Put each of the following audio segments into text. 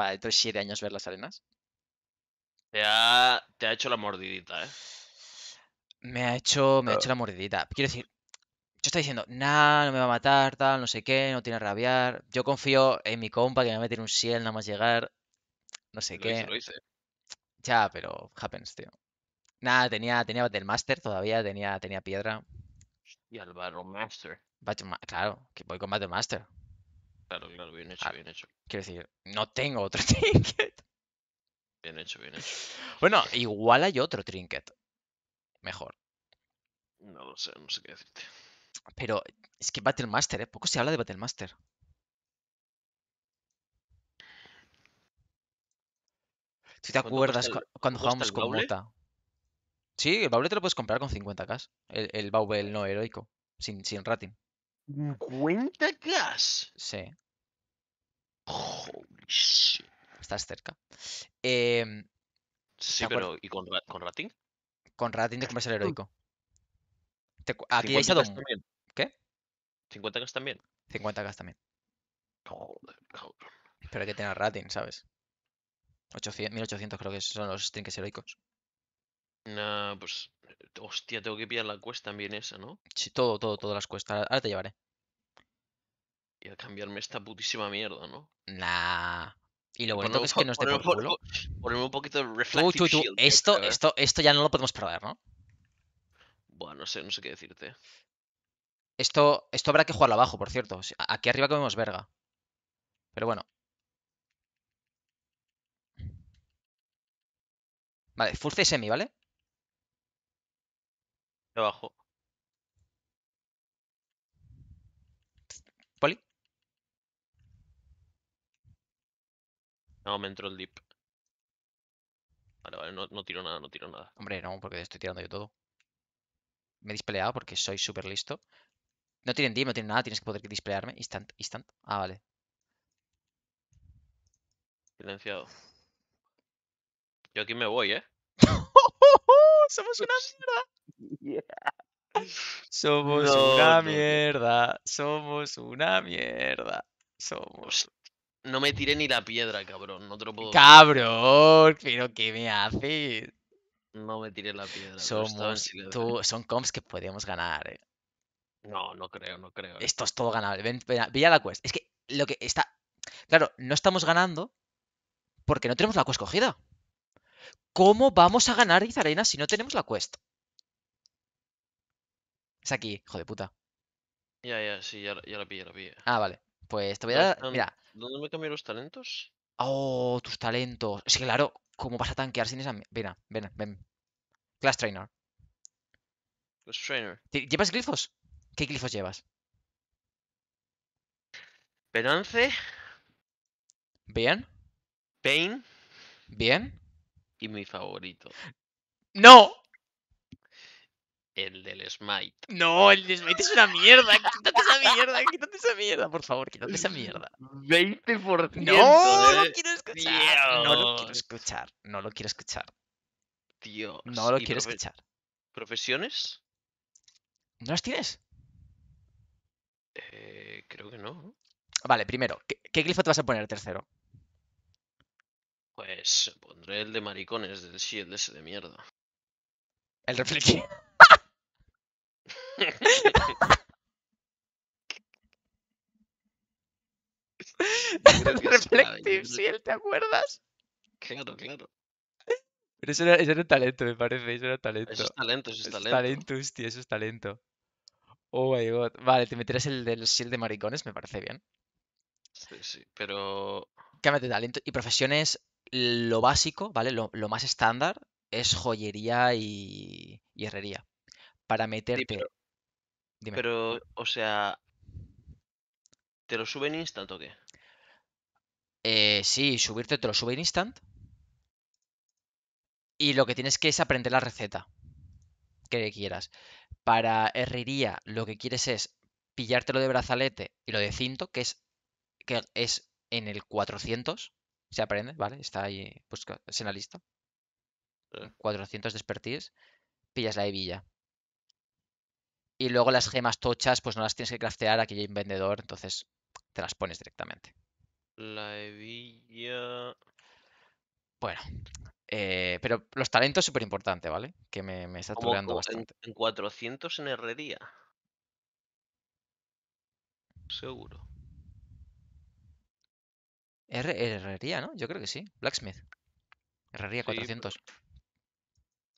para dentro de siete años ver las arenas? Te ha, te ha hecho la mordidita, ¿eh? Me ha hecho, me ha hecho la mordidita. Quiero decir, yo estoy diciendo, nah, no me va a matar, tal, no sé qué, no tiene rabiar. Yo confío en mi compa que me va a meter un ciel nada más llegar, no sé qué. Ya, pero happens, tío. Nada, tenía, tenía Battle Master todavía, tenía, tenía piedra. Y al Battle Master. claro, que voy con Battle Master. Claro, claro, bien hecho, ah, bien hecho. Quiero decir, no tengo otro trinket. Bien hecho, bien hecho. Bueno, igual hay otro trinket. Mejor. No lo sé, no sé qué decirte. Pero es que Battlemaster, ¿eh? Poco se habla de Battlemaster. ¿Tú te acuerdas cuando jugábamos con Mota? Sí, el Bauble te lo puedes comprar con 50k. El, el no heroico, sin, sin rating. ¿50 Ks? Sí. Holy shit. Estás cerca. Eh, sí, pero ¿y con, con Rating? Con Rating de ser heroico. Te, aquí hay Sadom. ¿Qué? ¿50 50K también? 50 k también. Pero hay que tener Rating, ¿sabes? 1800 creo que son los trinques heroicos. No, pues Hostia, tengo que pillar la cuesta también esa, ¿no? Sí, todo, todo, todas las cuestas. Ahora te llevaré. Y a cambiarme esta putísima mierda, ¿no? Nah. Y lo bonito es que no esté por culo. Ponemos un poquito de reflective Esto, ¿eh? esto, esto ya no lo podemos perder, ¿no? Bueno, no sé, no sé qué decirte. Esto, esto habrá que jugarlo abajo, por cierto. Aquí arriba comemos verga. Pero bueno. Vale, full semi, ¿vale? abajo. ¿Poli? No, me entró el dip. Vale, vale, no, tiro nada, no tiro nada. Hombre, no, porque estoy tirando yo todo. Me he dispeleado porque soy súper listo. No tienen dip, no tienen nada, tienes que poder dispelearme. Instant, instant. Ah, vale. Silenciado. Yo aquí me voy, ¿eh? ¡Somos una mierda! Somos una mierda, somos una mierda, somos. No me tiré ni la piedra, cabrón, no te Cabrón, pero ¿qué me haces? No me tiré la piedra. Somos, son comps que podemos ganar. Eh. No, no creo, no creo. Eh. Esto es todo ganable. Ven, a la quest. Es que lo que está. Claro, no estamos ganando porque no tenemos la quest cogida. ¿Cómo vamos a ganar Izarena si no tenemos la quest? Es aquí, hijo de puta. Ya, ya, sí, ya, la vi, ya lo vi. Ah, vale. Pues te voy a dar. mira. ¿Dónde me cambié los talentos? Oh, tus talentos. Sí, claro. ¿Cómo vas a tanquear sin esa. Ven, ven, ven. Class Trainer. Class Trainer. ¿Llevas glifos? ¿Qué glifos llevas? Penance. Bien. Pain. Bien. Y mi favorito. ¡No! el del Smite. No, el del Smite es una mierda. Quítate esa mierda, quítate esa mierda, por favor, quítate esa mierda. 20%. No, no lo quiero escuchar. No lo quiero escuchar. No lo quiero escuchar. Dios. No lo quiero escuchar. ¿Profesiones? ¿No las tienes? Eh, creo que no. Vale, primero, ¿qué, glifo te vas a poner tercero? Pues pondré el de maricones del sí, el de ese de mierda. El reflejo Reflective, él ¿te acuerdas? Claro, claro. Pero eso era, talento, me parece. Eso era talento. Eso es talento, eso es talento. es eso es talento. Oh my god. Vale, te meterás el del shield de maricones, me parece bien. Sí, sí, pero. Cámbiate talento. Y profesiones, lo básico, ¿vale? Lo, lo más estándar es joyería y, y herrería. Para meterte pero, o sea, ¿te lo sube en instant o qué? Eh, sí, subirte te lo sube en instant. Y lo que tienes que es aprender la receta que quieras. Para herrería lo que quieres es lo de brazalete y lo de cinto, que es, que es en el 400. Se aprende, ¿vale? Está ahí, pues, es en la lista. 400 despertís, pillas la hebilla. Y luego las gemas tochas, pues no las tienes que craftear, aquí hay un vendedor, entonces te las pones directamente. La hebilla... Bueno, eh, pero los talentos es súper importante, ¿vale? Que me, me está tureando bastante. En, 400 en herrería. Seguro. herrería, ¿no? Yo creo que sí. Blacksmith. Herrería 400.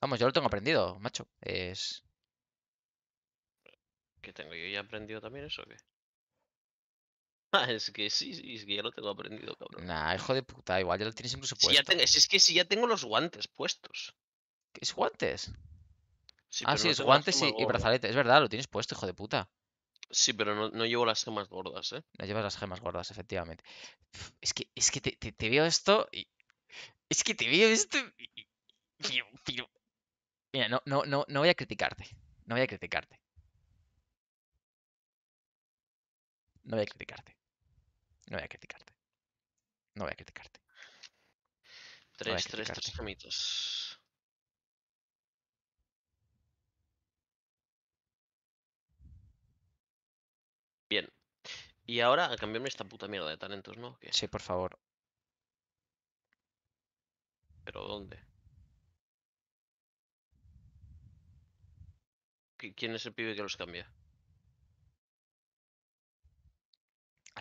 Vamos, yo lo tengo aprendido, macho. Es... ¿Qué tengo yo ya aprendido también eso o qué? Ah, es que sí, es que ya lo tengo aprendido, cabrón. Nah, hijo de puta, igual ya lo tienes incluso puesto. es que si ya tengo los guantes puestos. ¿Qué ¿Es guantes? ah, sí, es guantes y, brazalete. Es verdad, lo tienes puesto, hijo de puta. Sí, pero no, llevo las gemas gordas, ¿eh? No llevas las gemas gordas, efectivamente. Es que, es que te, te, veo esto y... Es que te veo esto y... Mira, no, no, no voy a criticarte. No voy a criticarte. No voy a criticarte. No voy a criticarte. No voy a criticarte. Tres, tres, tres Bien. Y ahora a cambiarme esta puta mierda de talentos, ¿no? Sí, por favor. ¿Pero dónde? ¿Quién es el pibe que los cambia?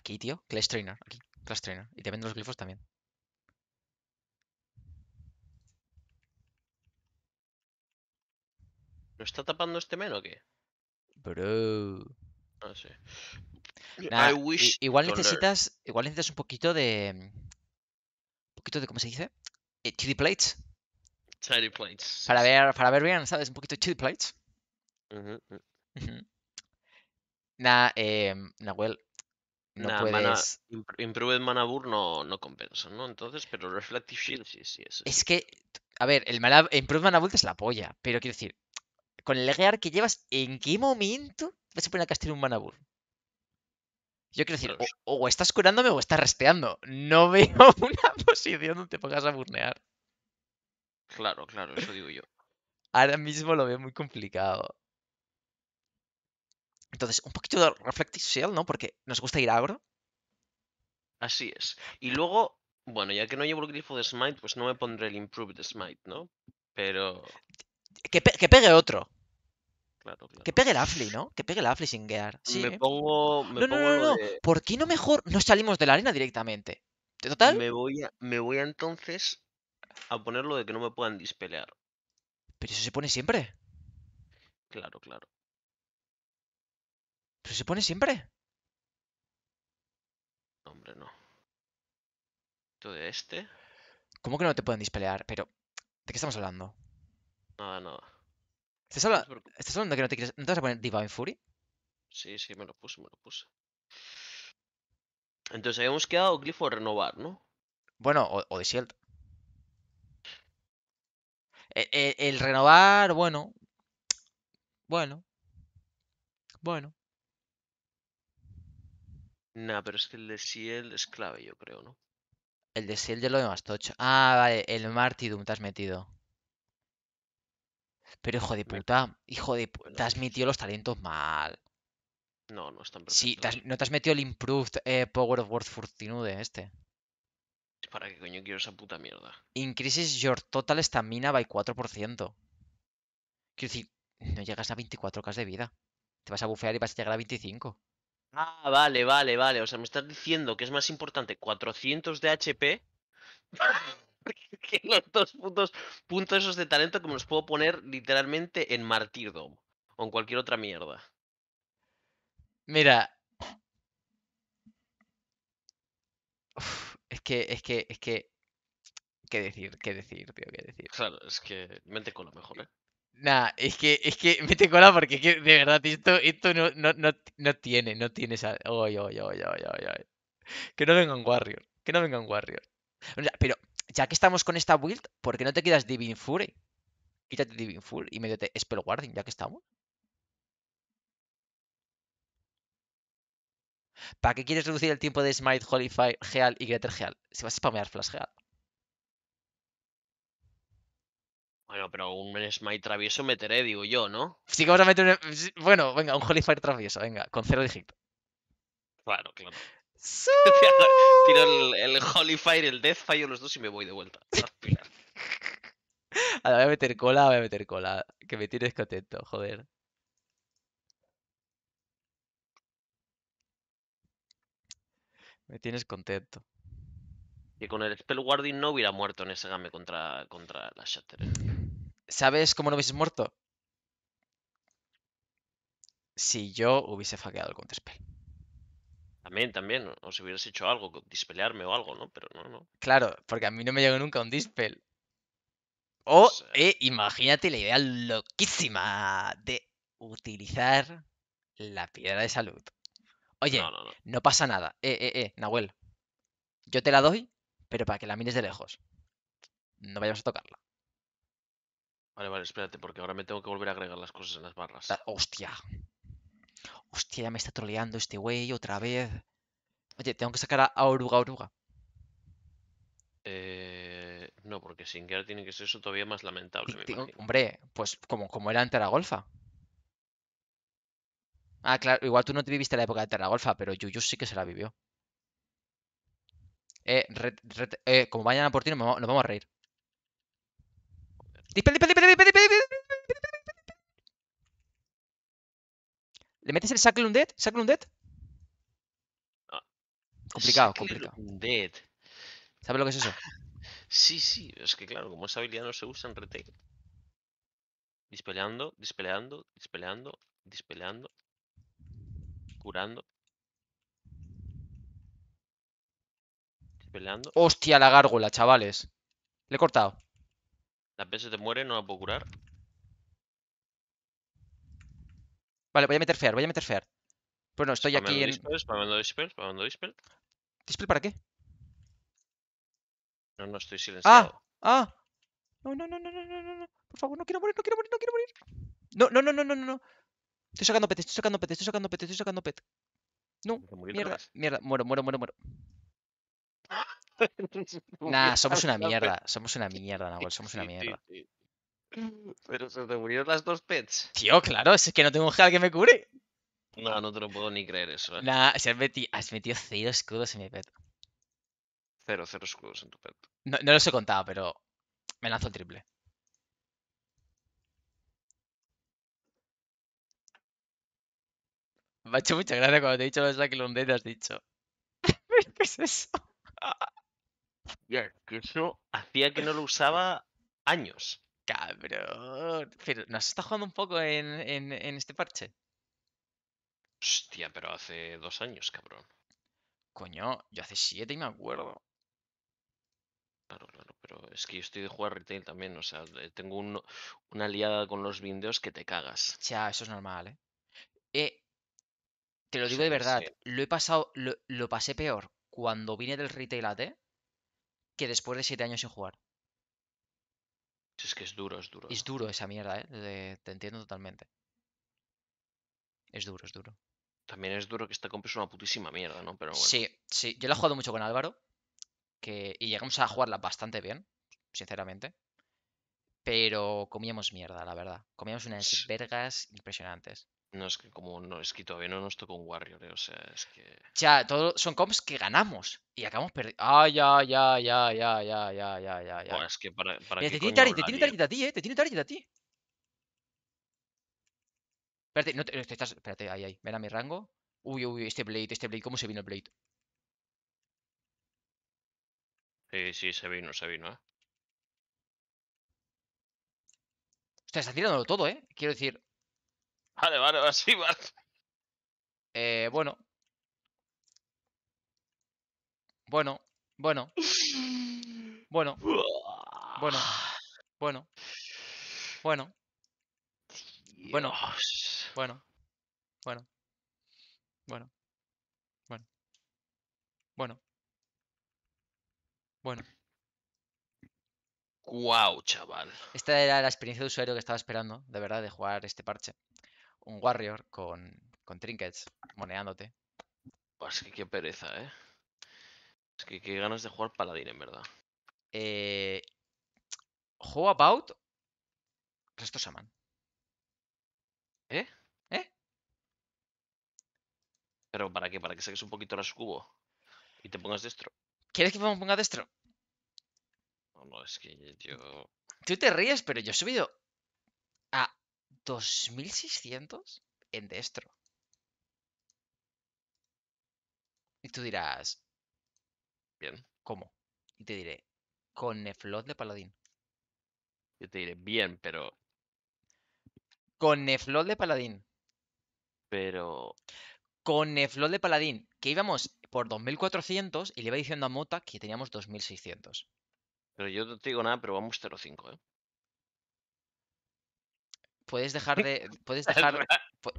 Aquí, tío. Clash Trainer. Aquí. Clash Trainer. Y te venden los glifos también. ¿No está tapando este men o qué? Bro. Ah, sí. igual necesitas. Igual necesitas un poquito de. Un mm, poquito de. ¿Cómo se dice? Eh, plates. tidy plates. Para ver, para ver bien, ¿sabes? Un poquito de tidy plates. Nah, eh, Nahuel, no mana, Improved Mana no, no compensa, ¿no? Entonces, pero Reflective Shield sí, sí. Eso. Es que, a ver, el mana, Improved Mana es la polla, pero quiero decir, con el Legear que llevas, ¿en qué momento vas a poner a castear un manabur? Yo quiero decir, o, estás curándome o estás rasteando. No veo una posición donde te pongas a burnear. Claro, claro, eso digo yo. Ahora mismo lo veo muy complicado. Entonces, un poquito de Reflective Shield, ¿no? Porque nos gusta ir agro. Así es. Y luego, bueno, ya que no llevo el grifo de Smite, pues no me pondré el Improved Smite, ¿no? Pero. Que, pegue otro. Claro, claro. Que pegue el Affli, ¿no? Que pegue el Affli sin gear. Sí. Me ¿eh? pongo. no, no, no, no, ¿Por qué no mejor no salimos de la arena directamente? Total. Me voy me voy entonces a poner lo de que no me puedan dispelear. Pero eso se pone siempre. Claro, claro. ¿Pero se pone siempre? hombre, no. ¿Tú de este? ¿Cómo que no te pueden dispelear? Pero, ¿de qué estamos hablando? Nada, nada. ¿Estás hablando, de que no te quieres... ¿No te vas a poner Divine Fury? Sí, sí, me lo puse, me lo puse. Entonces habíamos quedado Glifo renovar, ¿no? Bueno, o, o e, e, el, renovar, bueno. Bueno. Bueno. Nah, pero es que el de Ciel es clave, yo creo, ¿no? El de Ciel de lo demás, tocho. Ah, vale, el Martidum te has metido. Pero hijo de puta, hijo de puta, te has pues metido los talentos mal. No, no están perfectos. Sí, no te has metido el Improved eh, Power of worth Fortitude este. ¿Para qué coño quiero esa puta mierda? Increases your total stamina by 4%. Quiero decir, no llegas a 24k de vida. Te vas a bufear y vas a llegar a 25. Ah, vale, vale, vale. O sea, me estás diciendo que es más importante 400 de HP que los dos puntos, puntos esos de talento que me los puedo poner literalmente en Martyrdom o en cualquier otra mierda. Mira. es que, es que, es que. ¿Qué decir? ¿Qué decir, tío? ¿Qué decir? Claro, es que mente con lo mejor, ¿eh? Nah, es que, es que mete cola porque de verdad, esto, no, no, tiene, no tiene esa. que no vengan Warrior, que no vengan Warrior. pero ya que estamos con esta build, ¿por qué no te quedas Divine Fury? Quítate Divine Fury y métete Spell Guardian, ya que estamos. ¿Para qué quieres reducir el tiempo de Smite, Holy Fire, y Greater Heal? Si vas a spamear Flash Bueno, pero un Smite travieso meteré, digo yo, ¿no? Sí que vas a meter un... Bueno, venga, un Holy Fire travieso, venga, con cero de hit. Claro, claro. Tiro el, Holy Fire, el Death fallo los dos y me voy de vuelta. Ahora voy a meter cola, voy a meter cola. Que me tienes contento, joder. Me tienes contento. Que con el Spell no hubiera muerto en ese game contra, contra la Shatter. ¿Sabes cómo no hubieses muerto? Si yo hubiese faqueado el Counterspell. También, también. O si hubieras hecho algo, dispelearme o algo, ¿no? Pero no, no. Claro, porque a mí no me llegó nunca un dispel. O, eh... imagínate la idea loquísima de utilizar la piedra de salud. Oye, no, pasa nada. Eh, eh, eh, Nahuel. Yo te la doy, pero para que la mires de lejos. No vayas a tocarla. Vale, vale, espérate, porque ahora me tengo que volver a agregar las cosas en las barras. Ah, hostia. Hostia, ya me está troleando este güey otra vez. Oye, tengo que sacar a, Oruga Oruga. Eh, no, porque sin ahora tiene que ser eso todavía más lamentable, hombre, pues como, como era en Terragolfa. Ah, claro, igual tú no te viviste la época de Terragolfa, pero Yuyu sí que se la vivió. Eh, eh como vayan a por ti, nos vamos a reír. ¿Le metes el Sackle Undead? ¿Sackle Undead? No. Ah. Complicado, complicado. ¿Sabes lo que es eso? Sí, sí, es que claro, como esa habilidad no se usa en retake Dispeleando, dispeleando, dispeleando, dispeleando. Curando. Dispeleando. Hostia, la gárgola, chavales. Le he cortado. La veces se te muere, no la puedo curar. Vale, voy a meter Fear, voy a meter Fear. no, estoy aquí en... Dispel, spamando Dispel, spamando Dispel. ¿Dispel para qué? No, no, estoy ah, silenciado. ¡Ah! ¡Ah! No, no, no, no, no, no, no. Por favor, no quiero morir, no quiero morir, no quiero morir. No, no, no, no, no, no. Estoy sacando pet, estoy sacando pet, estoy sacando pet, estoy sacando pet. No, mierda, mierda. Muero, muero, muero, muero. nah, somos una mierda. Somos una mierda, Nahuel. Somos una mierda. Pero se te murieron las dos pets. Tío, claro, es que no tengo un gel que me cure. No, no te lo puedo ni creer eso, ¿eh? Nah, si has metido, has metido cero escudos en mi pet. Cero, cero escudos en tu pet. No, los he contado, pero me lanzo el triple. Me ha hecho mucha gracia cuando te he dicho lo de Slack y has dicho. ¿Qué es eso? que eso hacía que no lo usaba años. Cabrón. Pero nos está jugando un poco en, en, este parche. Hostia, pero hace dos años, cabrón. Coño, yo hace siete y me acuerdo. Claro, claro, pero es que yo estoy de jugar retail también, o sea, eh, tengo un, una liada con los vindeos que te cagas. Ya, eso es normal, ¿eh? eh te lo digo de verdad, lo he pasado, lo, lo, pasé peor cuando vine del retail AT que después de siete años sin jugar. Es que es duro, es duro. Es duro esa mierda, ¿eh? te entiendo totalmente. Es duro, es duro. También es duro que esta compra es una putísima mierda, ¿no? Pero Sí, sí. Yo la he jugado mucho con Álvaro. Que... Y llegamos a jugarla bastante bien, sinceramente. Pero comíamos mierda, la verdad. Comíamos unas vergas impresionantes. No, es que como no, es que todavía no nos tocó un Warrior, eh, o sea, es que. Ya, todos son comps que ganamos y acabamos perdiendo. Ah, ya, ya, ya, ya, ya, ya, ya, ya, ya. Bueno, es que para, para qué te, tiene target, te a ti, eh. Te tiene target a ti. Espérate, no te, estás, espérate, ahí, ahí. Ven a mi rango. Uy, uy, este Blade, este Blade, ¿cómo se vino el Blade? Sí, sí, se vino, se vino, eh. Ostras, está tirándolo todo, eh. Quiero decir, Vale, vale, así sí, vale. Eh, bueno. Bueno, bueno. Bueno. Bueno. Bueno. Bueno. Bueno. Bueno. Bueno. Bueno. Bueno. Bueno. Bueno. Wow, chaval. Esta era la experiencia de usuario que estaba esperando, de verdad, de jugar este parche un warrior con, con trinkets, moneándote. Pues que qué pereza, ¿eh? Es que qué ganas de jugar paladín, en verdad. Eh, juego about, resto shaman. ¿Eh? ¿Eh? ¿Pero para qué? ¿Para que saques un poquito las cubo? Y te pongas destro. ¿Quieres que me ponga destro? No, no, es que yo... Tú te ríes, pero yo he subido a 2600 en destro. Y tú dirás, bien, ¿cómo? Y te diré, con Neflot de paladín. Yo te diré, bien, pero... Con Neflot de paladín. Pero... Con Neflot de paladín, que íbamos por 2400 y le iba diciendo a Mota que teníamos 2600. Pero yo no te digo nada, pero vamos 0-5, ¿eh? puedes dejar de. Puedes dejar.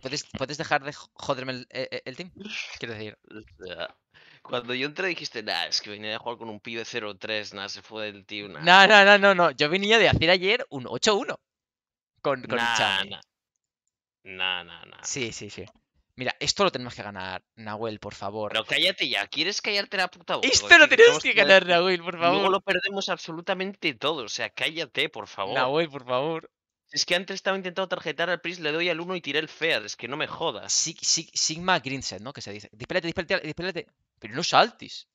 Puedes, puedes dejar de joderme el, e-, e-, team. Quiero decir. Cuando yo entré dijiste, nah, es que venía de jugar con un pibe 0-3, nah, se fue del team nah. No, no, no, no, Yo venía de hacer ayer un 8-1 con, con nah, el nah. nah, nah, nah. Sí, sí, sí. Mira, esto lo tenemos que ganar, Nahuel, por favor. Pero cállate ya, ¿quieres callarte la puta boca? Esto lo tenemos que ganar, Nahuel, por favor. Luego lo perdemos absolutamente todo, o sea, cállate, por favor. Nahuel, por favor. Es que antes estaba intentando tarjetar al Priest, le doy al 1 y tiré el Fear, es que no me jodas. Sigma Grinset, ¿no? Que se dice. Dispélate, dispérate, dispélate. Pero no saltis.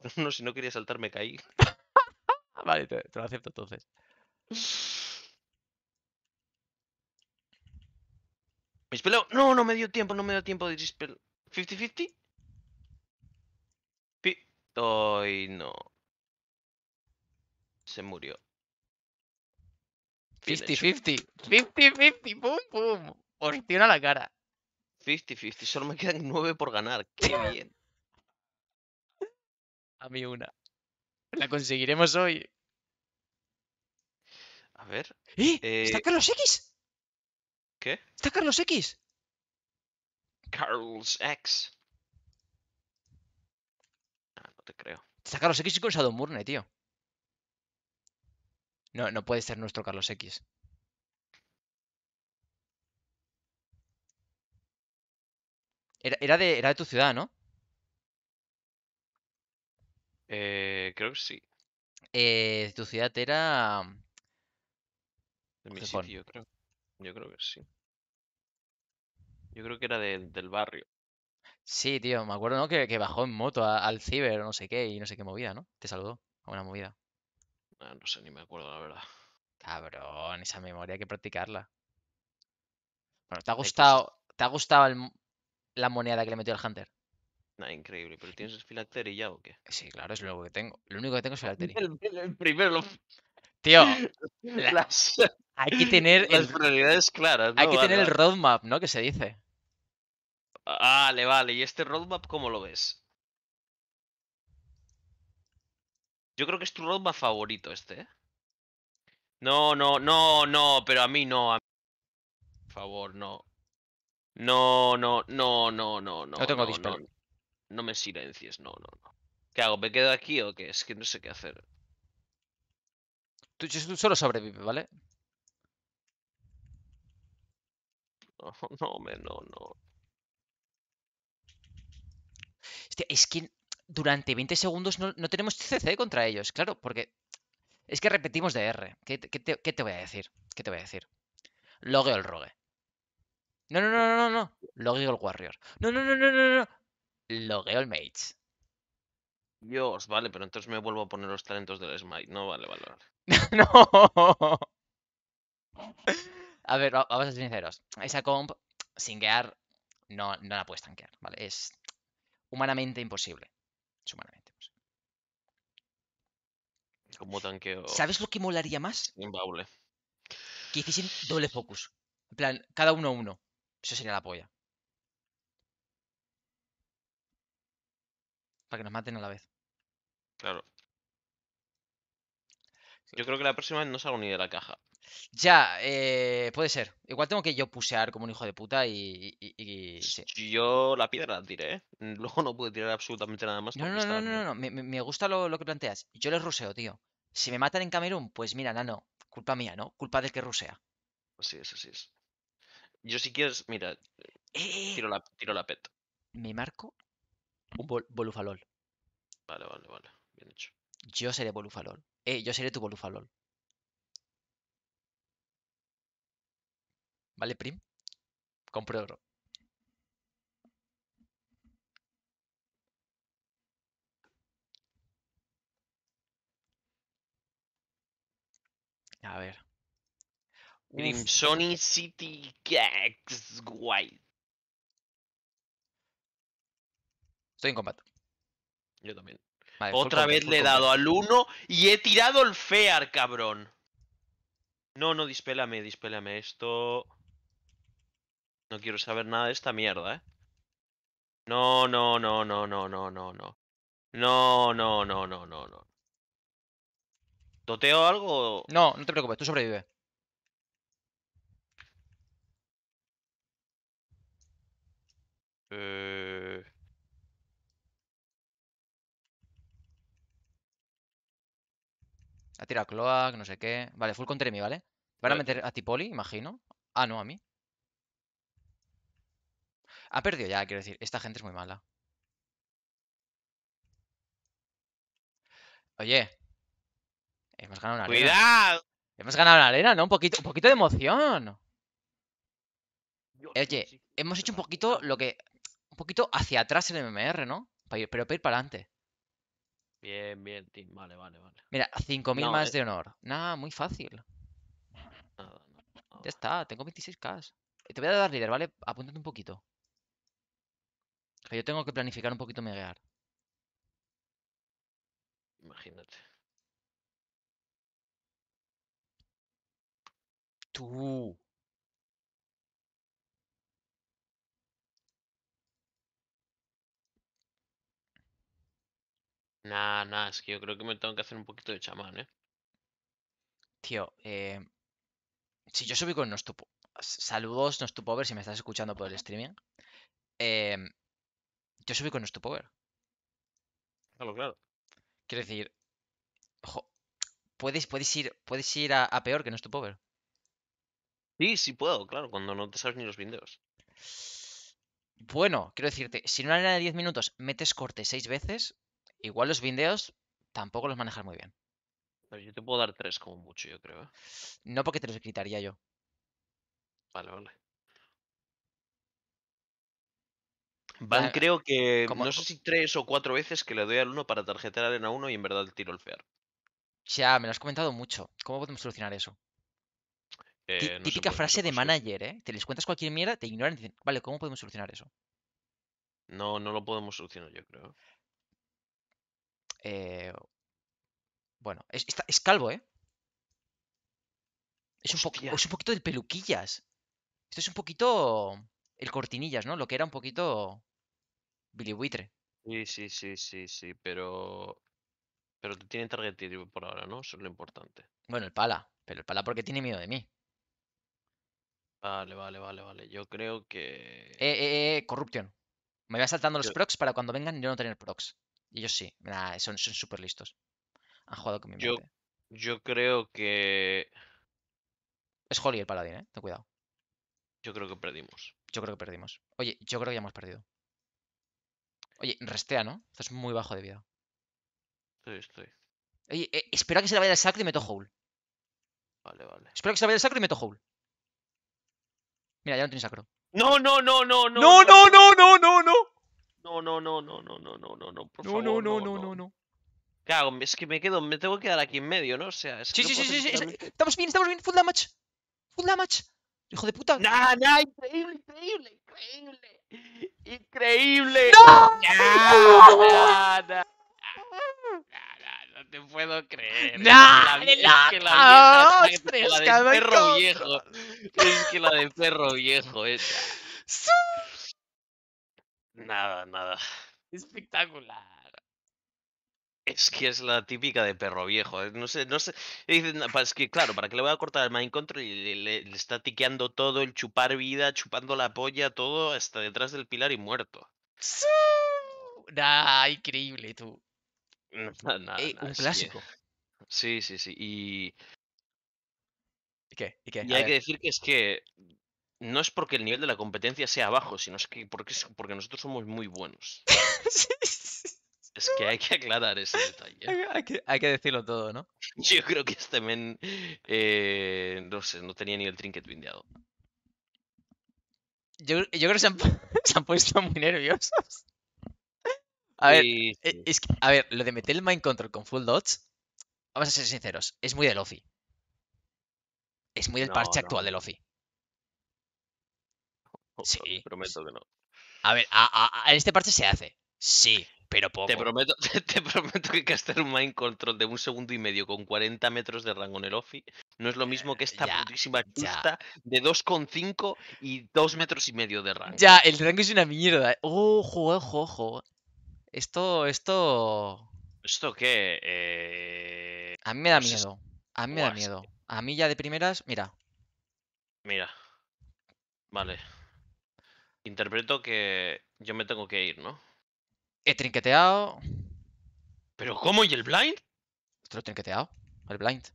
No, si no quería saltar me caí. vale, te, lo acepto entonces. Me Dispelo. No, no me dio tiempo, no me dio tiempo de dispel. ¿50-50? Pi... Ay, no. Se murió. 50-50. 50-50, pum, pum. Hostia la cara. 50-50, solo me quedan 9 por ganar. Qué bien. A mí una. La conseguiremos hoy. A ver. ¡Eh! está eh, Carlos X! ¿Qué? ¡Está Carlos X! Carlos X. Ah, no te creo. Está Carlos X y con Shadow tío. No, no puede ser nuestro Carlos X. Era, de, tu ciudad, ¿no? Eh, creo que sí. Eh, tu ciudad era. De mi sitio, creo. Yo creo que sí. Yo creo que era del barrio. Sí, tío, me acuerdo, ¿no? Que, bajó en moto al ciber, no sé qué, y no sé qué movida, ¿no? Te saludó a una movida. Ah, no sé, ni me acuerdo, la verdad. Cabrón, esa memoria hay que practicarla. Bueno, ¿te ha gustado, ¿te ha gustado la moneda que le metió el Hunter? increíble, pero ¿tienes Filacteri ya o qué? Sí, claro, es lo único que tengo. Lo único que tengo es El, el primero. Tío, hay que tener. Las prioridades claras. ¿no? Hay que tener el roadmap, ¿no? Que se dice. Ah, vale, vale. ¿Y este roadmap cómo lo ves? Yo creo que es tu robot favorito este, ¿eh? No, no, no, no, pero a mí no. Por favor, no. No, no, no, no, no, no. No tengo no, no, me silencies, no, no, no. ¿Qué hago? ¿Me quedo aquí o qué? Es que no sé qué hacer. Tú, solo sobrevives, ¿vale? No, no, no, no. Hostia, es que durante 20 segundos no, tenemos CC contra ellos, claro, porque es que repetimos de R. ¿Qué, te, voy a decir? ¿Qué te voy a decir? Logue el rogue. No, no, no, no, no. Logue el warrior. No, no, no, no, no, no. Logueo el mage. Dios, vale, pero entonces me vuelvo a poner los talentos del smite. No, vale, vale, no. a ver, vamos a ser sinceros. Esa comp, sin gear, no, no la puedes tanquear, ¿vale? Es humanamente imposible humanamente. Pues. Como tanqueo. ¿Sabes lo que molaría más? Que hiciesen doble focus. En plan, cada uno uno. Eso sería la polla. Para que nos maten a la vez. Claro. Yo creo que la próxima vez no salgo ni de la caja. Ya, eh, puede ser. Igual tengo que yo pusear como un hijo de puta y. Yo la piedra tiré, Luego no pude tirar absolutamente nada más. No, no, no, no, no, Me, gusta lo, que planteas. Yo les ruseo, tío. Si me matan en Camerún, pues mira, nano. Culpa mía, ¿no? Culpa del que rusea. Así es, sí es. Yo si quieres, mira, eh, tiro la, tiro la pet. Me marco un bolufalol. Vale, vale, vale. Bien hecho. Yo seré bolufalol. Eh, yo seré tu bolufalol. ¿Vale, Prim? Compro oro. A ver. Sony City Gags, guay. Estoy en combate. Yo también. Otra vez le he dado al 1 y he tirado el Fear, cabrón. No, no, dispélame, dispélame esto. No quiero saber nada de esta mierda, ¿eh? No, no, no, no, no, no, no, no. No, no, no, no, no, no. ¿Toteo algo? No, no te preocupes, tú sobrevives. Eh... Ha tirado Cloak, no sé qué. Vale, full contra mí, ¿vale? Van a meter a Tipoli, imagino. Ah, no, a mí. Ha perdido ya, quiero decir. Esta gente es muy mala. Oye. Hemos ganado una arena. ¡Cuidado! Hemos ganado una arena, ¿no? Un poquito, un poquito de emoción. Oye, hemos hecho un poquito lo que... Un poquito hacia atrás el MMR, ¿no? pero para ir para adelante. Bien, bien, team. Vale, vale, vale. Mira, 5.000 más eh. de honor. Nada, muy fácil. ya está, tengo 26k. Te voy a dar líder, ¿vale? Apúntate un poquito yo tengo que planificar un poquito mi gear. Imagínate. Tú. Nah, nah, es que yo creo que me tengo que hacer un poquito de chamán, ¿eh? Tío, eh, si yo subí con Nostupo, saludos Nostupover si me estás escuchando por el streaming. Eh, yo subí con power. Claro, claro. Quiero decir, puedes, ir, puedes ir a, peor que no power. Sí, sí puedo, claro, cuando no te sabes ni los videos. Bueno, quiero decirte, si en una arena de 10 minutos metes corte 6 veces, igual los vindeos tampoco los manejas muy bien. Pero yo te puedo dar 3 como mucho, yo creo. ¿eh? No porque te los quitaría yo. Vale, vale. Van creo que no sé si tres o cuatro veces que le doy al uno para tarjetar arena uno y en verdad tiro el fear. Ya, me lo has comentado mucho. ¿Cómo podemos solucionar eso? Eh, típica frase de manager, ¿eh? Te les cuentas cualquier mierda, te ignoran y dicen, vale, ¿cómo podemos solucionar eso? No, no lo podemos solucionar, yo creo. Eh... Bueno, es, calvo, ¿eh? Es un, es un poquito de peluquillas. Esto es un poquito el cortinillas, ¿no? Lo que era un poquito Billy Buitre. Sí, sí, sí, sí, sí, pero. Pero tiene target por ahora, ¿no? Eso es lo importante. Bueno, el pala. Pero el pala porque tiene miedo de mí. Vale, vale, vale, vale. Yo creo que. Eh, eh, eh, corrupción. Me voy saltando los procs para cuando vengan yo no tener procs. Y ellos sí. son súper listos. Han jugado con yo, Yo creo que. Es Holly el paladín, eh. Ten cuidado. Yo creo que perdimos. Yo creo que perdimos. Oye, yo creo que ya hemos perdido. Oye, restea, ¿no? Estás muy bajo de vida. Estoy, estoy. Oye, espera a que se le vaya el sacro y meto hole. Vale, vale. Espero a que se le vaya el sacro y meto hole. Mira, ya no tiene sacro. No, no, no, no, no. No, no, no, no, no, no. No, no, no, no, no, no, no, no, no. Por no, favor, no, no, no, no, no. ¿Qué hago? Es que me quedo, me tengo que quedar aquí en medio, ¿no? O sea, es que sí, sí, sí, sí, Estamos bien, estamos bien. Full damage. Full damage. Hijo de puta. Nah, nah, increíble, increíble increíble. Increíble. ¡No! no, te puedo creer. la, es que la, de perro viejo. Es que la de perro viejo esa. Eh, nada, nada. Espectacular. Es que es la típica de perro viejo. Eh, no sé, no sé. Dicen, pues, es que claro, ¿para qué le voy a cortar el mind control? Y le, está tiqueando todo, el chupar vida, chupando la polla, todo, hasta detrás del pilar y muerto. ¡Sí! Nah, increíble, tú. Eh, un clásico. Sí, sí, sí. Y. qué? hay que decir que es que. No es porque el nivel de la competencia sea bajo, sino es que porque, porque nosotros somos muy buenos. Es que hay que aclarar ese detalle. hay, que, decirlo todo, ¿no? Yo creo que este men. Eh, no sé, no tenía ni el trinket vindeado Yo, creo que se han, puesto muy nerviosos. A ver, e, a ver, lo de meter el mind control con full dots, vamos a ser sinceros, es muy del Lofi. Es muy del parche actual de Lofi. Sí. Prometo que no. A ver, en este parche se hace. Sí pero Te prometo, te, prometo que caster un mind control de un segundo y medio con 40 metros de rango en el offi no es lo mismo que esta putísima chusta de 2,5 y 2 metros y medio de rango. Ya, el rango es una mierda. Ojo, ojo, ojo. Esto, esto. ¿Esto qué? Eh, a mí me da miedo. A mí me da miedo. A mí ya de primeras, mira. Mira. Vale. Interpreto que yo me tengo que ir, ¿no? He trinqueteado. ¿Pero cómo? ¿Y el blind? Esto lo he trinqueteado. El blind.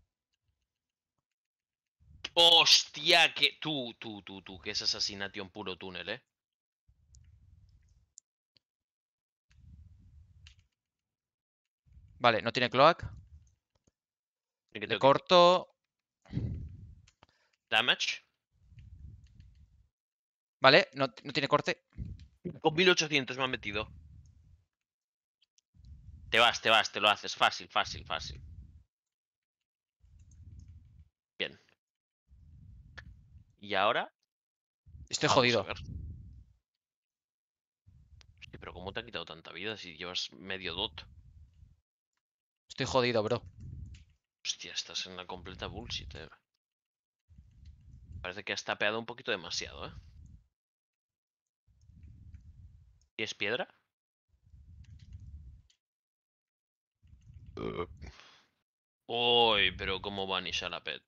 Hostia, que. Tú, tú, tú, tú, que es En puro túnel, eh. Vale, no tiene cloak. Le corto. Damage. Vale, no, tiene corte. Con 1800 me han metido. Te vas, te vas, te lo haces. Fácil, fácil, fácil. Bien. Y ahora. Estoy jodido. Hostia, pero ¿cómo te ha quitado tanta vida si llevas medio dot? Estoy jodido, bro. Hostia, estás en la completa bullshit, eh. Parece que has tapeado un poquito demasiado, ¿eh? ¿Y es piedra? Uy, pero cómo van la pet.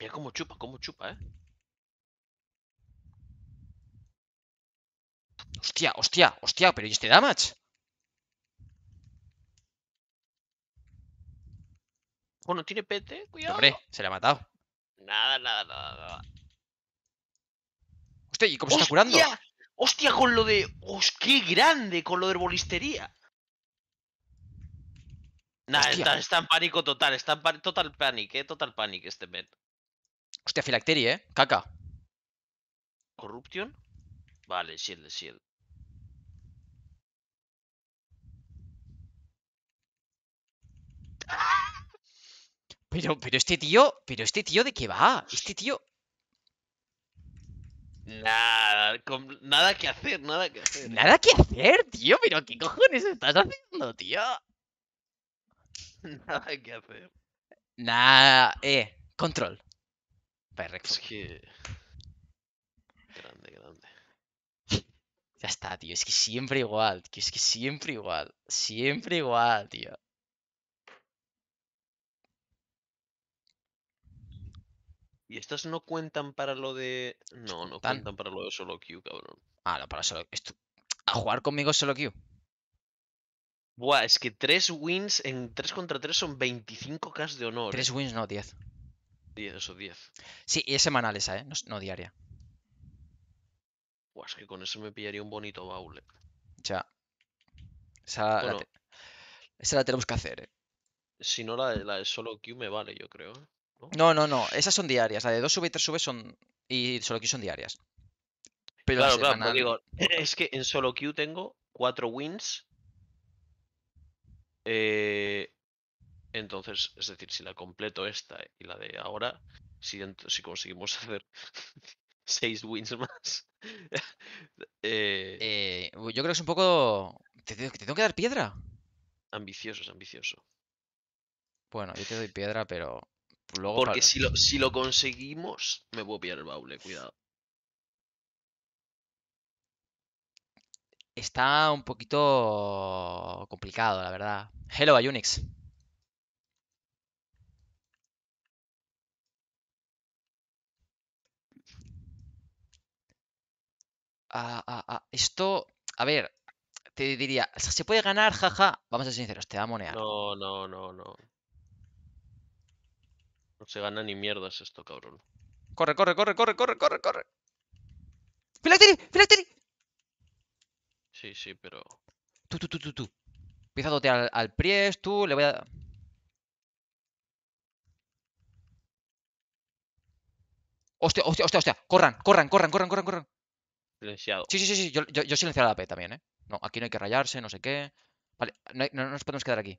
Mira cómo chupa, cómo chupa, eh. Hostia, hostia, hostia, pero ¿y este damage? Bueno, tiene pete cuidado. Hombre, se le ha matado. Nada, nada, nada, nada. Hostia, ¿y cómo se está curando? ¡Hostia! Con lo de. Hostia, qué grande! Con lo de bolistería Nada, está, en pánico total, está en total pánico eh, total pánico este men. Hostia, filacteri, eh, caca. Corruption. Vale, shield, shield. ¡Ah! Pero, pero este tío, pero este tío de qué va? Este tío. Nada, nada que hacer, nada que hacer. ¿eh? Nada que hacer, tío, pero ¿qué cojones estás haciendo, tío? Nada que hacer. Nada, eh, control. Es que. Grande, grande. Ya está, tío, es que siempre igual, tío, es que siempre igual, siempre igual, tío. ¿Y estas no cuentan para lo de.? No, no cuentan para lo de solo queue, cabrón. Ah, no, para solo. Esto... ¿A jugar conmigo solo queue? Buah, es que tres wins en tres contra tres son 25k de honor. Tres eh. wins no, 10. 10, eso, 10. Sí, y es semanal esa, ¿eh? No, diaria. Buah, es que con eso me pillaría un bonito baule eh. Ya. Esa, esa la tenemos que hacer, ¿eh? Si no, la, la de solo queue me vale, yo creo. Eh. No, no, no. Esas son diarias. La de 2 sub y 3 sub son. Y solo que son diarias. Pero claro, claro, pues es que en solo Q tengo 4 wins. Eh, entonces, es decir, si la completo esta y la de ahora, si, conseguimos hacer 6 wins más. Eh, eh, yo creo que es un poco. te, tengo que dar piedra. Ambicioso, es ambicioso. Bueno, yo te doy piedra, pero pues Porque si, lo, conseguimos, me voy a pillar el baule, eh, cuidado. Está un poquito complicado, la verdad. Hello, Unix. Ah, ah, ah. Esto, a ver, te diría, se puede ganar, jaja. Vamos a ser sinceros, te va a monear. No, no, no, no se gana ni mierdas esto, cabrón. Corre, corre, corre, corre, corre, corre, corre. ¡Filacteri! ¡Filacteri! Sí, sí, pero... Tú, tú, tú, tú, tú. Empieza a al, al tú, le voy a... Hostia, hostia, hostia, hostia. Corran, corran, corran, corran, corran, corran. Silenciado. Sí, sí, sí, sí. Yo, yo, a la P también, ¿eh? No, aquí no hay que rayarse, no sé qué. Vale, no nos podemos quedar aquí.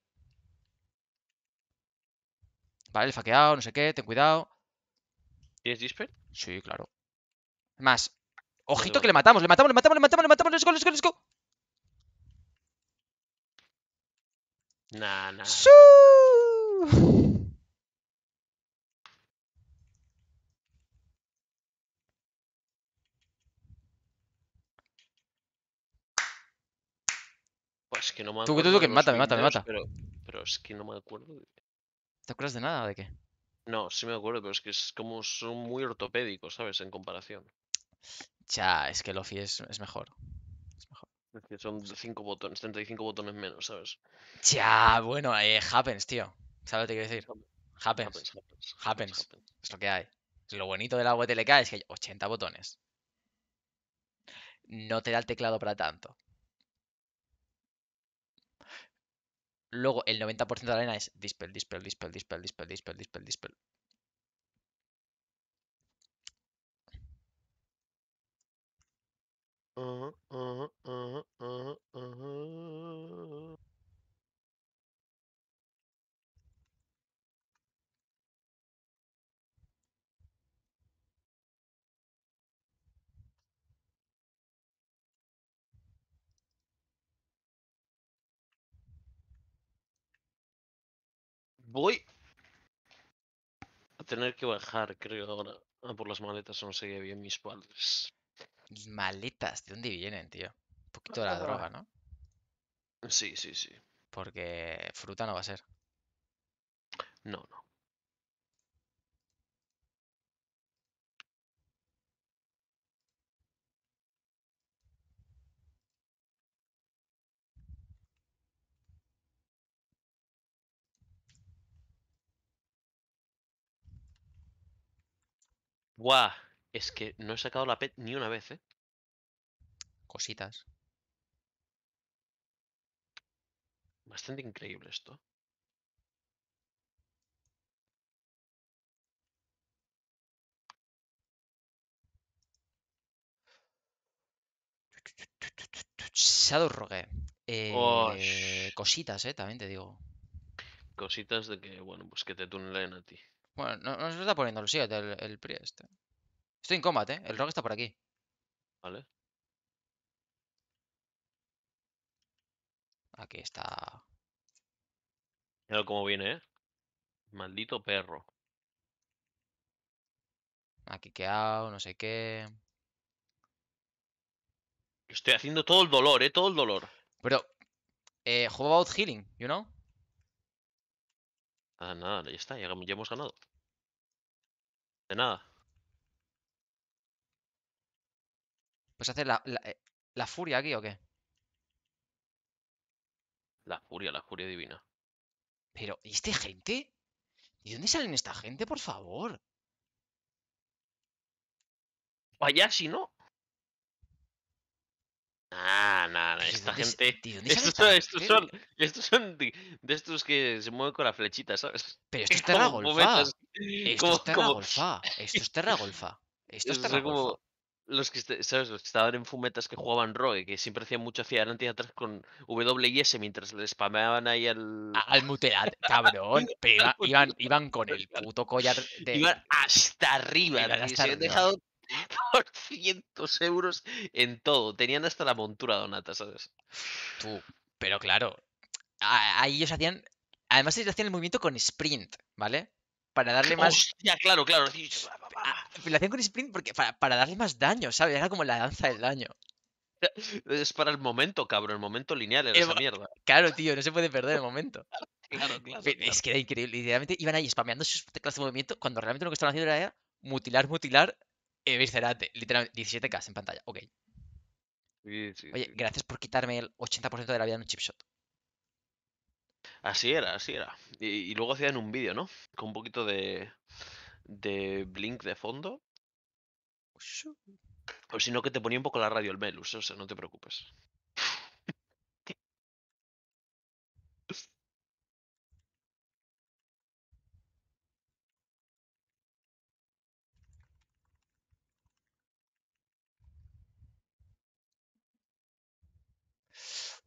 Vale, el faqueado, no sé qué, ten cuidado. ¿Tienes Disper? Sí, claro. Más. Ojito que le matamos, le matamos, le matamos, le matamos, le matamos, let's go, let's go, let's go. Nah, nah. Pues que no Tú, tú, tú, que me mata, me mata, me mata. Pero, pero es que no me acuerdo. ¿Te acuerdas de nada o de qué? No, sí me acuerdo, pero es que es como son muy ortopédicos, ¿sabes? En comparación. Ya, es que Lofi es, es mejor. Es mejor. que son 5 botones, 35 botones menos, ¿sabes? Ya, bueno, eh, happens, tío. ¿Sabes lo que quiero decir? Happens. Happens, happens, happens. Es lo que hay. Lo bonito de la WTLK es que hay 80 botones. No te da el teclado para tanto. Luego el 90% de la arena es dispel, dispel, dispel, dispel, dispel, dispel, dispel, dispel. Voy a tener que bajar, creo, ahora. Ah, por las maletas, no sé bien mis padres. Maletas, ¿de dónde vienen, tío? Un poquito de la ah, droga, ¿no? Sí, sí, sí. Porque fruta no va a ser. No, no. ¡Guau! es que no he sacado la pet ni una vez, ¿eh? Cositas. Bastante increíble esto. Shadow Rogue. Eh, cositas, eh, también te digo. Cositas de que, bueno, pues que te tunelen a ti. Bueno, no, se se está poniendo el el, el este. Estoy en combate. ¿eh? El rock está por aquí. Vale. Aquí está. Mira cómo viene, ¿eh? Maldito perro. Aquí queado, no sé qué. Estoy haciendo todo el dolor, ¿eh? Todo el dolor. Pero, eh, how about healing, you know? Ah, nada, ya está, ya, hemos ganado. De nada. Pues hacer eh, la, furia aquí o qué? La furia, la furia divina. Pero, ¿y este gente? ¿De dónde salen esta gente, por favor? Vaya, si no. Ah, nada, nah, esta gente. estos, son, estos, son, de, estos que se mueven con la flechita, ¿sabes? Pero esto es terra golfa. Esto es terra golfa. Esto es terra golfa. Esto es terra golfa. Los que, este, ¿sabes? los que estaban en fumetas que jugaban Rogue, que siempre hacían mucho hacia adelante y atrás con W y S mientras le spameaban ahí al. Al mutelat, cabrón. Pero iban, iban, con el puto collar de. Iban hasta arriba, hasta arriba. dejado por euros en todo. Tenían hasta la montura donata, ¿sabes? Tú, pero claro, ahí ellos hacían. Además, ellos hacían el movimiento con sprint, ¿vale? Para darle más. Hostia, claro, claro. Ah, lo hacían con sprint porque para, darle más daño, ¿sabes? Era como la danza del daño. Es para el momento, cabrón, el momento lineal era eh, esa mierda. Claro, tío, no se puede perder el momento. claro, claro, Es que era increíble. Literalmente iban ahí spameando sus teclas de movimiento cuando realmente lo que estaban haciendo era mutilar, mutilar, eh, Viscerate, literalmente, 17K en pantalla, ok. Oye, gracias por quitarme el 80% de la vida en un chipshot Así era, así era. Y, luego hacían un vídeo, ¿no? Con un poquito de, de blink de fondo. O si no, que te ponía un poco la radio el Melus, o sea, no te preocupes.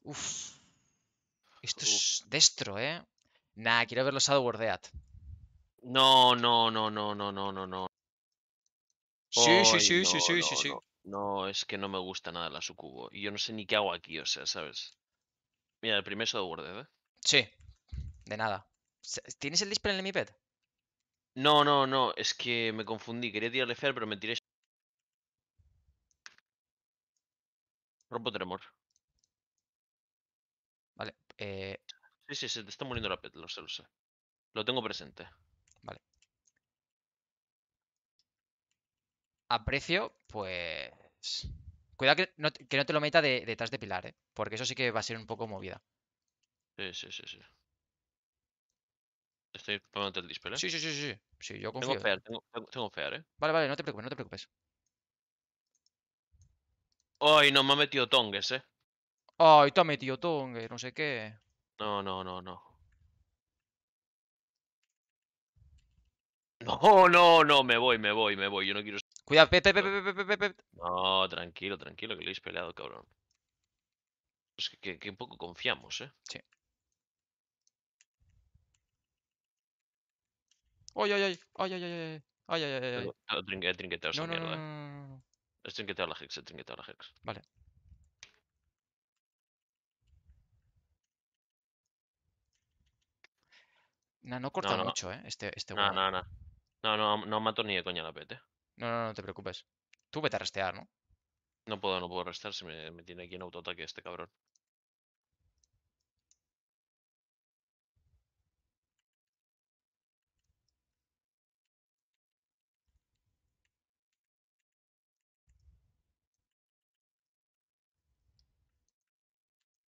Uf. Esto es destro, ¿eh? Nah, quiero ver los Outward No, no, no, no, no, no, no, no. Sí, sí, sí, sí, sí, sí, sí. No. es que no me gusta nada la sucubo. Y yo no sé ni qué hago aquí, o sea, ¿sabes? Mira, el primer es ¿eh? Sí, de nada. ¿Tienes el display en el pet? No, no, no, es que me confundí. Quería tirarle Fer, pero me tiré. Rompo tremor. Eh, sí, sí, se te está muriendo la pet, lo sé, lo sé. Lo tengo presente. Vale. A precio, pues... Cuidado que no, que no te lo meta detrás de pilar, ¿eh? Porque eso sí que va a ser un poco movida. Sí, sí, sí, sí. Estoy poniendo el dispel, ¿eh? Sí, sí, sí, sí. Sí, yo confío. ¿eh? Tengo fear, tengo, fear, ¿eh? Vale, vale, no te preocupes, no te preocupes. Ay, no, me ha metido tongues, ¿eh? Ay, te ha metido Tongue, no sé qué. No, no, no, no. No, no, no, me voy, me voy, me voy. Yo no quiero. Cuidado, Pepe, Pepe, Pepe, Pepe, No, tranquilo, tranquilo, que le habéis peleado, cabrón. Es que, un poco confiamos, ¿eh? Sí. ¡Ay, ay, ay! ¡Ay, ay, ay! ¡Ay, ay, ay! ay. He trinqueteado esa mierda. He trinqueteado la Hex, he a la Hex. Vale. No, no corta mucho, ¿eh? Este, este no, no, no, no. No, no, mato ni de coña la pete. No, no, no te preocupes. Tú vete a restear, ¿no? No puedo, no puedo restear si me, me tiene aquí en autoataque este cabrón.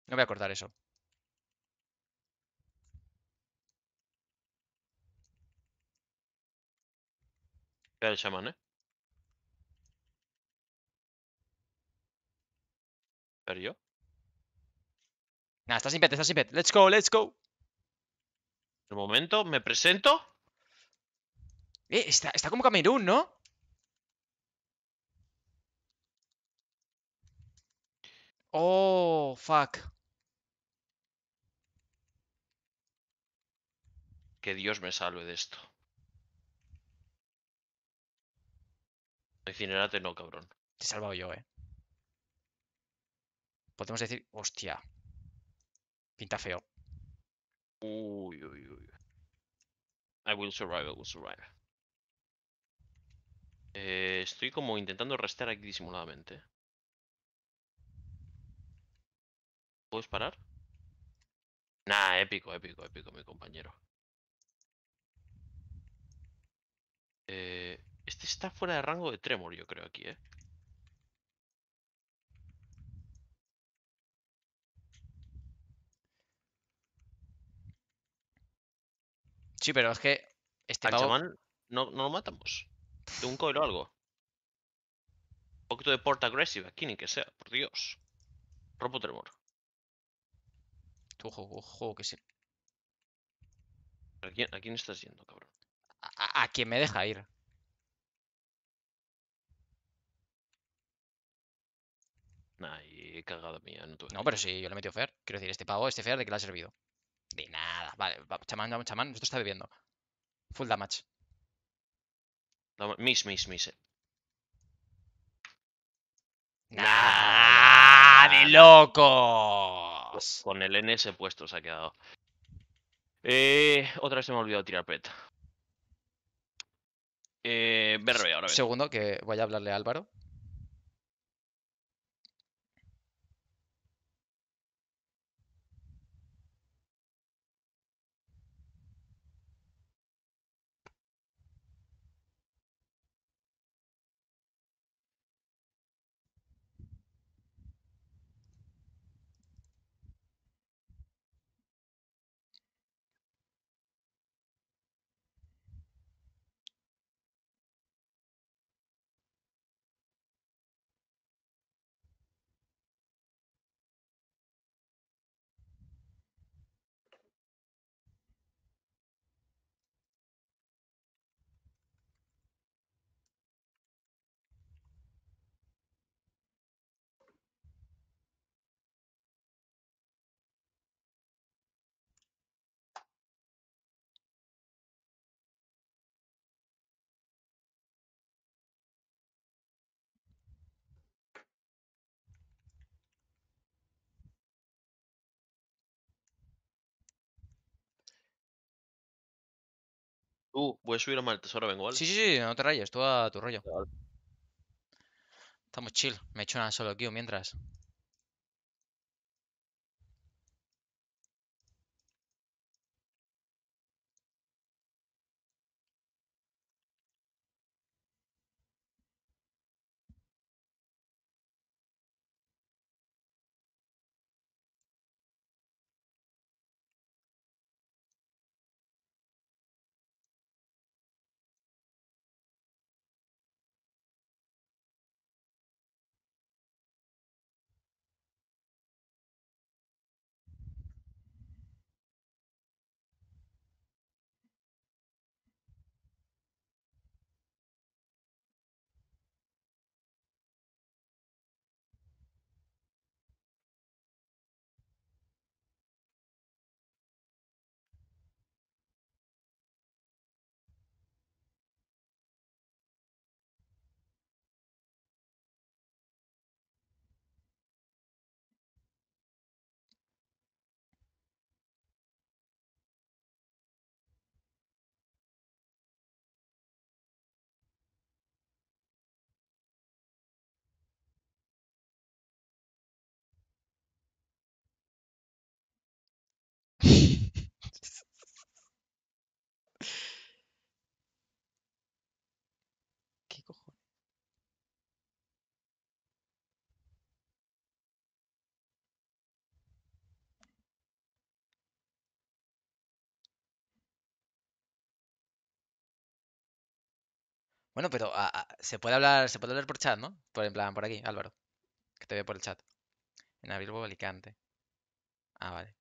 No voy a cortar eso. el chamán, ¿eh? ¿Pero yo? Nah, está sin pet, está sin pet. Let's go, let's go. Un momento, me presento. Eh, está, está como Camerún, ¿no? Oh, fuck. Que Dios me salve de esto. Incinerate no, cabrón. Te he salvado yo, eh. Podemos decir... Hostia. Pinta feo. Uy, uy, uy. I will survive, I will survive. Eh, estoy como intentando restar aquí disimuladamente. ¿Puedes parar? Nah, épico, épico, épico, mi compa. está fuera de rango de Tremor, yo creo aquí, ¿eh? Sí, pero es que este Al no, no lo matamos. De un coil o algo. Un poquito de port agresiva, aquí ni que sea, por Dios. Ropo Tremor. Ojo, ojo, que sí. ¿A quién, ¿A quién estás yendo, cabrón? A, quién me deja ir. Ay, cagada mía, no pero sí, yo le he metido Fer. Quiero decir, este pago este Fer, ¿de qué le ha servido? De nada. Vale, chamán, chamán, chamán, esto está bebiendo. Full damage. Mis, miss, miss, miss. Eh. ¡De locos! Con el NS puesto se ha quedado. Eh, otra vez se me ha olvidado tirar pet. Eh, BRB ahora. Segundo, que voy a hablarle a Álvaro. Tú, uh, voy a subir a mal tesoro, vengo, ¿vale? Sí, sí, sí, no te rayes, tú a tu rollo. Estamos chill, me he hecho una solo queue mientras. Bueno, pero ah, ah, se puede hablar, se puede hablar por chat, ¿no? Por plan, por aquí, Álvaro. Que te veo por el chat. En abril, Alicante. Ah, vale.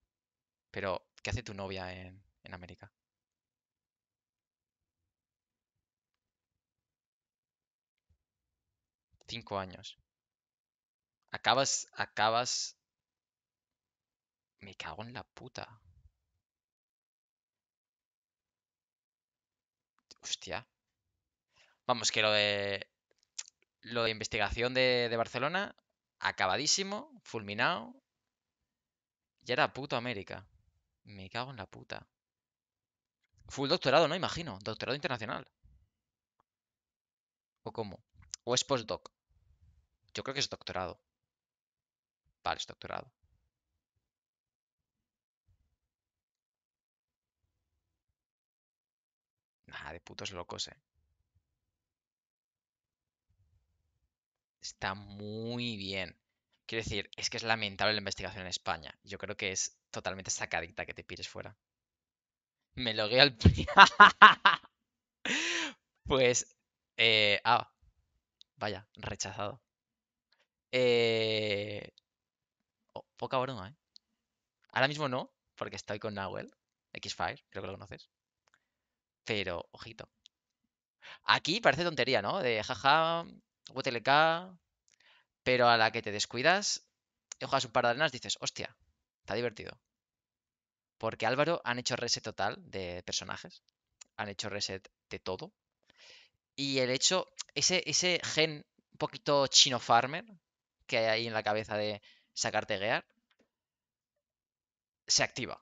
Pero, ¿qué hace tu novia en, en América? Cinco años. Acabas, acabas. Me cago en la puta. Hostia. Vamos, que lo de. Lo de investigación de, Barcelona, acabadísimo, fulminado. Y era puto América. Me cago en la puta. Full doctorado, ¿no? Imagino. Doctorado internacional. ¿O cómo? ¿O es postdoc? Yo creo que es doctorado. Vale, es doctorado. Nada, de putos locos, eh. está muy bien. Quiero decir, es que es lamentable la investigación en España. Yo creo que es totalmente sacadita que te pires fuera. Me logué al... pues... Eh, ah, vaya, rechazado. Eh, poca broma, ¿eh? Ahora mismo no, porque estoy con Nahuel, X-Fire, creo que lo conoces. Pero, ojito. Aquí parece tontería, ¿no? De jaja, WTLK, pero a la que te descuidas y juegas un par de arenas, dices, hostia, está divertido. Porque Álvaro han hecho reset total de personajes, han hecho reset de todo. Y el hecho, ese, ese gen un poquito chino farmer que hay ahí en la cabeza de sacarte gear se activa.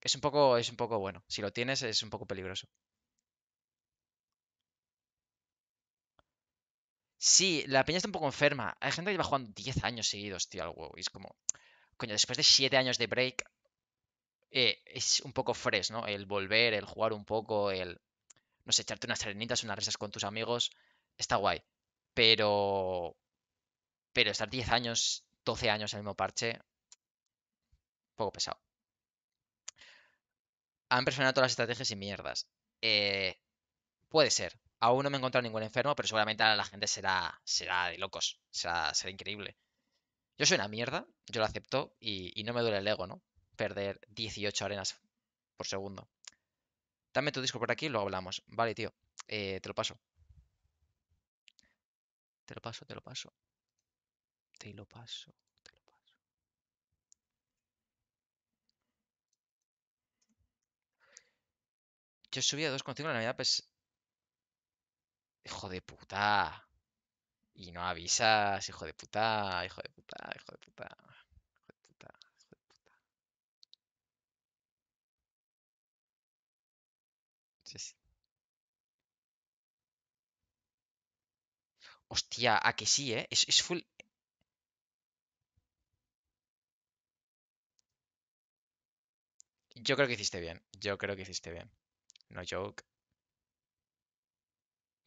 Es un poco, es un poco bueno. Si lo tienes, es un poco peligroso. Sí, la peña está un poco enferma. Hay gente que lleva jugando 10 años seguidos, tío, al Y es como, coño, después de 7 años de break, eh, es un poco fresh, ¿no? El volver, el jugar un poco, el, no sé, echarte unas serenitas, unas risas con tus amigos, está guay. Pero, pero estar 10 años, 12 años en el mismo parche, un poco pesado. Han presionado todas las estrategias y mierdas. Eh, puede ser, Aún no me he encontrado ningún enfermo, pero seguramente la gente será, será de locos. Será, increíble. Yo soy una mierda, yo lo acepto y, no me duele el ego, ¿no? Perder 18 arenas por segundo. Dame tu disco por aquí y lo hablamos. Vale, tío. Eh, te lo paso. Te lo paso, te lo paso. Te lo paso, te lo paso. Yo subí a 2,5 la Navidad, pues hijo de puta. Y no avisas, hijo de puta, hijo de puta, hijo de puta, hijo de puta, hijo de puta. Sí, sí. Hostia, a ah, que sí, ¿eh? Es, es full... Yo creo que hiciste bien. Yo creo que hiciste bien. No joke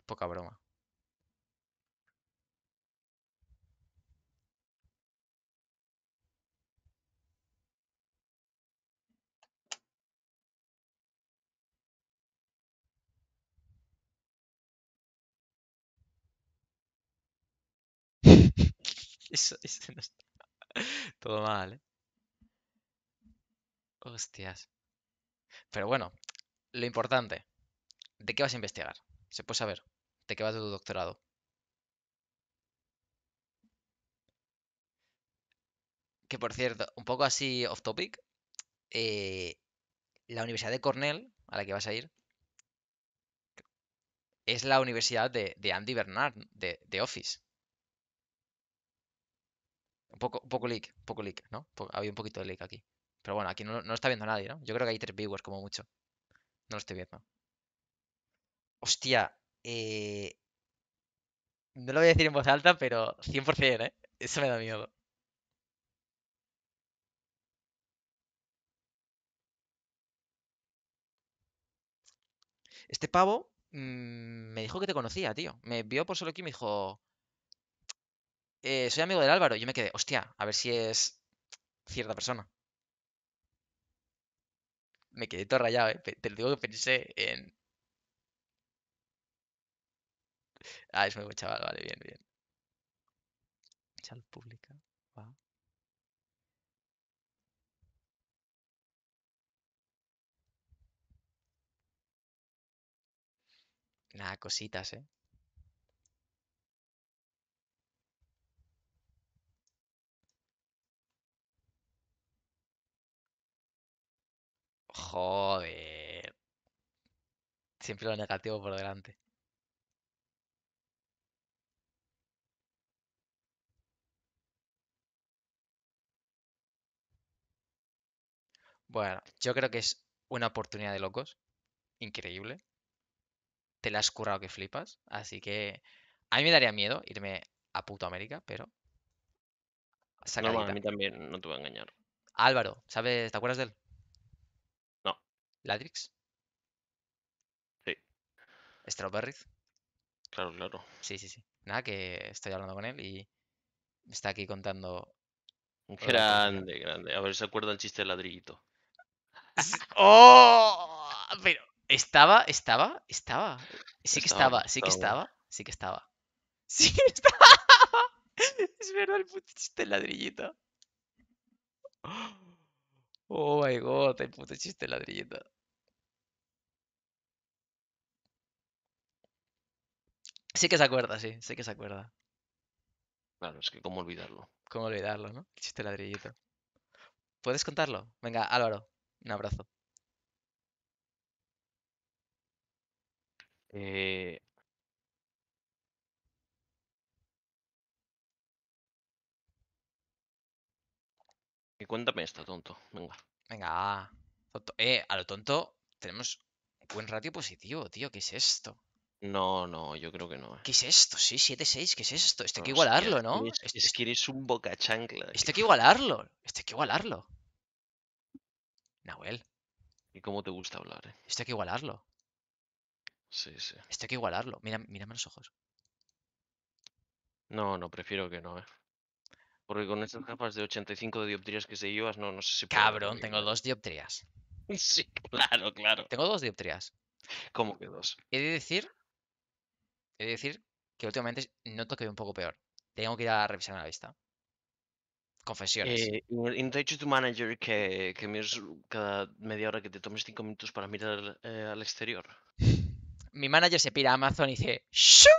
poca broma Todo mal, ¿eh? Hostias. Pero bueno, lo importante. ¿De qué vas a investigar? Se puede saber te quedas de tu doctorado. Que por cierto, un poco así off topic, eh, la Universidad de Cornell, a la que vas a ir, es la universidad de, Andy Bernard, de, Office. Un poco, poco leak, poco leak, ¿no? Había un poquito de leak aquí. Pero bueno, aquí no, no, está viendo nadie, ¿no? Yo creo que hay tres viewers como mucho. No lo estoy viendo. Hostia, eh, no lo voy a decir en voz alta, pero 100%, ¿eh? Eso me da miedo. Este pavo mm, me dijo que te conocía, tío. Me vio por solo aquí y me dijo... Eh, soy amigo del Álvaro. Y yo me quedé, hostia, a ver si es cierta persona. Me quedé todo rayado, ¿eh? Te lo digo que pensé en... Ah, es muy buen chaval, vale, bien, bien. Salud pública, va. Nada, cositas, ¿eh? Joder. Siempre lo negativo por delante. Bueno, yo creo que es una oportunidad de locos. Increíble. Te la has currado que flipas. Así que a mí me daría miedo irme a puto América, pero. No, a mí también, no te voy a engañar. Álvaro, ¿sabes? ¿Te acuerdas de él? No. ¿Ladrix? Sí. ¿Strawberries? Claro, claro. Sí, sí, sí. Nada, que estoy hablando con él y está aquí contando. Grande, grande. A ver si se acuerda el chiste del ladrillito. ¡Oh! Pero estaba, estaba, estaba. Sí que estaba, sí que estaba, sí que estaba. Sí estaba. Es verdad el puto chiste ladrillito. Oh my god, el puto chiste ladrillito. Sí que se acuerda, sí, sí que se acuerda. Claro, es que cómo olvidarlo. Cómo olvidarlo, ¿no? El chiste ladrillito. ¿Puedes contarlo? Venga, Álvaro, un abrazo. Eh, y cuéntame esto, tonto. Venga. Venga, tonto. Eh, a lo tonto tenemos buen ratio positivo, tío. ¿Qué es esto? No, no, yo creo que no. Eh. ¿Qué es esto? Sí, 7-6, ¿qué es esto? Este hay que igualarlo, ¿no? Este es, es, que eres un bocachancla. Esto hay que igualarlo. este hay que igualarlo. Nahuel. ¿Y cómo te gusta hablar? Eh? Esto hay que igualarlo. Sí, sí. Esto hay que igualarlo. Mira, mírame los ojos. No, no, prefiero que no, ¿eh? Porque con estas mm. gafas de 85 de dioptrías que se llevas, no, no sé si... Cabrón, tengo eh. dos dioptrías. Sí, claro, claro. Tengo dos dioptrías. ¿Cómo que dos? He de decir... He de decir que últimamente noto que veo un poco peor. Tengo que ir a revisar la vista. Confesiones. Eh, a tu Manager, que, mires cada media hora que te tomes cinco minutos para mirar eh, al exterior. Mi manager se pira a Amazon y dice ¡Shoo!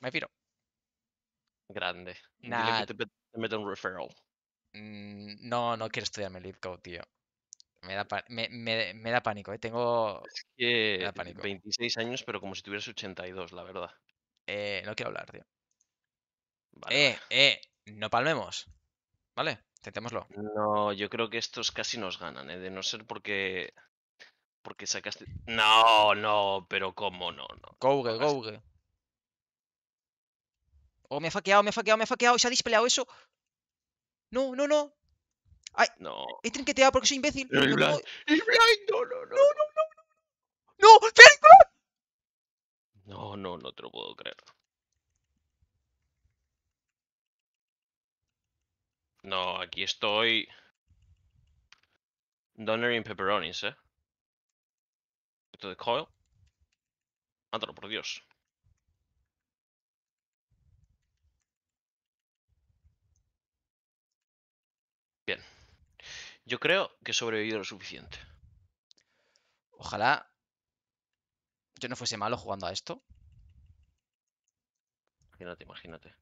Me piro. Grande. Nada. que te, meto un referral. Mm, no, no quiero estudiarme LeetCode, tío. Me da, me, da pánico, ¿eh? Tengo... Es que 26 años, pero como si tuvieras 82, la verdad. Eh, no quiero hablar, tío. Eh, eh, no palmemos. ¿Vale? Intentémoslo. No, yo creo que estos casi nos ganan, ¿eh? De no ser porque. Porque sacaste. No, no, pero cómo no, no. Gouge, Gouge. Oh, me ha faqueado, me ha faqueado, me ha faqueado. Se ha dispeleado eso. No, no, no. Ay, no. He trinqueteado porque soy imbécil. El no, blind. El blind. No, no, no. No, no, no. ¡No! ¡No! ¡No! ¡No! No, no, no te lo puedo creer. No, aquí estoy. Doner in pepperonis, eh. Esto de coil. Mátalo, por Dios. Bien. Yo creo que he sobrevivido lo suficiente. Ojalá yo no fuese malo jugando a esto. Imagínate, imagínate.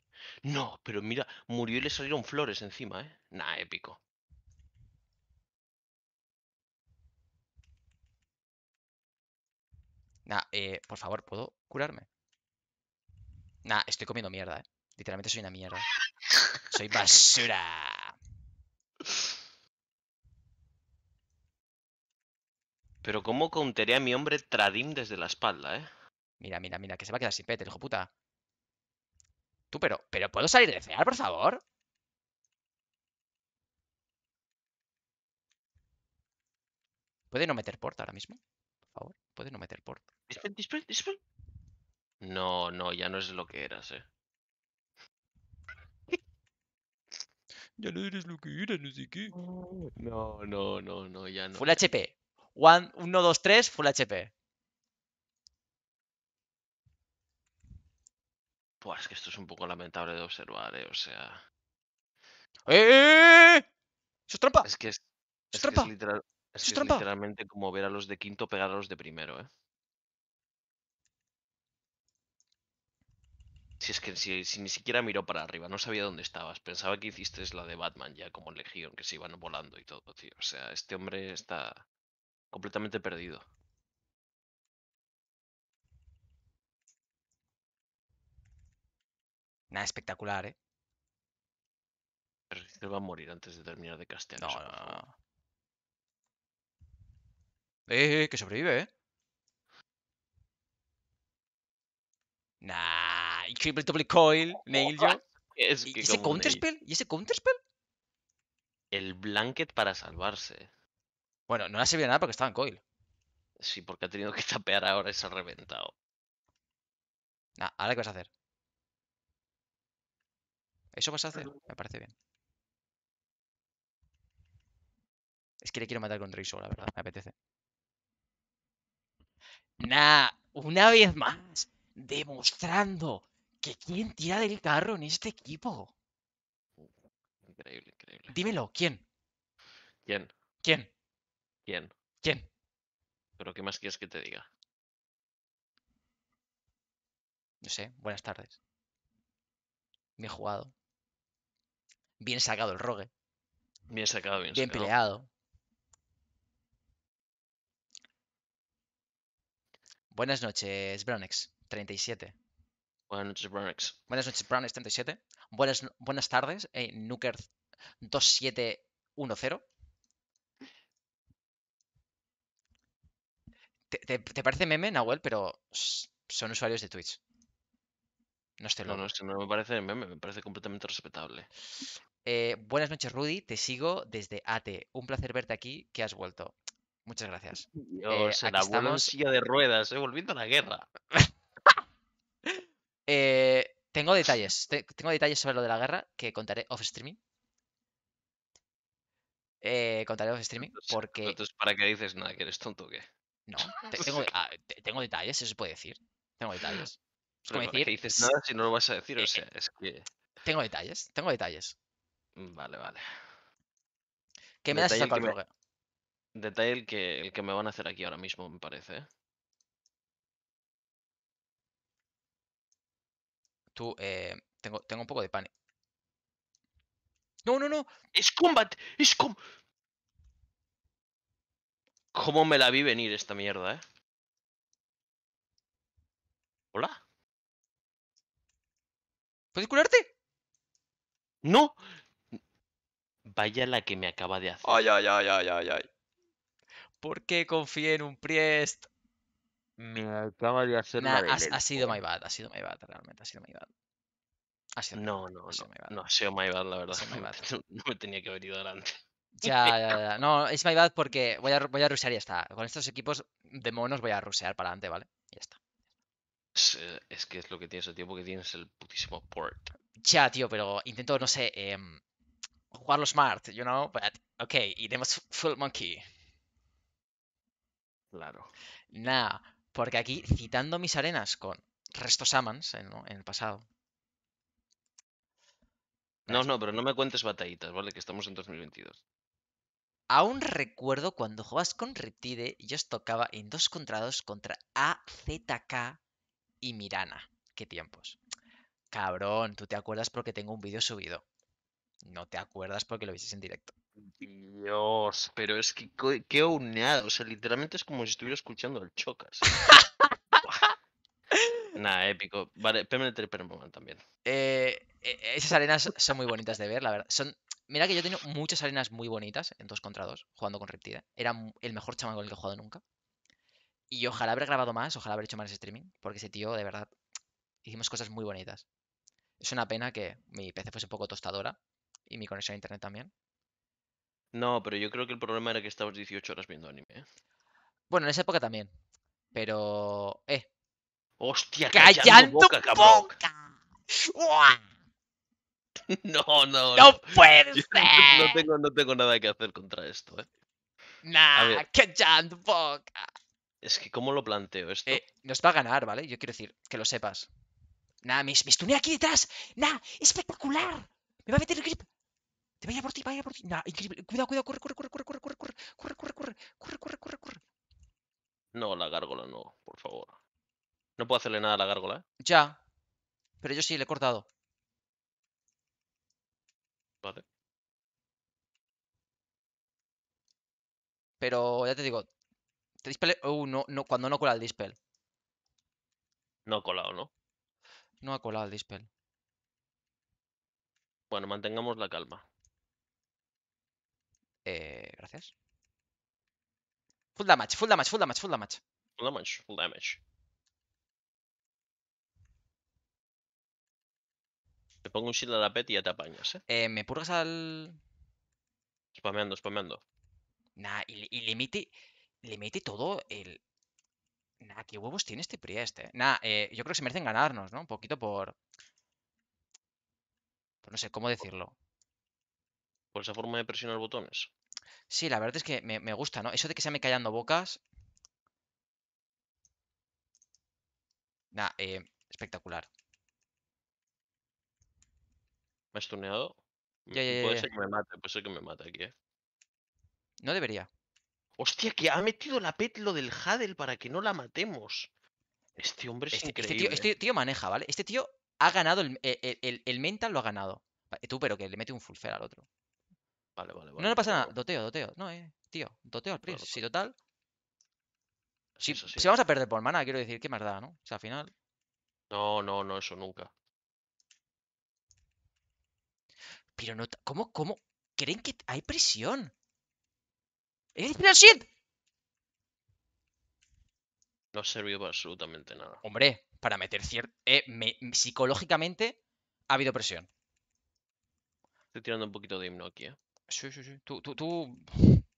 No, pero mira, murió y le salieron flores encima, ¿eh? Nah, épico. Nah, eh, por favor, ¿puedo curarme? Nah, estoy comiendo mierda, ¿eh? Literalmente soy una mierda. soy basura. Pero cómo counteré a mi hombre Tradim desde la espalda, ¿eh? Mira, mira, mira, que se va a quedar sin pete, hijo puta. Tú, pero, pero ¿puedo salir de cear, por favor? ¿Puede no meter porta ahora mismo? Por favor, puede no meter porta. Dispel, dispel, dispel. No, no, ya no es lo que eras, eh. ya no eres lo que eras, no sé qué. No, no, no, no, ya no. Full HP. One, 1, 2, 3, full HP. es que esto es un poco lamentable de observar, ¿eh? O sea. ¡Eh! eh, eh, eh! es Es que es. literal, literalmente como ver a los de quinto pegar a los de primero, ¿eh? Si es que si, ni siquiera miró para arriba, no sabía dónde estabas. Pensaba que hiciste la de Batman ya, como Legión, que se iban volando y todo, tío. O sea, este hombre está completamente perdido. Nada espectacular, ¿eh? se va a morir antes de terminar de castear. No, no, no. Eh, eh, eh, que sobrevive, ¿eh? Nah, y triple double coil, nail yo. ¿Y ese counterspell? ¿Y ese counterspell? El blanket para salvarse. Bueno, no le ha servido nada porque estaba en coil. Sí, porque ha tenido que tapear ahora y se ha reventado. Nah, ¿ahora qué vas a hacer? ¿Eso vas a hacer? Me parece bien. Es que le quiero matar con solo, la verdad. Me apetece. Nah, una vez más, demostrando que quién tira del carro en este equipo. Increíble, increíble. Dímelo, ¿quién? ¿Quién? ¿Quién? ¿Quién? ¿Quién? ¿Pero qué más quieres que te diga? No sé, buenas tardes. Me he jugado. Bien sacado el rogue. Bien sacado, bien, bien peleado. Buenas noches, Brownex 37. Buenas noches, Bronex. Buenas noches, bronex 37. Buenas, buenas tardes, eh, Nuker 2710. te, te parece meme, Nahuel? Pero son usuarios de Twitch. No estoy No, no, no me parece me parece completamente respetable. Eh, buenas noches, Rudy. Te sigo desde ATE. Un placer verte aquí, que has vuelto. Muchas gracias. Eh, Dios, silla de ruedas, eh, volviendo a la guerra. Eh, tengo detalles. tengo detalles sobre lo de la guerra que contaré off streaming. contaré off streaming porque. ¿para qué dices nada? ¿Que eres tonto o qué? No, tengo, ah, tengo detalles, eso se puede decir. Tengo detalles dices nada si no lo vas a decir, eh, eh, Tengo detalles, tengo detalles. Mm, vale, vale. ¿Qué me das que Detalle el que, el que me van a hacer aquí ahora mismo, me parece. ¿eh? Tú, eh, tengo, tengo un poco de pánico. No, no, no. Es combat. Es com... ¿Cómo me la vi venir esta mierda, eh? Hola. ¿Puedes curarte? No. Vaya la que me acaba de hacer. Ay, ay, ay, ay, ay, ay. ¿Por qué confié en un Priest? Me acaba de hacer nah, ha, sido my bad, ha sido my bad, realmente, ha sido my bad. Ha no, no, ha sido no, my bad. no, ha sido my bad, la verdad. No, me tenía que haber ido adelante. Ya, ya, ya. No, es my bad porque voy a, voy rushear y ya está. Con estos equipos de monos voy a rushear para adelante, ¿vale? Ya está. Pues, eh, es que es lo que tienes el tiempo que tienes el putísimo port. Ya, tío, pero intento, no sé, em, jugarlo smart, you know, but ok, tenemos full monkey. Claro. Nah, porque aquí, citando mis arenas con restos amans en, el pasado. No, no, pero no me cuentes batallitas, ¿vale? Que estamos en 2022. Aún recuerdo cuando jugabas con reptide yo os tocaba en dos contra contra AZK y Mirana. ¿Qué tiempos? Cabrón, tú te acuerdas porque tengo un vídeo subido. No te acuerdas porque lo viste en directo. Dios, pero es que qué uneado. O sea, literalmente es como si estuviera escuchando el Chocas. Nada, épico. Vale, permanente momento también. Eh, e, esas arenas son muy bonitas de ver, la verdad. Son, mira que yo tengo muchas arenas muy bonitas en 2 contra 2, jugando con Reptile. Era el mejor chamán con el que he jugado nunca. Y ojalá haber grabado más, ojalá haber hecho más streaming, porque ese tío, de verdad, hicimos cosas muy bonitas. Es una pena que mi PC fuese un poco tostadora y mi conexión a internet también. No, pero yo creo que el problema era que estabas 18 horas viendo anime. ¿eh? Bueno, en esa época también. Pero. ¡Eh! ¡Hostia! ¡Callando, boca, cabrón! no, no, no. ¡No puede ser! No tengo, no tengo nada que hacer contra esto, ¿eh? ¡Nah! ¡Callando boca! Es que, ¿cómo lo planteo esto? nos va a ganar, ¿vale? Yo quiero decir, que lo sepas. Nah, me, me aquí detrás. Nah, espectacular. Me va a meter el grip. Te vaya por ti, vaya por ti. Nah, increíble. Cuidado, cuidado, corre, corre, corre, corre, corre, corre, corre, corre, corre, corre, corre, corre, corre, corre. No, la gárgola no, por favor. No puedo hacerle nada a la gárgola, ¿eh? Ya. Pero yo sí, le he cortado. Vale. Pero ya te digo, dispel. Uh, no, no, cuando no cola el dispel. No ha colado, ¿no? No ha colado el dispel. Bueno, mantengamos la calma. Eh, gracias. Full damage, full damage, full damage, full damage. Full damage, full damage. Te pongo un shield a la pet y ya te apañas, ¿eh? eh ¿Me purgas al...? Spameando, spameando. Nah, y, y limiti le mete todo el... Nah, qué huevos tiene este Prieste. Nah, eh, yo creo que se merecen ganarnos, ¿no? Un poquito por... Pues no sé cómo decirlo. Por esa forma de presionar botones. Sí, la verdad es que me, gusta, ¿no? Eso de que se me callando bocas... Nah, eh, espectacular. ¿Me has tuneado? Mm, puede ser que me mate, puede ser que me mate aquí, ¿eh? No debería. Hostia, que ha metido la pet lo del Hadel para que no la matemos. Este hombre es este, este increíble. Este tío, maneja, ¿vale? Este tío ha ganado, el, e, e, mental lo ha ganado. Tú, pero que le mete un full fair al otro. Vale, vale, vale. No, le pasa nada. Doteo, doteo. No, eh, tío. Doteo al Prince. si total. Si, vamos a perder por mana, quiero decir, qué más da, ¿no? O sea, al final. No, no, no, eso nunca. Pero no. ¿Cómo, cómo? ¿Creen que hay presión? ¡Es el No ha servido para absolutamente nada. Hombre, para meter cierto. Eh, psicológicamente ha habido presión. Estoy tirando un poquito de himno Sí, sí, sí. Tú,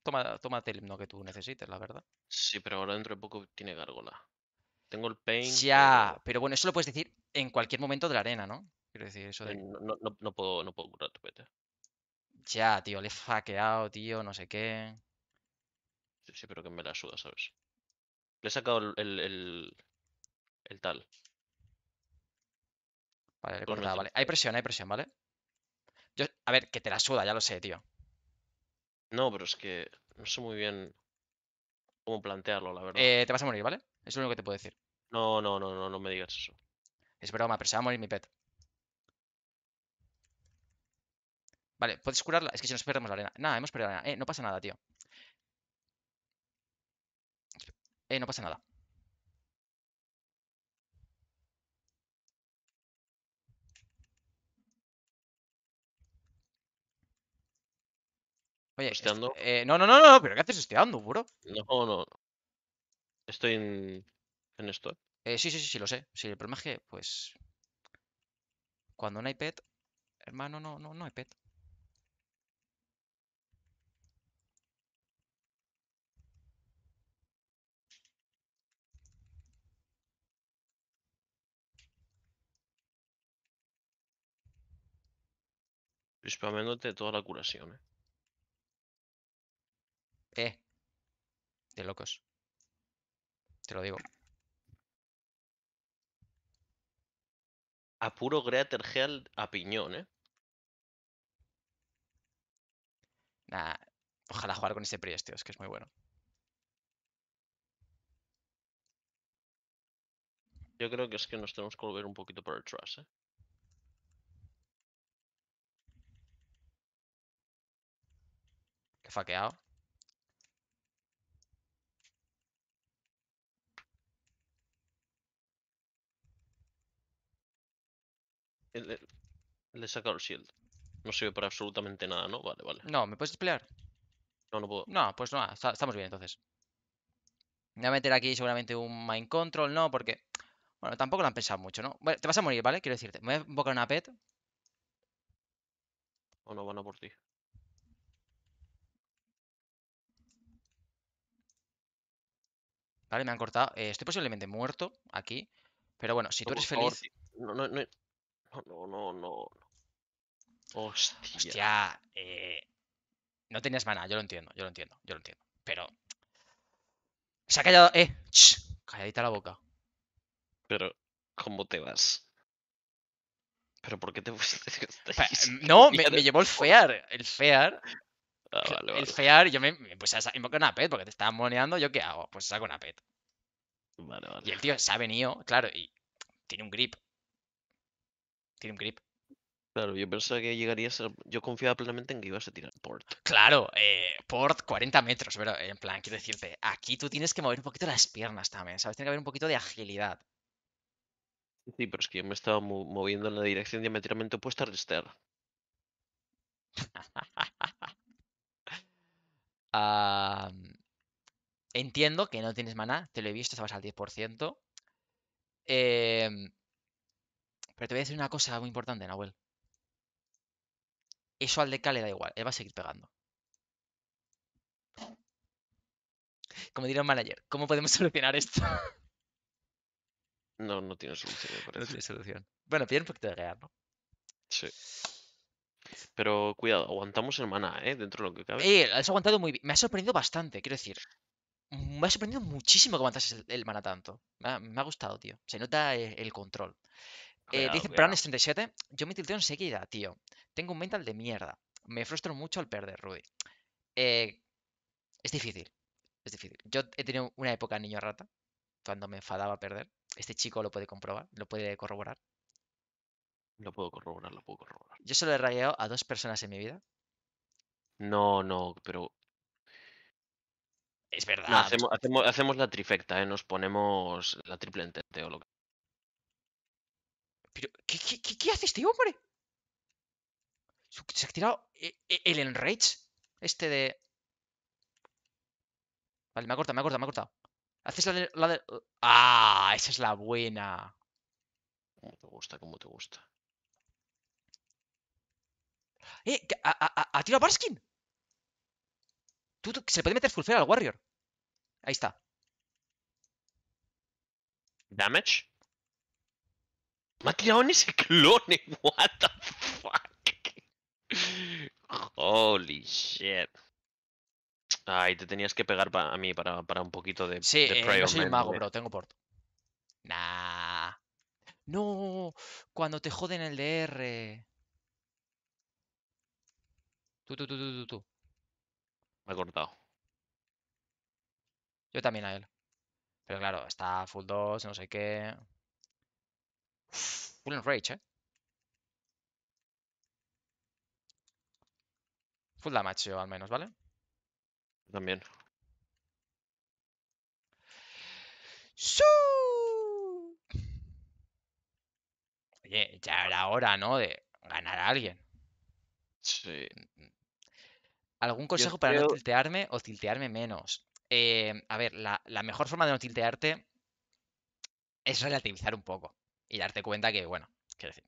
Toma, tómate el himno que tú necesites, la verdad. Sí, pero ahora dentro de poco tiene gárgola. Tengo el pain. Ya, pero... bueno, eso lo puedes decir en cualquier momento de la arena, ¿no? Quiero decir, eso de. No, puedo, no puedo curar tu pete. Ya, tío, le he faqueado, tío, no sé qué. Sí, pero que me la suda, ¿sabes? Le he sacado el, el, el, tal. Vale, recordado, vale. Hay presión, hay presión, ¿vale? a ver, que te la suda, ya lo sé, tío. No, pero es que no sé muy bien cómo plantearlo, la verdad. Eh, te vas a morir, ¿vale? Es lo único que te puedo decir. No, no, no, no, no me digas eso. Es broma, pero se va a morir mi pet. Vale, puedes curarla. Es que si nos perdemos la arena. Nada, hemos perdido la arena. Eh, no pasa nada, tío. Eh, no pasa nada. Oye, Eh, no, no, no, no, pero ¿qué haces esteando, bro? No, no, Estoy en, en esto. Eh, sí, sí, sí, sí, lo sé. Sí, el problema es que, pues... Cuando no hay pet... Hermano, no, no, no hay pet. Esperándote toda la curación, eh. Eh. De locos. Te lo digo. Apuro, puro Greater a piñón, eh. Nada. Ojalá jugar con ese Priest, tío. Es que es muy bueno. Yo creo que es que nos tenemos que volver un poquito para atrás, eh. He faqueado. Le, le he sacado el shield. No sirve para absolutamente nada, ¿no? Vale, vale. No, ¿me puedes pelear? No, no puedo. No, pues nada, estamos bien entonces. voy a meter aquí seguramente un mind control, no, porque... Bueno, tampoco lo han pensado mucho, ¿no? Bueno, te vas a morir, ¿vale? Quiero decirte. Me voy a invocar una pet. O no van a por ti. Vale, me han cortado. Eh, estoy posiblemente muerto aquí. Pero bueno, si tú eres feliz. No, no, no. No, no, no. Hostia. Hostia. Eh, no tenías mana, yo lo entiendo, yo lo entiendo, yo lo entiendo. Pero. Se ha callado. Eh, calladita la boca. Pero, ¿cómo te vas? ¿Pero por qué te fuiste? no, me, me, llevó el FEAR. El FEAR Ah, el fear, yo me, me puse una pet porque te estaban moneando, ¿yo qué hago? Pues saco una pet. Vale, vale. Y el tío se ha venido, claro, y tiene un grip. Tiene un grip. Claro, yo pensaba que llegaría A... Yo confiaba plenamente en que ibas a tirar port. Claro, eh, port 40 metros, pero en plan, quiero decirte, aquí tú tienes que mover un poquito las piernas también, ¿sabes? Tiene que haber un poquito de agilidad. Sí, pero es que yo me estaba moviendo en la dirección diametralmente opuesta al Rester. Ah, entiendo que no tienes maná, te lo he visto, estabas al 10%. Eh, em, pero te voy a decir una cosa muy importante, Nahuel. Eso al deca le da igual, él va a seguir pegando. Como diría un manager, ¿cómo podemos solucionar esto? No, no tiene solución, Bueno, piden un poquito de guerra, Sí. Pero cuidado, aguantamos hermana, ¿eh? Dentro de lo que cabe. Eh, has aguantado muy bien. Me ha sorprendido bastante, quiero decir. Me ha sorprendido muchísimo que aguantases el, mana tanto. Me ha, gustado, tío. Se nota eh, el, control. dice Pranes 37, yo me tilteo enseguida, tío. Tengo un mental de mierda. Me frustro mucho al perder, Rudy. Eh, es difícil. Es difícil. Yo he tenido una época niño rata, cuando me enfadaba perder. Este chico lo puede comprobar, lo puede corroborar. Lo puedo corroborar, lo puedo corroborar. Yo solo he rayado a dos personas en mi vida. No, no, pero. Es verdad. Pues hacemos, la trifecta, ¿eh? Nos ponemos la triple entente o lo que. Pero, ¿qué, qué, qué, hace este hombre? Se ha tirado eh, eh, el Enrage. Este de. Vale, me ha cortado, me ha cortado, me ha cortado. Haces la de, la de... ¡Ah! Esa es la buena. Como te gusta, como te gusta. ¡Eh! ¡A, a, a, Barskin! ¿Tú, se le puede meter full al Warrior. Ahí está. ¿Damage? Me ha tirado en ese clone. What the fuck? Holy shit. Ay, te tenías que pegar a mí para, para, un poquito de. Sí, no eh, soy mago, eh. bro. Tengo port. Nah. No. Cuando te joden el DR. Tú, tú, tú, tú, tú, Me he cortado. Yo también a él. Pero claro, está full 2, no sé qué. Full full rage, eh. Full damage yo al menos, ¿vale? También. Suuu. Oye, ya era hora, ¿no? De ganar a alguien. Sí. Mm, mm. ¿Algún consejo para no tiltearme o tiltearme menos? Eh, a ver, la, mejor forma de no tiltearte es relativizar un poco y darte cuenta que, bueno, quiero decir,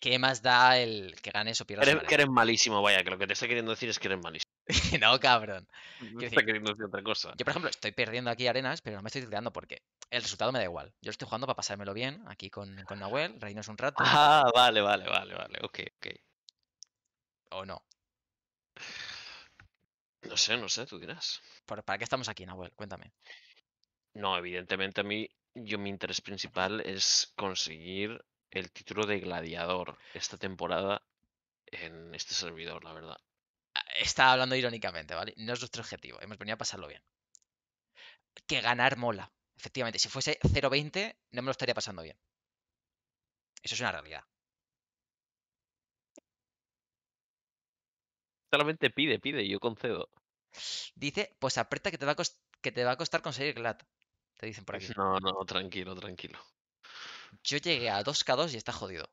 ¿qué, más da el que ganes o pierdas? que eres malísimo, vaya, que lo que te está queriendo decir es que eres malísimo. no, cabrón. No está queriendo decir otra cosa. Yo, por ejemplo, estoy perdiendo aquí arenas, pero no me estoy tilteando porque el resultado me da igual. Yo estoy jugando para pasármelo bien aquí con, con Nahuel, reinos un rato. Ah, vale, vale, vale, vale. Ok, ok. O no. No sé, no sé, tú dirás. ¿Para, qué estamos aquí, Nahuel? Cuéntame. No, evidentemente a mí, yo mi interés principal es conseguir el título de gladiador esta temporada en este servidor, la verdad. Ah, está hablando irónicamente, ¿vale? No es nuestro objetivo, hemos venido a pasarlo bien. Que ganar mola, efectivamente. Si fuese 0-20, no me lo estaría pasando bien. Eso es una realidad. Solamente pide, pide, yo concedo. Dice, pues aprieta que te va a, que te va a costar conseguir GLAT. Te dicen por aquí. No, no, tranquilo, tranquilo. Yo llegué a 2K2 y está jodido.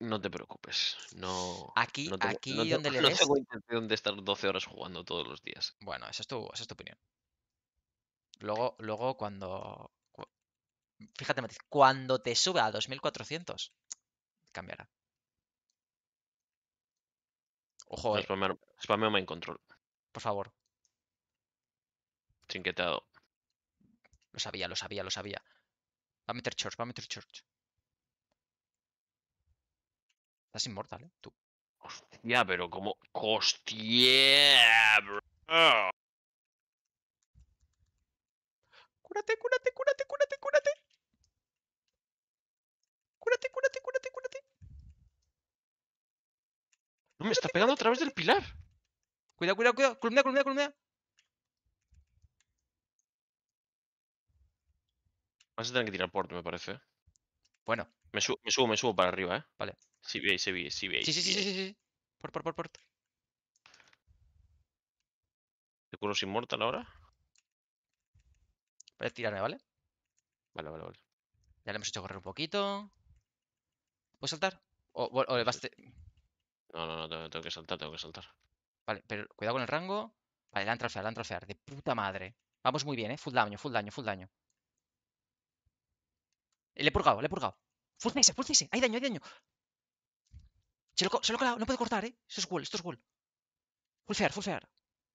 No te preocupes. No. Aquí, aquí donde le intención de estar 12 horas jugando todos los días. Bueno, esa es tu, es opinión. Luego, luego cuando. Fíjate, cuando te suba a 2400, cambiará. Ojo, eh! spameo, control. Por favor. Trinquetado. Lo sabía, lo sabía, lo sabía. Va a meter church, va a meter church. Estás inmortal, ¿eh? Tú. Hostia, pero como... Hostia, bro. Cúrate, cúrate, cúrate, cúrate, cúrate. Cúrate, cúrate, cúrate, cúrate me está pegando a través del pilar. Cuidado, cuidado, cuidado. Columna, columna, columna. Vas a tener que tirar por me parece. ¿eh? Bueno. Me, me subo, me subo para arriba, ¿eh? Vale. Sí, veis, sí, veis, sí, veis. Sí, sí, sí, sí, Por, por, Por, por, ¿Te curo sin mortal ahora? Voy a tirarme, ¿vale? Vale, vale, vale. Ya le hemos hecho correr un poquito. ¿Puedo saltar? O, o, le vas... a... No, no, no, tengo, que saltar, tengo que saltar. Vale, pero cuidado con el rango. Vale, la han la han De puta madre. Vamos muy bien, ¿eh? Full daño, full daño, full daño. Le he purgado, le he purgado. Full nice, full nice. Hay daño, hay daño. Se lo, se he no puede cortar, ¿eh? Esto es wall, esto es wall. Full fair, full fair.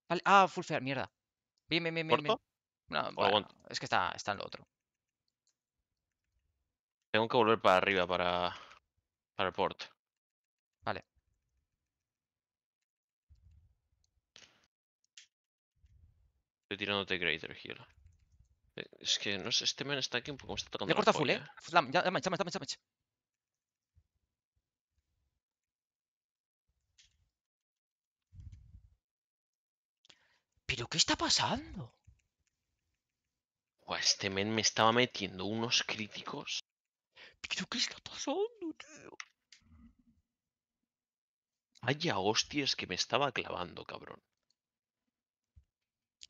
Vale, ah, full fair, mierda. Bien, bien, bien, bien. No, bueno, es que está, está en lo otro. Tengo que volver para arriba para, para el port. Vale. Estoy tirándote Greater Heal. Eh, es que no sé, este men está aquí un poco, me está tocando. Ya corta full, eh. Ya, ya, ya, ya, ya. ¿Pero qué está pasando? este men me estaba metiendo unos críticos. ¿Pero qué está pasando, tío? Vaya hostias que me estaba clavando, cabrón.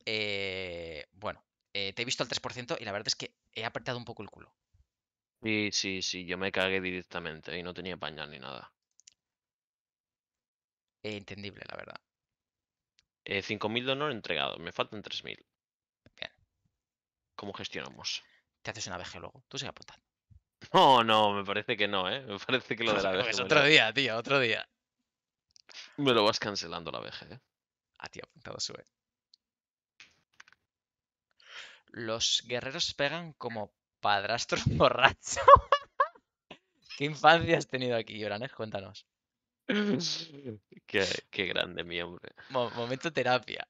Eh, bueno, eh, te he visto al 3% y la verdad es que he apretado un poco el culo. Sí, sí, sí, yo me cagué directamente y no tenía pañal ni nada. Eh, entendible, la verdad. 5.000 de honor entregado, me faltan 3.000. Bien. ¿Cómo gestionamos? Te haces una BG luego, tú sigue apuntando. No, no, me parece que no, ¿eh? Me parece que lo de la BG. otro día, tío, otro día. Me lo vas cancelando la veje ¿eh? Ah, tío, apuntado sube. Los guerreros pegan como padrastro borracho. ¿Qué infancia has tenido aquí, Oranes! Cuéntanos. Qué, grande mi hombre. momento terapia.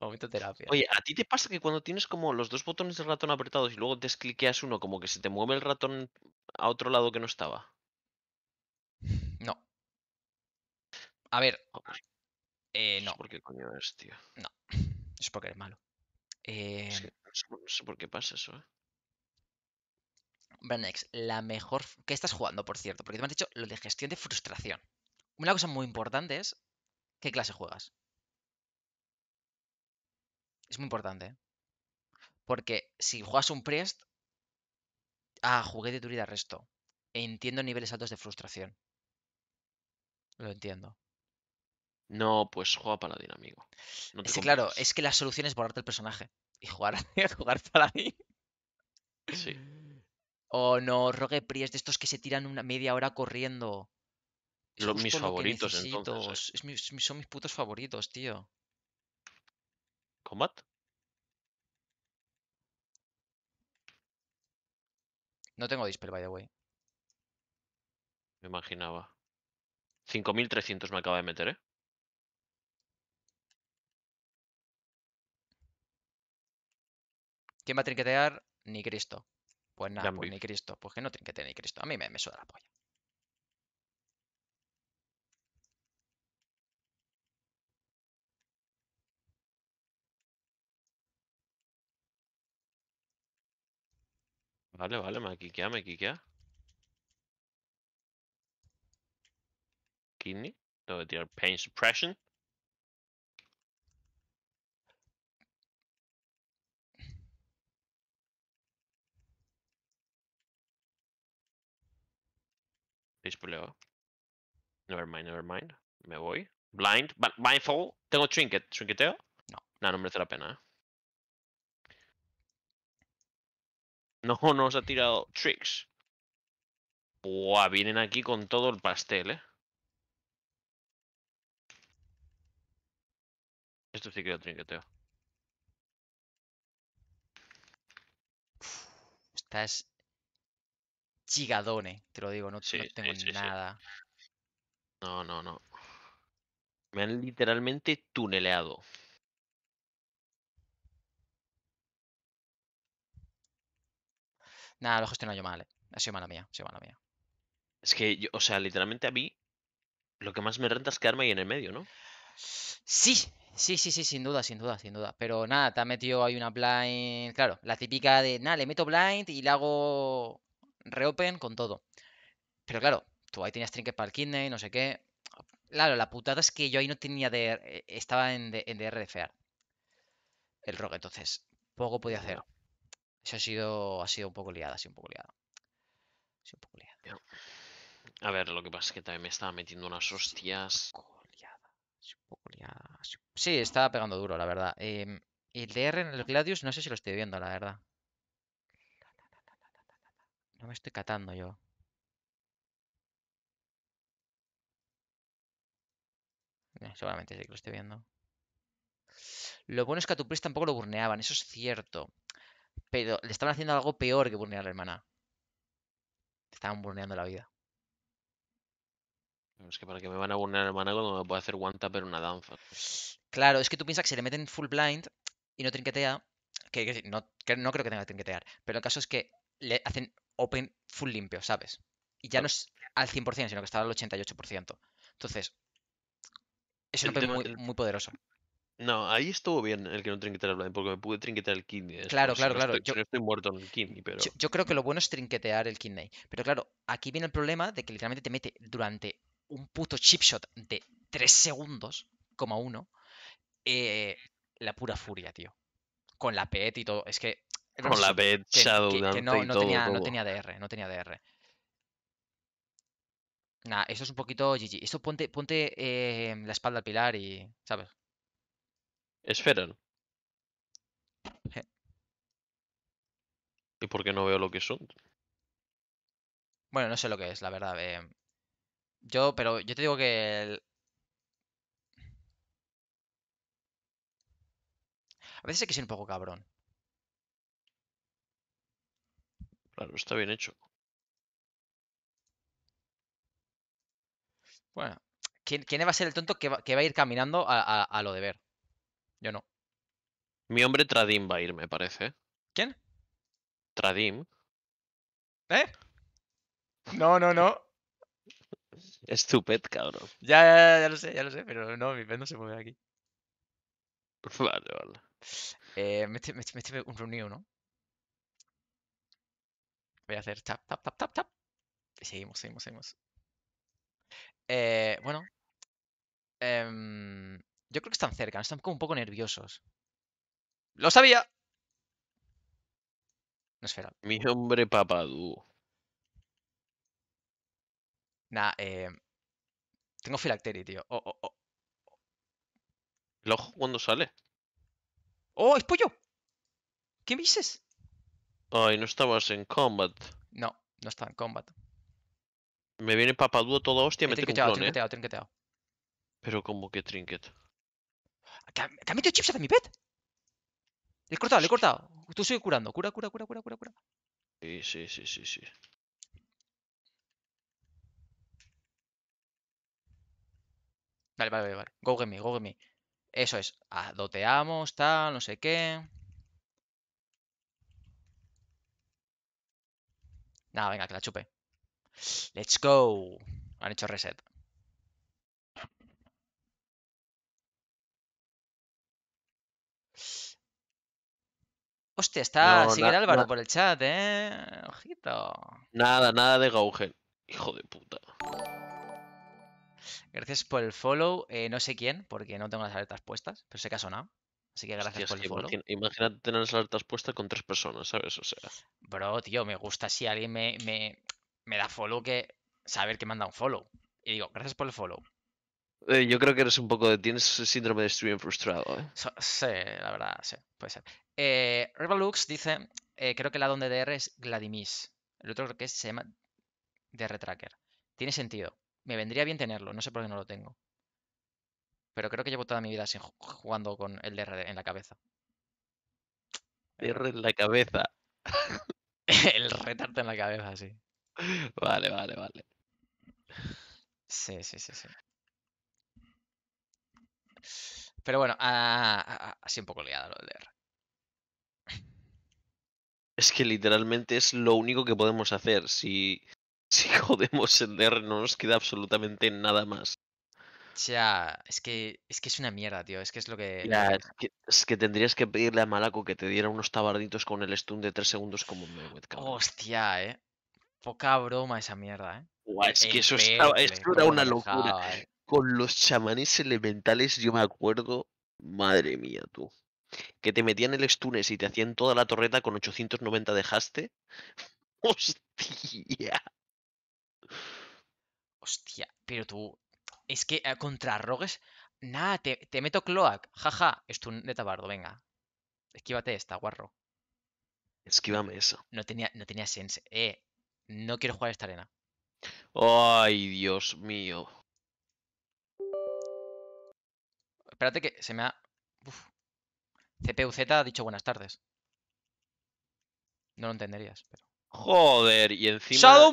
Momento terapia. Oye, ¿a ti te pasa que cuando tienes como los dos botones del ratón apretados y luego descliqueas uno, como que se te mueve el ratón a otro lado que no estaba? No. A ver. Oh, pues, eh, pues, no. ¿Por coño No. Es porque eres malo no, em, sé, por qué pasa eso, ¿eh? la mejor. ¿Qué estás jugando, por cierto? Porque te me dicho lo de gestión de frustración. Una cosa muy importante es qué clase juegas. Es muy importante. ¿eh? Porque si juegas un Priest. Ah, jugué de tu resto. entiendo niveles altos de frustración. Lo entiendo. No, pues juega paladín, amigo. No claro, es que la solución es borrarte el personaje y jugar, jugar paladín. Sí. O no, Rogue Priest. de estos que se tiran una media hora corriendo. mis favoritos, entonces. ¿eh? son mis putos favoritos, tío. ¿Combat? No tengo dispel, by the way. Me imaginaba. 5.300 me acaba de meter, ¿eh? ¿Quién va a trinquetear? Ni Cristo. Pues nada, pues ni Cristo. Pues que no trinquete ni Cristo. A mí me, me suda la polla. Vale, vale, me quiquea, me quiquea. Kidney. Tengo que tirar Pain Suppression. Pitch Never mind, never mind. Me voy. Blind. Mindful. Tengo trinket. ¿Trinqueteo? No. no no merece la pena. ¿eh? No, no os ha tirado tricks. Buah, vienen aquí con todo el pastel, ¿eh? Esto sí que lo trinqueteo. Estás... Chigadone, te lo digo, no, tengo nada. No, no, no. Me han literalmente tuneleado. Nada, lo he gestionado yo mal. Eh. Ha sido mala mía, ha sido mala mía. Es que, yo, o sea, literalmente a mí lo que más me renta es quedarme ahí en el medio, ¿no? Sí, sí, sí, sí, sin duda, sin duda, sin duda. Pero nada, te ha metido ahí una blind. Claro, la típica de, nada, le meto blind y le hago reopen con todo. Pero claro, tú ahí tenías trinket para el kidney, no sé qué. Claro, la putada es que yo ahí no tenía de. Eh, estaba en, de, en El rock, entonces. Poco podía hacer. Eso ha sido. Ha sido un poco liada, ha sido un poco liado Ha sido un poco liado A ver, lo que pasa es que también me estaba metiendo unas hostias. Sí, estaba pegando duro, la verdad. Em, el DR en el Gladius, no sé si lo estoy viendo, la verdad. No me estoy catando yo. Eh, seguramente sí que lo estoy viendo. Lo bueno es que a tu Priest tampoco lo burneaban, eso es cierto. Pero le estaban haciendo algo peor que burnear a la hermana. Te estaban burneando la vida. Es que para que me van a burnear la hermana cuando me puede hacer guanta pero una danza. Claro, es que tú piensas que se le meten full blind y no trinquetea. Que, no, no creo que tenga que trinquetear. Pero el caso es que le hacen open full limpio, ¿sabes? Y ya no es al 100%, sino que estaba al 88%. Entonces, es un open muy, poderoso. No, ahí estuvo bien el que no trinqueteara blind, porque me pude trinquetear el kidney. Claro, claro, claro. yo, muerto Yo, creo que lo bueno es trinquetear el kidney. Pero claro, aquí viene el problema de que literalmente te mete durante un puto chip de 3 segundos, como uno, eh, la pura furia, tío. Con la pet y todo. Es que con la no, tenía, no tenía DR, no tenía DR. Nah, eso es un poquito GG. Esto ponte, ponte eh, la espalda al pilar y. ¿Sabes? espera ¿Y por qué no veo lo que son? Bueno, no sé lo que es, la verdad. Eh. yo, pero yo te digo que. A veces hay que ser un poco cabrón. Claro, está bien hecho. Bueno, ¿quién, va a ser el tonto que va, que va a ir caminando a, a, lo de ver? Yo no. Mi hombre Tradim va a ir, me parece. ¿Quién? Tradim. ¿Eh? No, no, no. es cabrón. Ya, ya, ya lo sé, ya lo sé, pero no, mi pet no se mueve aquí. Vale, vale. Eh, me estoy, un reunido, ¿no? Voy a hacer tap, tap, tap, tap, tap. Y seguimos, seguimos, seguimos. Eh, bueno. Em, yo creo que están cerca, están como un poco nerviosos. ¡Lo sabía! No es Mi hombre Papadú. Nah, eh... Tengo filacteri, tío. Oh, oh, oh. ¿El ojo cuándo sale? ¡Oh, es pollo! ¿Qué me dices? Ay, no estabas en combat. No, no estaba en combat. Me viene papadúo todo hostia, me trinqueteado, un clon, ¿eh? trinqueteado, trinqueteado. Pero como que trinket. ¿Te ha metido chips a mi pet? Le he cortado, le he cortado. Tú sigue curando. Cura, cura, cura, cura, cura, cura. Sí, sí, sí, sí, sí. Vale, vale, vale, vale. Go get go Eso es. doteamos, tal, no sé qué. Nada, venga, que la chupe. Let's go. Han hecho reset. Hostia, está Sigue Álvaro por el chat, eh. Ojito. Nada, nada de Gaugen. Hijo de puta. Gracias por el follow. Eh, no sé quién, porque no tengo las alertas puestas, pero sé que ha sonado. Así que gracias por el follow. imagínate tener las alertas puestas con tres personas, ¿sabes? O sea. Bro, tío, me gusta si alguien me, da follow que saber que manda un follow. Y digo, gracias por el follow. Eh, yo creo que eres un poco de. Tienes síndrome de streaming frustrado, ¿eh? sí, la verdad, sí, puede ser. Eh, Revalux dice: eh, Creo que la donde DR es Gladimis. El otro creo que se llama DR Tracker. Tiene sentido. Me vendría bien tenerlo, no sé por qué no lo tengo. Pero creo que llevo toda mi vida sin jugando con el DR en la cabeza. DR en la cabeza. el retarte en la cabeza, sí. Vale, vale, vale. Sí, sí, sí, sí. Pero bueno, así ah, ah, ah, un poco liado lo del DR. Es que literalmente es lo único que podemos hacer. Si, si jodemos el DR no nos queda absolutamente nada más sea, es que, es que es una mierda, tío. Es que es lo que... es, que tendrías que pedirle a Malaco que te diera unos tabarditos con el stun de 3 segundos como un Mayweather, cabrón. Hostia, eh. Poca broma esa mierda, eh. es que eso, era una locura. Eh. Con los chamanes elementales, yo me acuerdo, madre mía, tú. Que te metían el stun y te hacían toda la torreta con 890 de haste. Hostia. Hostia, pero tú, es que eh, contra Rogues, nada, te, meto Cloak, jaja, un de tabardo, venga. Esquívate esta, guarro. Esquívame eso No tenía, no tenía sense. Eh, no quiero jugar esta arena. Ay, Dios mío. Espérate que se me ha... CPUZ ha dicho buenas tardes. No lo entenderías, pero... Joder, y encima... Eh, ¡Sado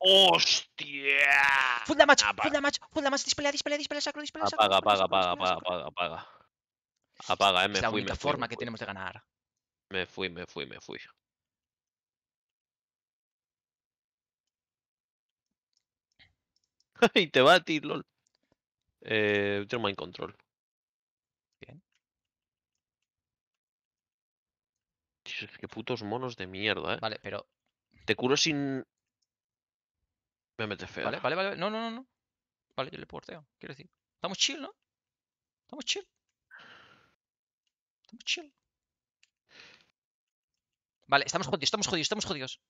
¡Hostia! Funda damage, funda full damage, full damage. Dispelea, dispelea, dispelea, sacro, dispelea, sacro. Apaga, apaga, apaga, apaga, apaga, apaga. eh, me es la única forma que tenemos de ganar. Me fui, me fui, me fui. y te va a ti, lol. Eh, tengo mind control. Bien. qué putos monos de mierda, eh. Vale, pero. Te curo sin. Me mete feo. ¿vale? ¿vale? Vale, No, no, no, no. Vale, yo le porteo, quiero decir. Estamos chill, ¿no? Estamos chill. Estamos chill. Vale, estamos jodidos, estamos jodidos, estamos jodidos.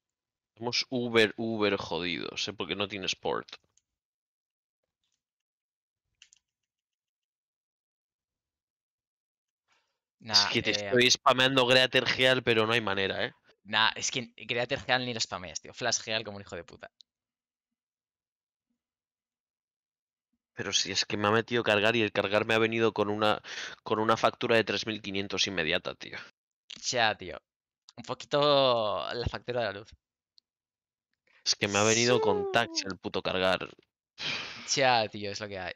Estamos uber, uber jodidos, ¿eh? Porque no tiene sport. Nah, es que te eh, estoy spameando Greater Heal, pero no hay manera, ¿eh? Nah, es que Greater Heal ni lo spameas, tío. Flash Heal como un hijo de puta. Pero si es que me ha metido cargar y el cargar me ha venido con una, con una factura de 3.500 inmediata, tío. Ya, tío. Un poquito la factura de la luz. Es que me ha venido con tax el puto cargar. Ya, tío, es lo que hay.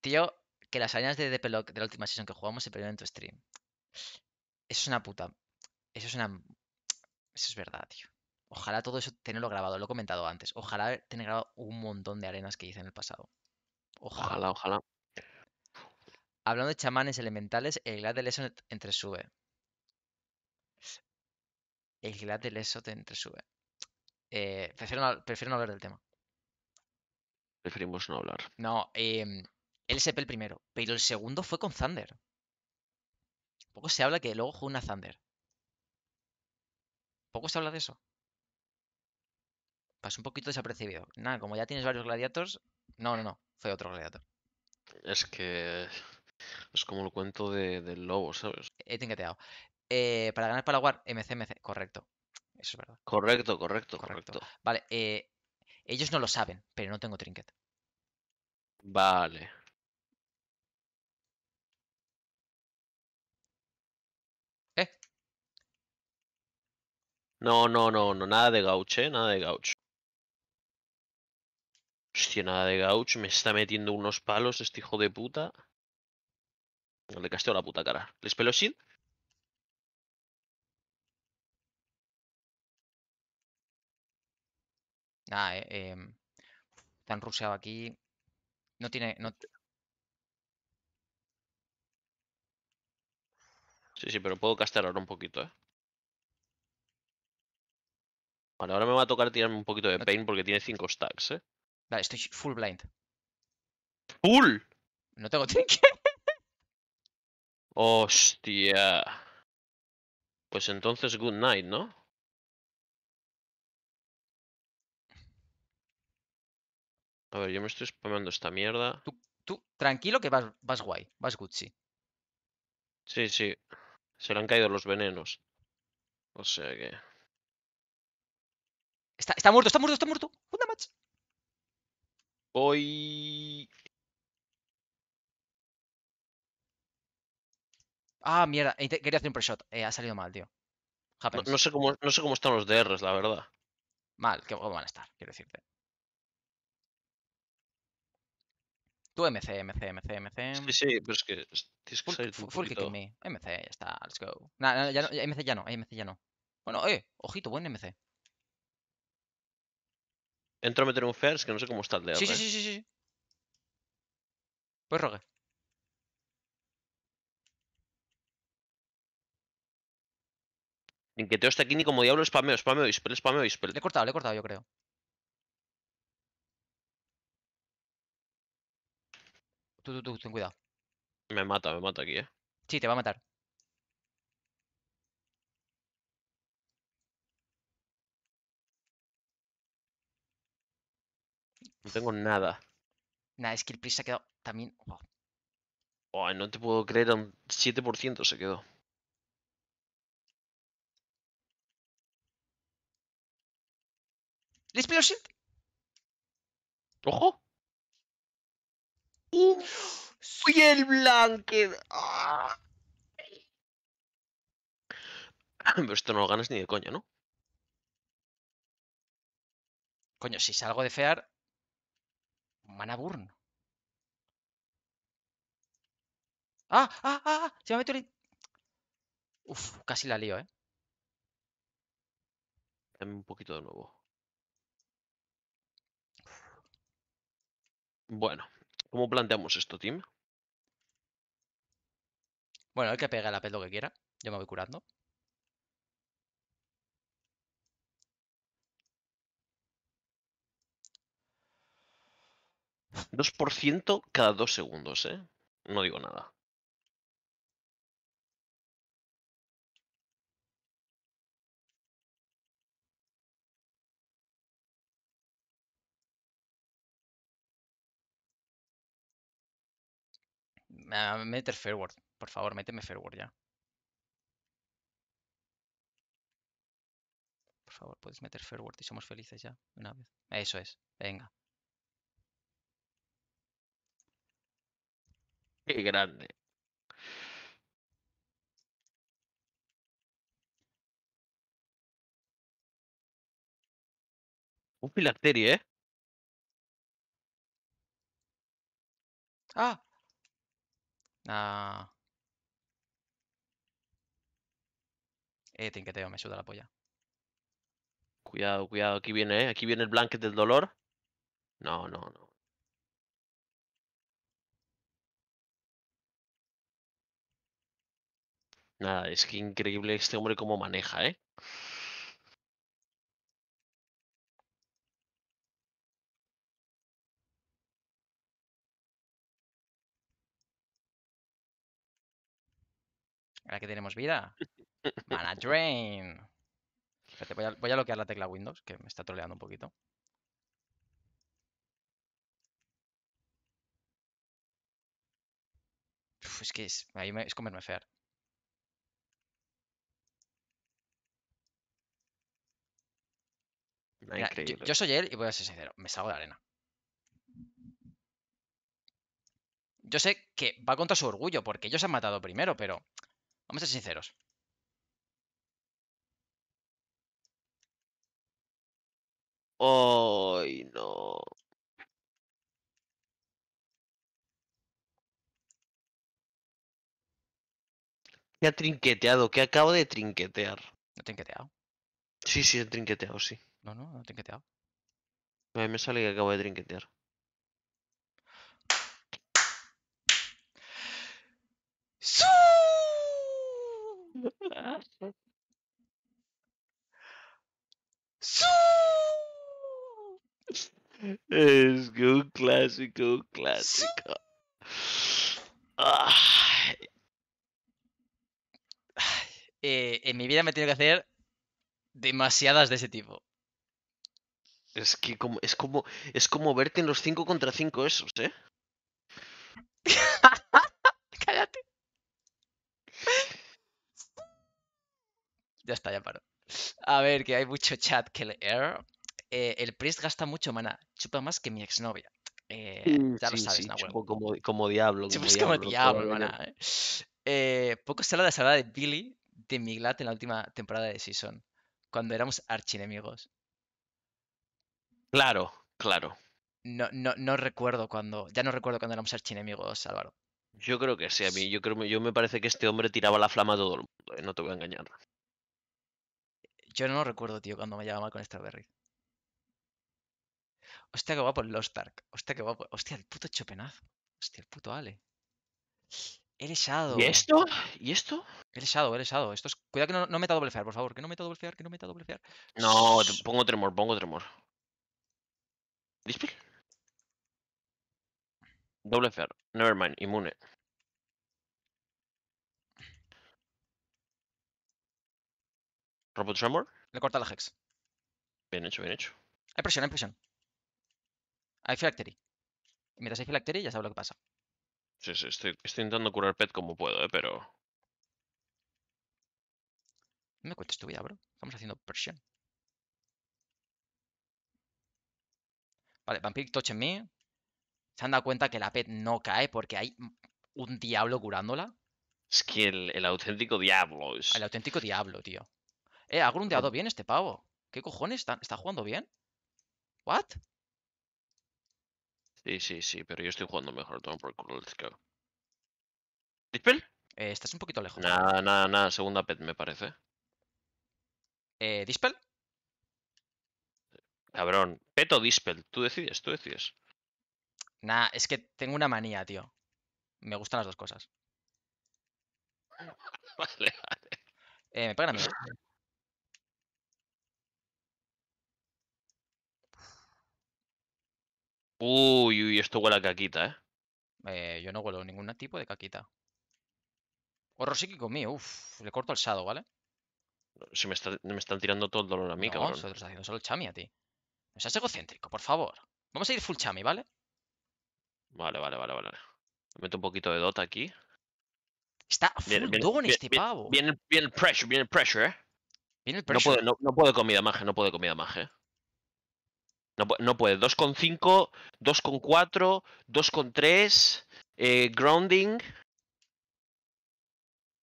Tío, que las arenas de Peloc de la última sesión que jugamos se perdieron en tu stream. Eso es una puta. Eso es una. Eso es verdad, tío. Ojalá todo eso tenerlo grabado, lo he comentado antes. Ojalá tener grabado un montón de arenas que hice en el pasado. Ojalá, ojalá. Hablando de chamanes elementales, el Glad del Eso entre sube. El Glad del Eso entre sube. Eh, prefiero, no, hablar del tema. Preferimos no hablar. No, eh, él se el primero, pero el segundo fue con Thunder. Poco se habla que luego jugó una Thunder. Poco se habla de eso. Pasó un poquito desapercibido. Nada, como ya tienes varios gladiators, no, no, no. Fue otro gladiador. Es que es como el cuento del lobo, ¿sabes? He trinqueteado. Eh, para ganar para MC, MC. Correcto. Eso es verdad. Correcto, correcto, correcto. Vale, eh, ellos no lo saben, pero no tengo trinket. Vale. ¿Eh? No, no, no, no, nada de gauche, eh, nada de gaucho. Hostia, nada de gauch. Me está metiendo unos palos este hijo de puta. le casteo la puta cara. ¿Les pelo sin Ah, eh, Están em, ruseado aquí. No tiene... No... Sí, sí, pero puedo castear ahora un poquito, ¿eh? Vale, ahora me va a tocar tirarme un poquito de pain porque tiene 5 stacks, ¿eh? Vale, estoy full blind. ¡Full! No tengo trinket. Hostia. Pues entonces, good night, ¿no? A ver, yo me estoy spameando esta mierda. Tú, tú tranquilo que vas, vas guay, vas Gucci. Sí, sí. Se le han caído los venenos. O sea que. Está, está muerto, está muerto, está muerto. Una match. Voy... Ah, mierda. Quería hacer un pre-shot. Eh, ha salido mal, tío. No, sé cómo, no sé cómo están los DRs, la verdad. Mal, que van a estar, quiero decirte. Tú MC, MC, MC, MC. Sí, sí, pero es que tienes que salir full, full kick me. MC, ya está, let's go. Nah, ya no, MC ya no, MC ya no. Bueno, eh, ojito, buen MC. Entro a meter un first que no sé cómo está el de Sí, sí, sí, sí, sí. Pues rogue. Enqueteo está aquí ni como diablo spameo, spameo, dispel, spameo, dispel. Le he cortado, le he cortado, yo creo. Tú, tú, tú, ten cuidado. Me mata, me mata aquí, eh. Sí, te va a matar. No tengo nada. Nada, es que el Priest se ha quedado también. no te puedo creer, a un 7% se quedó. ¿Le ¡Ojo! ¡Soy el Blanket! ¡Ah! Pero esto no lo ganas ni de coño, ¿no? Coño, si salgo de fear, Manaburn. ¡Ah! ¡Ah! ¡Ah! ¡Ah! Se me metido el... Uf, casi la lío, ¿eh? Dame un poquito de nuevo. Bueno, ¿cómo planteamos esto, Tim? Bueno, hay que pega la pez lo que quiera. Yo me voy curando. 2% cada dos segundos, ¿eh? No digo nada. Ah, meter word. por favor, méteme fairword ya. Por favor, puedes meter fairworth y somos felices ya, una vez. Eso es, venga. Qué grande. Un filacterio, ¿eh? Ah. Ah. Eh, va, me suda la polla. Cuidado, cuidado, aquí viene, ¿eh? Aquí viene el blanket del dolor. No, no, no. Nada, es que increíble este hombre cómo maneja, ¿eh? Ahora que tenemos vida. Mana Drain. Espérate, voy a, a bloquear la tecla Windows, que me está troleando un poquito. es que es, ahí me, es comerme yo, soy él y voy a ser sincero, me salgo de arena. Yo sé que va contra su orgullo porque ellos se han matado primero, pero vamos a ser sinceros. ¡Ay, no! Me ha trinqueteado? que acabo de trinquetear? ¿No trinqueteado? Sí, sí, he trinqueteado, sí. No, no, no he trinqueteado. A mí me sale que acabo de trinquetear. ¡Sú! ¡Sú! Es que un clásico, un clásico. Eh, en mi vida me he tenido que hacer demasiadas de ese tipo. Es que como, es como, es como verte en los 5 contra 5 esos, ¿eh? Cállate. ya está, ya paro. A ver, que hay mucho chat que leer. Eh, el Priest gasta mucho mana. Chupa más que mi exnovia. Eh, ya lo sabes, sí, Nahuel. Como, como, diablo. Chupas como diablo, eh. poco se habla de la salada de Billy de Miglat en la última temporada de Season. Cuando éramos archienemigos. Claro, claro. No, no, no recuerdo cuando. Ya no recuerdo cuando éramos archienemigos, Álvaro. Yo creo que sí, a mí. Yo creo yo me parece que este hombre tiraba la flama a todo el mundo, eh, no te voy a engañar. Yo no recuerdo, tío, cuando me llevaba mal con Starberry. Hostia, qué guapo Lost Stark. Hostia, qué guapo. Hostia, el puto chopenazo. Hostia, el puto Ale. El Shadow. ¿Y esto? ¿Y esto? El Shadow, el Shadow. Esto es... Cuidado que no, no meta doble fear, por favor. Que no meta doble fear, que no meta doble fear. No, pongo tremor, pongo tremor. Display. Doble never Nevermind, inmune. Robot Armor. Le corta la Hex. Bien hecho, bien hecho. Hay presión, hay presión. Hay Filactery Y mientras hay y ya sabes lo que pasa. Sí, sí, estoy, estoy intentando curar pet como puedo, eh, pero... No me cuentes tu vida, bro. Estamos haciendo presión. Vale, Vampiric Touch en mí. Se han dado cuenta que la pet no cae porque hay un diablo curándola. Es que el, auténtico diablo es... El auténtico diablo, tío. Eh, ha grundeado bien este pavo. ¿Qué cojones? ¿Está, está jugando bien? ¿What? Sí, sí, sí, pero yo estoy jugando mejor. Toma por culo, let's go. ¿Dispel? Eh, estás un poquito lejos. Nada, nada, nada. Segunda pet, me parece. Eh, ¿Dispel? Cabrón. Peto Dispel. Tú decides, tú decides. Nah, es que tengo una manía, tío. Me gustan las dos cosas. vale, vale. Eh, me pagan a mí. Uy, uy, esto huele a caquita, ¿eh? eh yo no huelo ningún tipo de caquita. Horror psíquico mío, uff, le corto el sado, ¿vale? Se me, están tirando todo el dolor a mí, cabrón. No, lo haciendo solo el chami a ti. No seas egocéntrico, por favor. Vamos a ir full chami, ¿vale? Vale, vale, vale, vale. Me meto un poquito de dota aquí. Está full bien, bien, este pavo. Viene el pressure, viene el pressure, eh. Viene el pressure. No puede, no, no puede comida magia, no puede comida mage ¿eh? No, no puede. 2,5, 2,4, 2,3, eh, grounding.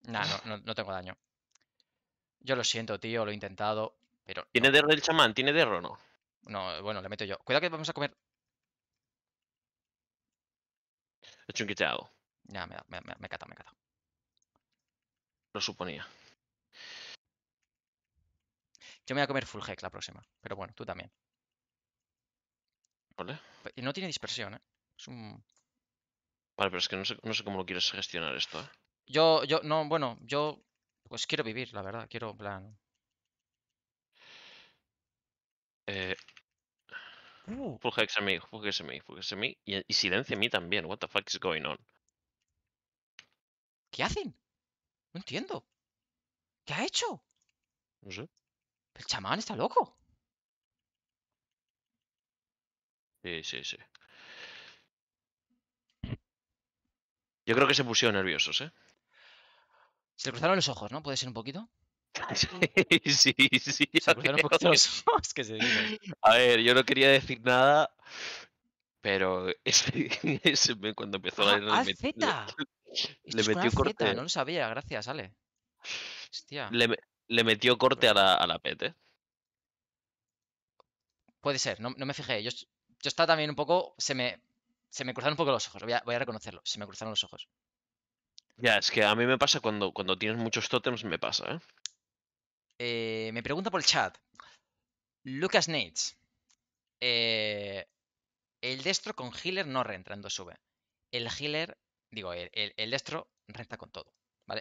Nah, no, no, no, tengo daño. Yo lo siento, tío, lo he intentado, pero... ¿Tiene derro del chamán? ¿Tiene derro o no? No, bueno, le meto yo. Cuidado que vamos a comer. He hecho un Ya, me, me, me, me cata, cata. Lo suponía. Yo me voy a comer full hex la próxima. Pero bueno, tú también. ¿Vale? Y no tiene dispersión, ¿eh? Es un... Vale, pero es que no sé, no sé cómo lo quieres gestionar esto, ¿eh? Yo, yo, no, bueno, yo... Pues quiero vivir, la verdad. Quiero, plan... Eh... Uh. Full Hex a mí, Full a mí, Full a mí. Y, y a mí también. What the fuck is going on? ¿Qué hacen? No entiendo. ¿Qué ha hecho? No sé. El chamán está loco. Sí, sí, sí. Yo creo que se pusieron nerviosos, ¿eh? Se le cruzaron los ojos, ¿no? ¿Puede ser un poquito? sí, sí. A ver, yo no quería decir nada, pero ese, cuando empezó la... Ah, le, ah, le metió corte. no lo sabía, gracias, Ale. Hostia. Le, metió corte a la, a PET, Puede ser, no, me fijé. Yo, estaba también un poco. Se me, se me cruzaron un poco los ojos, voy a, reconocerlo. Se me cruzaron los ojos. Ya, es que a mí me pasa cuando, cuando tienes muchos tótems, me pasa, ¿eh? Eh, me pregunta por el chat. Lucas Nates. Eh, el destro con healer no renta en 2 El healer, digo, el, destro renta con todo.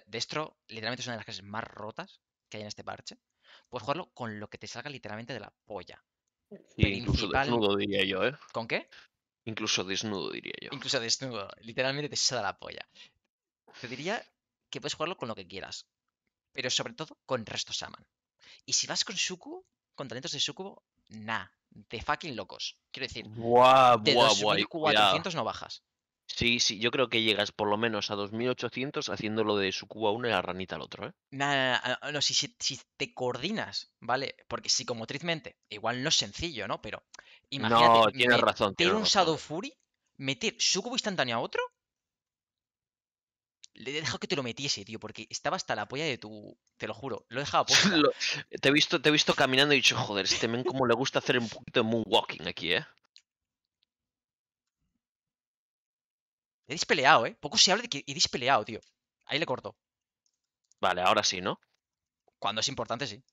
Destro literalmente es una de las clases más rotas que hay en este parche. Puedes jugarlo con lo que te salga literalmente de la polla. incluso desnudo diría yo, ¿eh? ¿Con qué? Incluso desnudo diría yo. Incluso desnudo, literalmente te sale la polla. Te diría que puedes jugarlo con lo que quieras pero sobre todo con resto Saman. Y si vas con Suku, con talentos de Sucubo, nah, de fucking locos. Quiero decir, buah, de 2400 no bajas. Sí, sí, yo creo que llegas por lo menos a 2800 haciendo lo de Suku a uno y la ranita al otro, ¿eh? Nah, nah, ah, ah, no, si, si, te coordinas, ¿vale? Porque psicomotrizmente, igual no es sencillo, ¿no? Pero imagínate, no, un eh. Fury, meter Sucubo instantáneo a otro le he dejado que te lo metiese, tío, porque estaba hasta la polla de tu. Te lo juro, lo he dejado te, he visto, te visto caminando y he dicho, joder, este men como le gusta hacer un poquito de moonwalking aquí, ¿eh? He dispeleado, ¿eh? Poco se habla de que he dispeleado, tío. Ahí le cortó. Vale, ahora sí, ¿no? Cuando es importante, sí.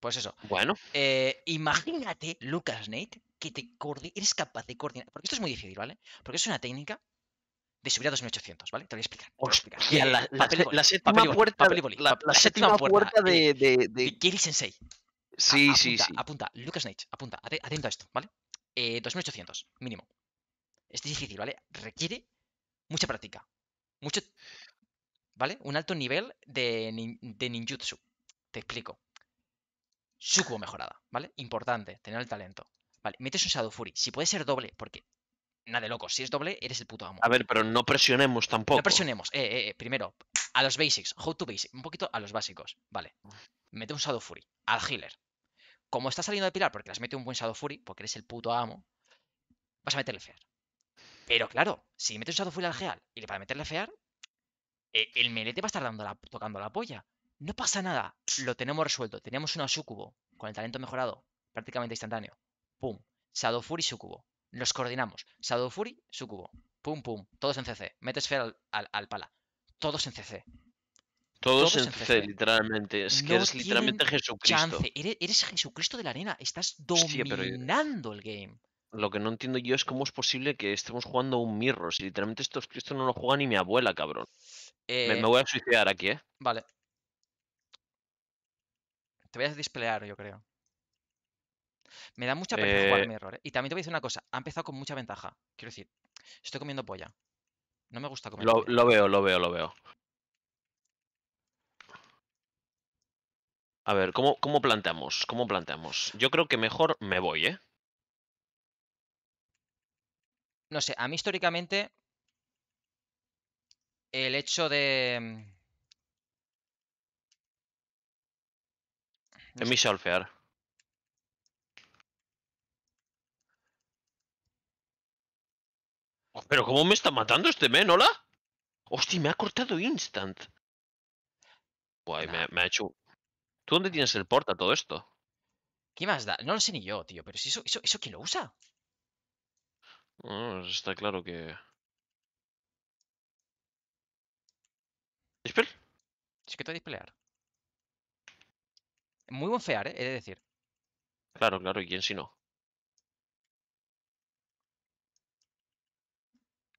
Pues eso. Bueno. Eh, imagínate, Lucas Nate, que te eres capaz de coordinar. Porque esto es muy difícil, ¿vale? Porque es una técnica de subir a 2800, ¿vale? Te voy a explicar. Voy a explicar. la, la, séptima puerta. La séptima puerta de. de, Kiri Sensei. Sí, sí, apunta, sí. Apunta, Lucas Nate, apunta. Atento a esto, ¿vale? Eh, 2800, mínimo. Es difícil, ¿vale? Requiere mucha práctica. Mucho. ¿Vale? Un alto nivel de, de ninjutsu. Te explico. Sucubo mejorada, ¿vale? Importante, tener el talento. Vale, metes un Shadow Fury. Si puede ser doble, porque nada de loco, Si es doble, eres el puto amo. A ver, pero no presionemos tampoco. No presionemos. Eh, eh, eh, Primero, a los basics. How to basic. Un poquito a los básicos. Vale. Mete un Shadow Fury al healer. Como está saliendo de pilar porque las mete un buen Shadow Fury, porque eres el puto amo, vas a meterle fear. Pero claro, si metes un Shadow Fury al heal y le a meterle fear, eh, el melete va a estar tocando la polla. No pasa nada, lo tenemos resuelto. Teníamos una Sucubo con el talento mejorado, prácticamente instantáneo. Pum. Shadow Fury, Sucubo. Los coordinamos. Shadow Fury, Sucubo. Pum, pum. Todos en CC. Metes Fer al, al, pala. Todos en CC. Todos, en, CC, literalmente. Es que eres literalmente Jesucristo. Eres, Jesucristo de la arena. Estás dominando el game. Lo que no entiendo yo es cómo es posible que estemos jugando un mirror. Si literalmente estos cristos no lo juega ni mi abuela, cabrón. Me, me eh, voy a suicidar aquí, ¿eh? Vale. Te voy a desplegar, yo creo. Me da mucha pena jugar eh mi error. ¿eh? Y también te voy a decir una cosa. Ha empezado con mucha ventaja. Quiero decir, estoy comiendo polla. No me gusta comer polla. Lo veo, lo veo, lo veo. A ver, ¿cómo, ¿cómo planteamos? ¿Cómo planteamos? Yo creo que mejor me voy, ¿eh? No sé, a mí históricamente el hecho de mm, Let me oh, Pero ¿cómo me está matando este men, hola? Hostia, me ha cortado instant. Guay, me, ha hecho... ¿Tú dónde tienes el porta todo esto? ¿Qué más da? No lo sé ni yo, tío, pero si eso, eso, eso ¿quién lo usa? No, ah, está claro que... ¿Dispel? ¿Es que te voy a dispelear. Muy buen fear, ¿eh? he de decir. Claro, claro, ¿y quién si no?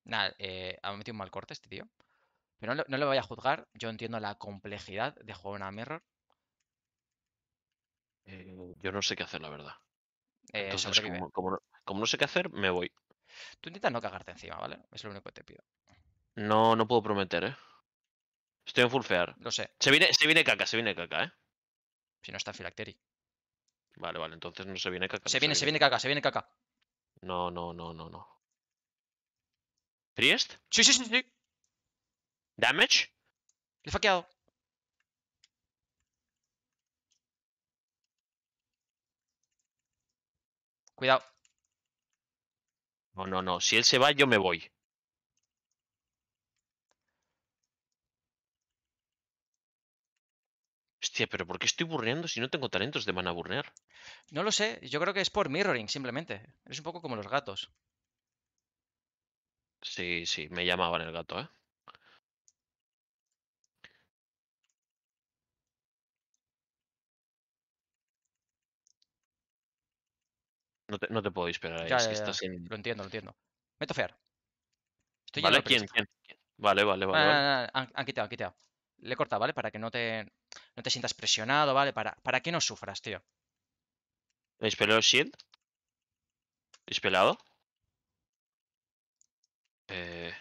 Nada, eh, ha metido un mal corte este tío. Pero no, no le voy a juzgar. Yo entiendo la complejidad de jugar una mirror. Eh, yo no sé qué hacer, la verdad. Eh, Entonces, como, no, sé qué hacer, me voy. Tú intentas no cagarte encima, ¿vale? Es lo único que te pido. No, no puedo prometer, ¿eh? Estoy en full fear. Lo sé. Se viene, se viene caca, se viene caca, ¿eh? Si no está Filacteri. Vale, vale, entonces no se viene caca. Se, viene, se viene, caca, se viene caca. No, no, no, no, no. ¿Priest? Sí, sí, sí, sí. ¿Damage? Le he faqueado. Cuidado. No, no, no. Si él se va, yo me voy. pero ¿por qué estoy burneando si no tengo talentos de a burnear? No lo sé, yo creo que es por mirroring, simplemente. Es un poco como los gatos. Sí, sí, me llamaban el gato, ¿eh? No te, no puedo esperar, ¿eh? Lo entiendo, lo entiendo. me Estoy ¿Vale? ¿Quién, Vale, vale, vale. han han quitado. Le he cortado, ¿vale? Para que no te, no sientas presionado, ¿vale? Para, que no sufras, tío. ¿Espeleo shield? ¿Espelado? Eh...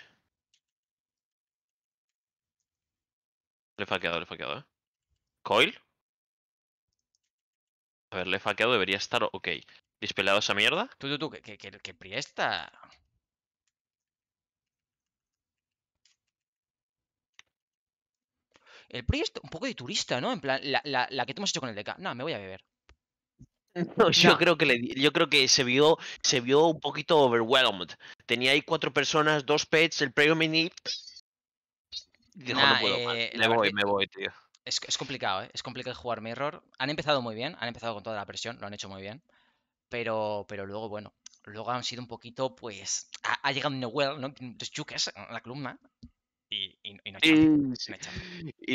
Le he faqueado, le he faqueado, ¿eh? ¿Coil? A ver, le he faqueado, debería estar ok. ¿Dispelado esa mierda? Tú, tú, tú, que, que, que Priesta... El proyecto es un poco de turista, ¿no? En plan, la, que te hemos hecho con el DK. No, me voy a beber. yo creo que yo creo que se vio se vio un poquito overwhelmed. Tenía ahí cuatro personas, dos pets, el premio mini. Dijo, no puedo, eh, me voy, me voy, tío. Es, es complicado, ¿eh? es complicado jugar Mirror. Han empezado muy bien, han empezado con toda la presión, lo han hecho muy bien. Pero, pero luego, bueno, luego han sido un poquito, pues, ha, llegado llegado Newell, ¿no? Los la columna, y,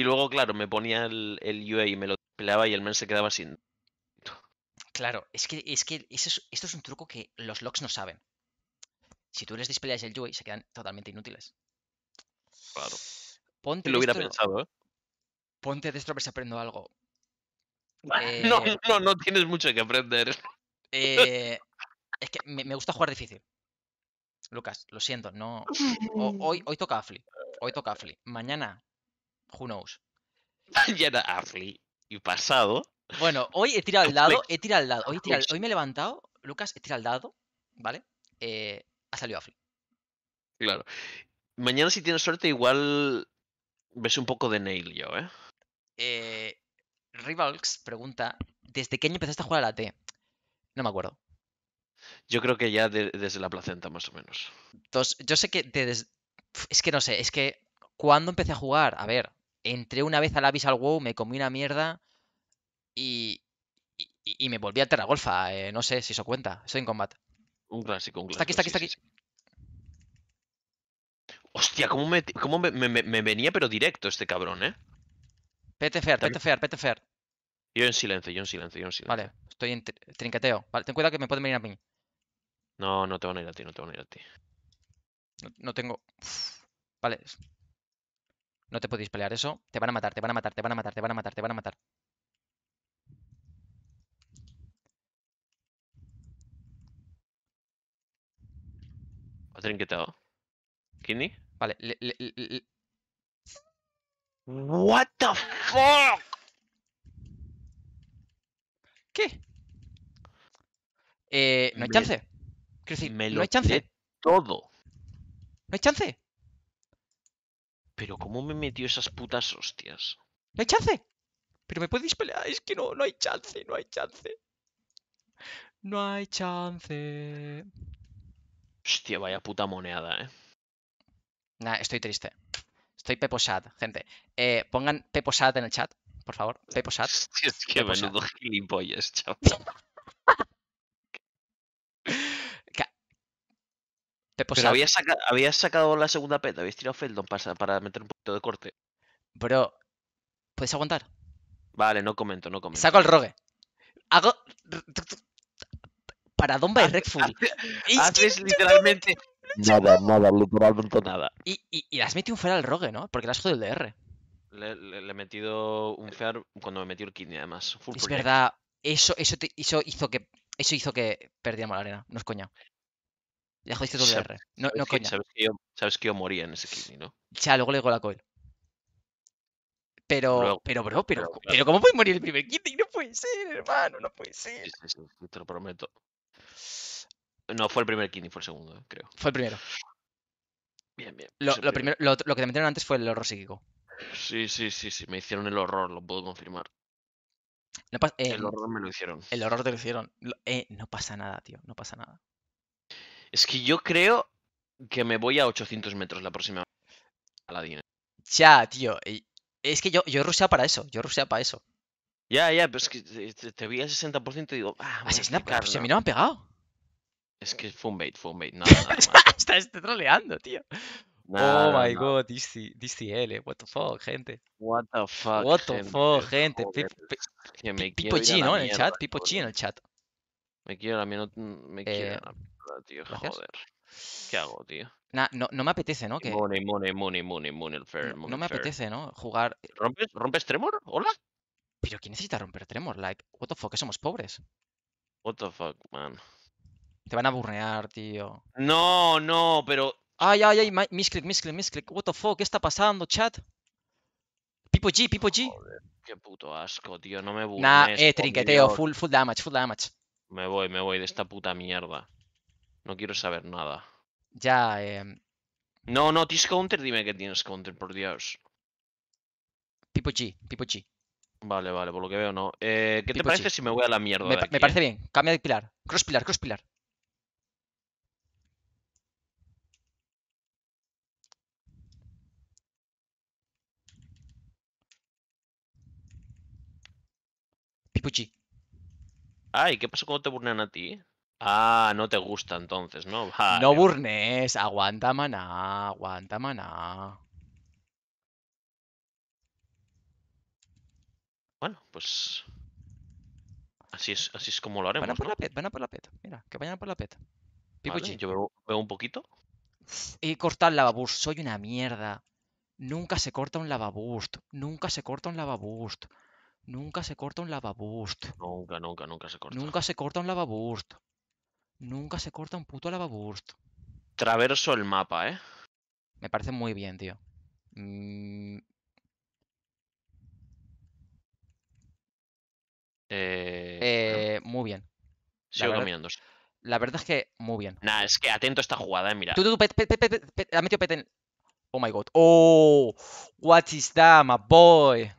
luego, claro, me ponía el, UA y me lo peleaba y el men se quedaba sin. Claro, es que, es que esto es un truco que los locks no saben. Si tú les despeleas el UA se quedan totalmente inútiles. Claro. Ponte lo hubiera pensado, ¿eh? Ponte dentro si aprendo algo. No, eh, no, no tienes mucho que aprender. Eh, es que me, gusta jugar difícil. Lucas, lo siento, no. hoy, hoy toca a Hoy toca Afli. Mañana, who knows. Mañana Afli. Y pasado. Bueno, hoy he tirado al dado, pues, he tirado al dado. Pues. Hoy, me he levantado, Lucas, he tirado al dado, ¿vale? Eh, ha salido Afli. Claro. Mañana, si tienes suerte, igual ves un poco de Nail yo, ¿eh? eh pregunta: ¿Desde qué año empezaste a jugar a la T? No me acuerdo. Yo creo que ya desde la placenta, más o menos. Entonces, yo sé que desde... Es que no sé, es que cuando empecé a jugar, a ver, entré una vez al Abyssal WoW, me comí una mierda y, y, me volví a Terragolfa. Eh, no sé si eso cuenta, estoy en combat. Un clásico, un clásico. Está aquí, está aquí, está aquí. Hostia, ¿cómo, me, cómo me, me, venía pero directo este cabrón, eh? Pete fair, pete pete Yo en silencio, yo en silencio, yo en silencio. Vale, estoy en trinqueteo. Vale, ten cuidado que me pueden venir a mí. No, no te van a ir a ti, no te van a ir a ti. No, tengo... vale. No te podéis pelear eso. Te van a matar, te van a matar, te van a matar, te van a matar, te van a matar. inquietado ¿Kidney? Vale, le, le, le, What the fuck? ¿Qué? Eh, no hay chance. Quiero decir, me no hay chance. Todo hay chance. Pero ¿cómo me metió esas putas hostias? No hay chance. Pero me podéis pelear. Es que no, no hay chance, no hay chance. No hay chance. Hostia, vaya puta moneada, eh. Nah, estoy triste. Estoy peposad, gente. Eh, pongan peposad en el chat, por favor. Peposad. Es que menudo gilipollas, chaval. Pues, habías, sacado la segunda peta, habías tirado Feldon para, meter un poquito de corte. Bro, ¿puedes aguantar? Vale, no comento, no comento. Saco el rogue. Hago. Para Domba y Redful. Haces literalmente. Nada, nada, literalmente nada. Y, y, y le has metido un fear al rogue, ¿no? Porque le has jodido el DR. Le, he metido un fear cuando me metió el kidney, además. es verdad, eso, eso, hizo que. Eso hizo que Perdíamos la arena, no es coña. Ya jodiste todo el R. No, no coña. Sabes que, yo, sabes que yo moría en ese kidney, ¿no? Ya, luego le digo la coil. Pero, pero, bro, pero, pero, ¿cómo puede morir el primer kidney? No puede ser, hermano, no puede ser. Sí, sí, sí, te lo prometo. No, fue el primer kidney, fue el segundo, eh, creo. Fue el primero. Bien, bien. Lo, pues primero, lo, que te metieron antes fue el horror psíquico. Sí, sí, sí, sí. Me hicieron el horror, lo puedo confirmar. el em, horror me lo hicieron. El horror te lo hicieron. Eh, no pasa nada, tío. No pasa nada. Es que yo creo que me voy a 800 metros la próxima. A la DNA. Ya, tío. Es que yo, yo rusheado para eso. Yo rusheado para eso. Ya, ya, pero es que te, vi al 60% y digo, ah, ah ¿A si a mí no me han pegado. Es que fue un bait, fue bait. no, Estás este troleando, tío. oh my god, DCL, what the fuck, gente. What the fuck. What the fuck, gente. Pipo G, ¿no? En el chat, Pipo G en el chat. Me quiero la mierda. Me quiero ¿Qué hago, tío? no, no, me apetece, ¿no? Money, money, money, money, fair, No me apetece, ¿no? Jugar. Eh ¿Rompes, ¿Rompes Tremor? ¿Hola? Pero ¿quién necesita romper Tremor? Like, what the fuck, que somos pobres. What the fuck, man. Te van a burnear, tío. No, no, pero. Ay, ay, ay, misclick, misclick, misclick. What the fuck, ¿qué está pasando, chat? Pipo G, Pipo G. Joder, qué puto asco, tío, no me burles. Nah, eh, trinqueteo, full, full damage, full damage. Me voy, me voy de esta puta mierda. No quiero saber nada. Ya, eh... No, no, tienes counter, dime que tienes counter, por Dios. Pipuchi, pipuchi. Vale, vale, por lo que veo no. Eh, ¿Qué te parece si me voy a la mierda? Me, parece bien, cambia de pilar. Cross pilar, cross pilar. Pipuchi. Ay, ¿qué pasó cuando te burnean a ti? Ah, no te gusta entonces, ¿no? No burnes, aguanta maná, aguanta maná. Bueno, pues... Así es, así es como lo haremos, Van a por la pet, van a por la pet. Mira, que vayan a por la pet. Vale, yo veo, un poquito. Y cortar lavabust, soy una mierda. Nunca se corta un lavaboost. Nunca se corta un lavaboost. Nunca se corta un lavaboost. Nunca, nunca, nunca se corta. Nunca se corta un lavaboost. Nunca se corta un puto lavaburst. Traverso el mapa, ¿eh? Me parece muy bien, tío. Mm. Eh... Eh, muy bien. Sigo la la verdad es que muy bien. Nah, es que atento a esta jugada, eh, mira. Tú, tú, pet, pet, pet, pet ha metido pet en... Oh my god. Oh, what is that, my boy?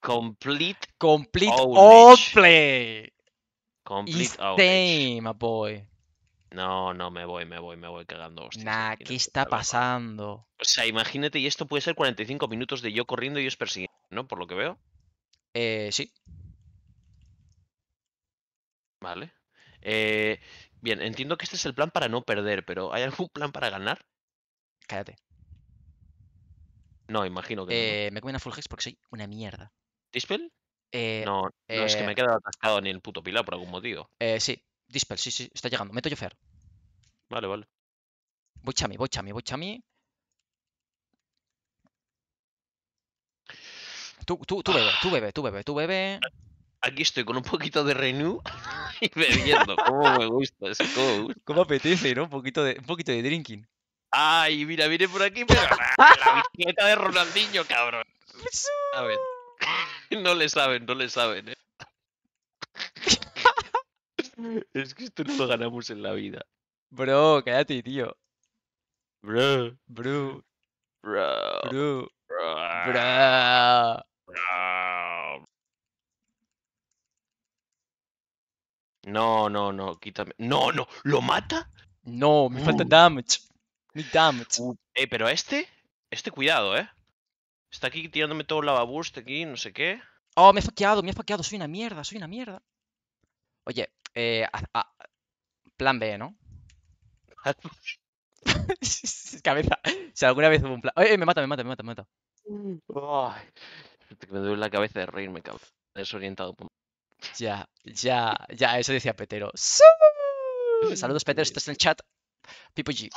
Complete. Complete outplay play. Complete outplay. my boy. No, no, me voy, me voy, me voy cagando. nah, ¿qué está pasando? O sea, imagínate, y esto puede ser 45 minutos de yo corriendo y ellos persiguiendo, ¿no? Por lo que veo. Eh, sí. Vale. Eh, bien, entiendo que este es el plan para no perder, pero ¿hay algún plan para ganar? Cállate. No, imagino que. Eh, Me comí una full hex porque soy una mierda. ¿Dispel? Eh, no, no es que me he eh. quedado atascado en el puto pilar por algún motivo. Eh, sí, Dispel, sí, sí, está llegando. Meto yo Fer. Vale, vale. Voy Chami, voy Chami, voy Chami. Tú, tú, tú bebe, tú bebe, tú bebe, tú bebe. Aquí estoy con un poquito de renew y bebiendo. ¿Cómo me gusta? ¿Cómo, me ¿Cómo apetece, no? Un poquito de, un poquito de drinking. Ay, mira, viene por aquí, la bicicleta de Ronaldinho, cabrón. No le saben, no le saben, no le saben, eh. Es que esto no lo ganamos en la vida. Bro, cállate, tío. Bro. Bro. Bro. Bro. Bro. Bro. No, no, no, quítame. No, no, ¿lo mata? No, me falta uh. damage. Mi damage. Uh, eh, pero este, este cuidado, eh. Está aquí tirándome todo el lavaburst aquí, no sé qué. Oh, me he faqueado, me he faqueado, soy una mierda, soy una mierda. Oye, eh, ah, plan B, ¿no? Cabeza. Si alguna vez hubo un plan. ¡Eh, me mata, me mata, me mata, me mata! me duele la cabeza de reírme, cabrón. Desorientado. Ya, ya, ya, eso decía Petero. Saludos, Petero, si estás en el chat. Pipo G.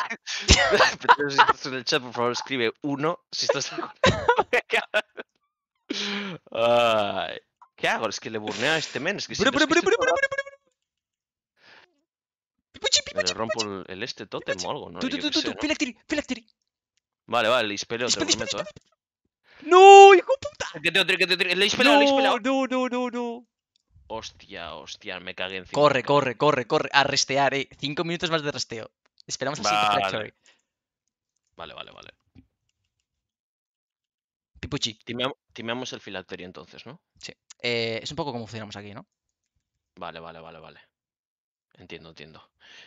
Petero, si estás en el chat, por favor, escribe uno si estás chat ¿Qué hago? Es que le burneo a este men. Es que si le rompo el, este tótem o algo, ¿no? tú, tú, tú, Vale, vale, le hispeleo, te lo prometo, ¿eh? ¡No, hijo puta! Que te, que le le No, no, no, no. Hostia, hostia, me cagué encima. Corre, corre, corre, corre. A restear, eh. Cinco minutos más de resteo. Esperamos a vale. Vale, vale, vale. Pipuchi. Timeamos el filacterio entonces, ¿no? Sí. Eh, es un poco como funcionamos aquí, ¿no? Vale, vale, vale, vale. Entiendo, entiendo.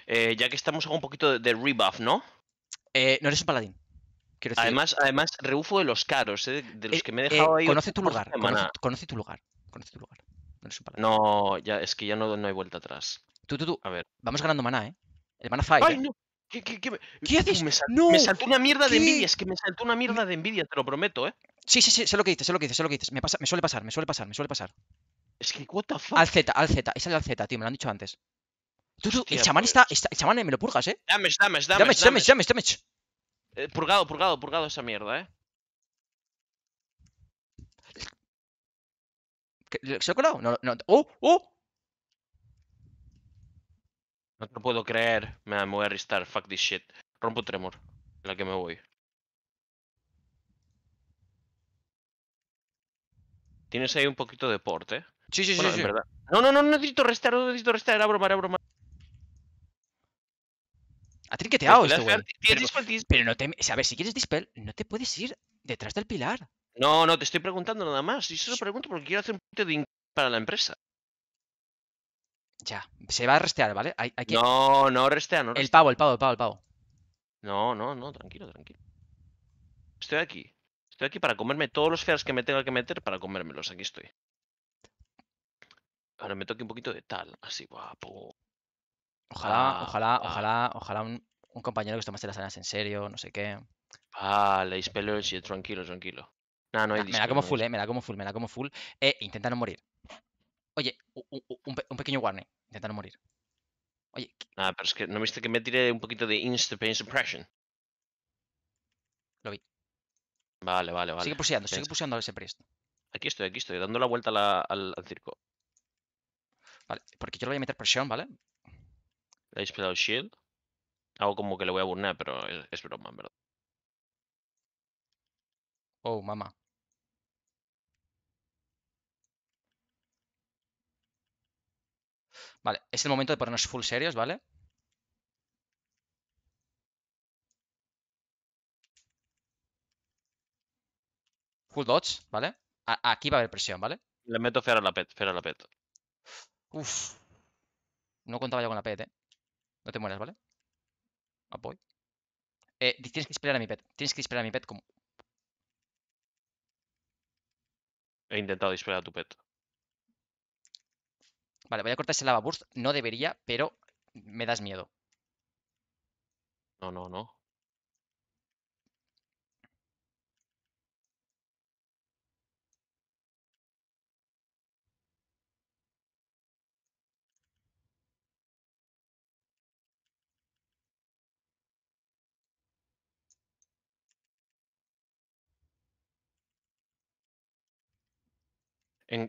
Eh, ya que estamos, hago un poquito de, rebuff, ¿no? Eh, no eres un paladín. Quiero decir, además, además, rebufo de los caros, ¿eh? de los eh, que me he eh, dejado ahí. Conoce tu, lugar, conoce, tu lugar, conoce, tu lugar. No, eres un paladín. no ya, es que ya no, no hay vuelta atrás. Tú, tú, tú. A ver. Vamos ganando maná, ¿eh? El maná fight ¡Ay, no! ¿Qué, qué, qué... ¿Qué haces? Me, me, saltó una mierda de envidia, es que me saltó una mierda de envidia, te lo prometo, ¿eh? Sí, sí, sí, sé lo que dices, sé lo que dices, sé lo que dices. Me, pasa... me suele pasar, me suele pasar, me suele pasar. Es que, what the fuck. Al Z, al Z, es el al Z, tío, me lo han dicho antes el chamán pues. está, El chamán eh, me lo purgas, eh. Dame, dame, dame. Dame, dame, dame. Eh, purgado, purgado, purgado esa mierda, eh. ¿Se ha colado? No, no. ¡Oh! ¡Oh! No te lo puedo creer. Me voy a restar. Fuck this shit. Rompo tremor. En la que me voy. Tienes ahí un poquito de porte. ¿eh? Sí, sí, sí. sí. Verdad. No, no, no, no necesito restar, no necesito restar. Era broma, era broma. Ha trinqueteado este güey. Pero, no te. A ver, si quieres Dispel, no te puedes ir detrás del pilar. No, no, te estoy preguntando nada más. Y se lo pregunto porque quiero hacer un punto de para la empresa. Ya, se va a restear, ¿vale? No, no restea, no El pavo, el pavo, el pavo, el pavo. No, no, no, tranquilo, tranquilo. Estoy aquí. Estoy aquí para comerme todos los feas que me tenga que meter para comérmelos. Aquí estoy. Ahora me toque un poquito de tal. Así, guapo. Ojalá, ah, ojalá, ah. ojalá, ojalá un, compañero que se tomase las arenas en serio, no sé qué. Vale, el sí, tranquilo, tranquilo. Nah, no hay nah, me da como full, eh, me da como full, me da como full. Eh, intenta no morir. Oye, un, pequeño warning, intenta no morir. Oye. Nada, ah, pero es que no viste que me tiré un poquito de Insta Pain Suppression. Lo vi. Vale, vale, vale. Sigue puseando, sigue puseando a ese priest. Aquí estoy, aquí estoy, dando la vuelta al, al, circo. Vale, porque yo le voy a meter presión, ¿vale? Le disparado Shield. Hago como que le voy a burnar, pero es, broma, verdad. Oh, mamá. Vale, es el momento de ponernos full serios, ¿vale? Full dodge, ¿vale? aquí va a haber presión, ¿vale? Le meto Fera a la pet, Fera la pet. Uf. No contaba yo con la pet, ¿eh? No te mueras, ¿vale? Apoy. Ah, eh, tienes que esperar a mi pet. Tienes que esperar a mi pet como... He intentado disparar a tu pet. Vale, voy a cortar ese lava burst. No debería, pero me das miedo. No, no, no.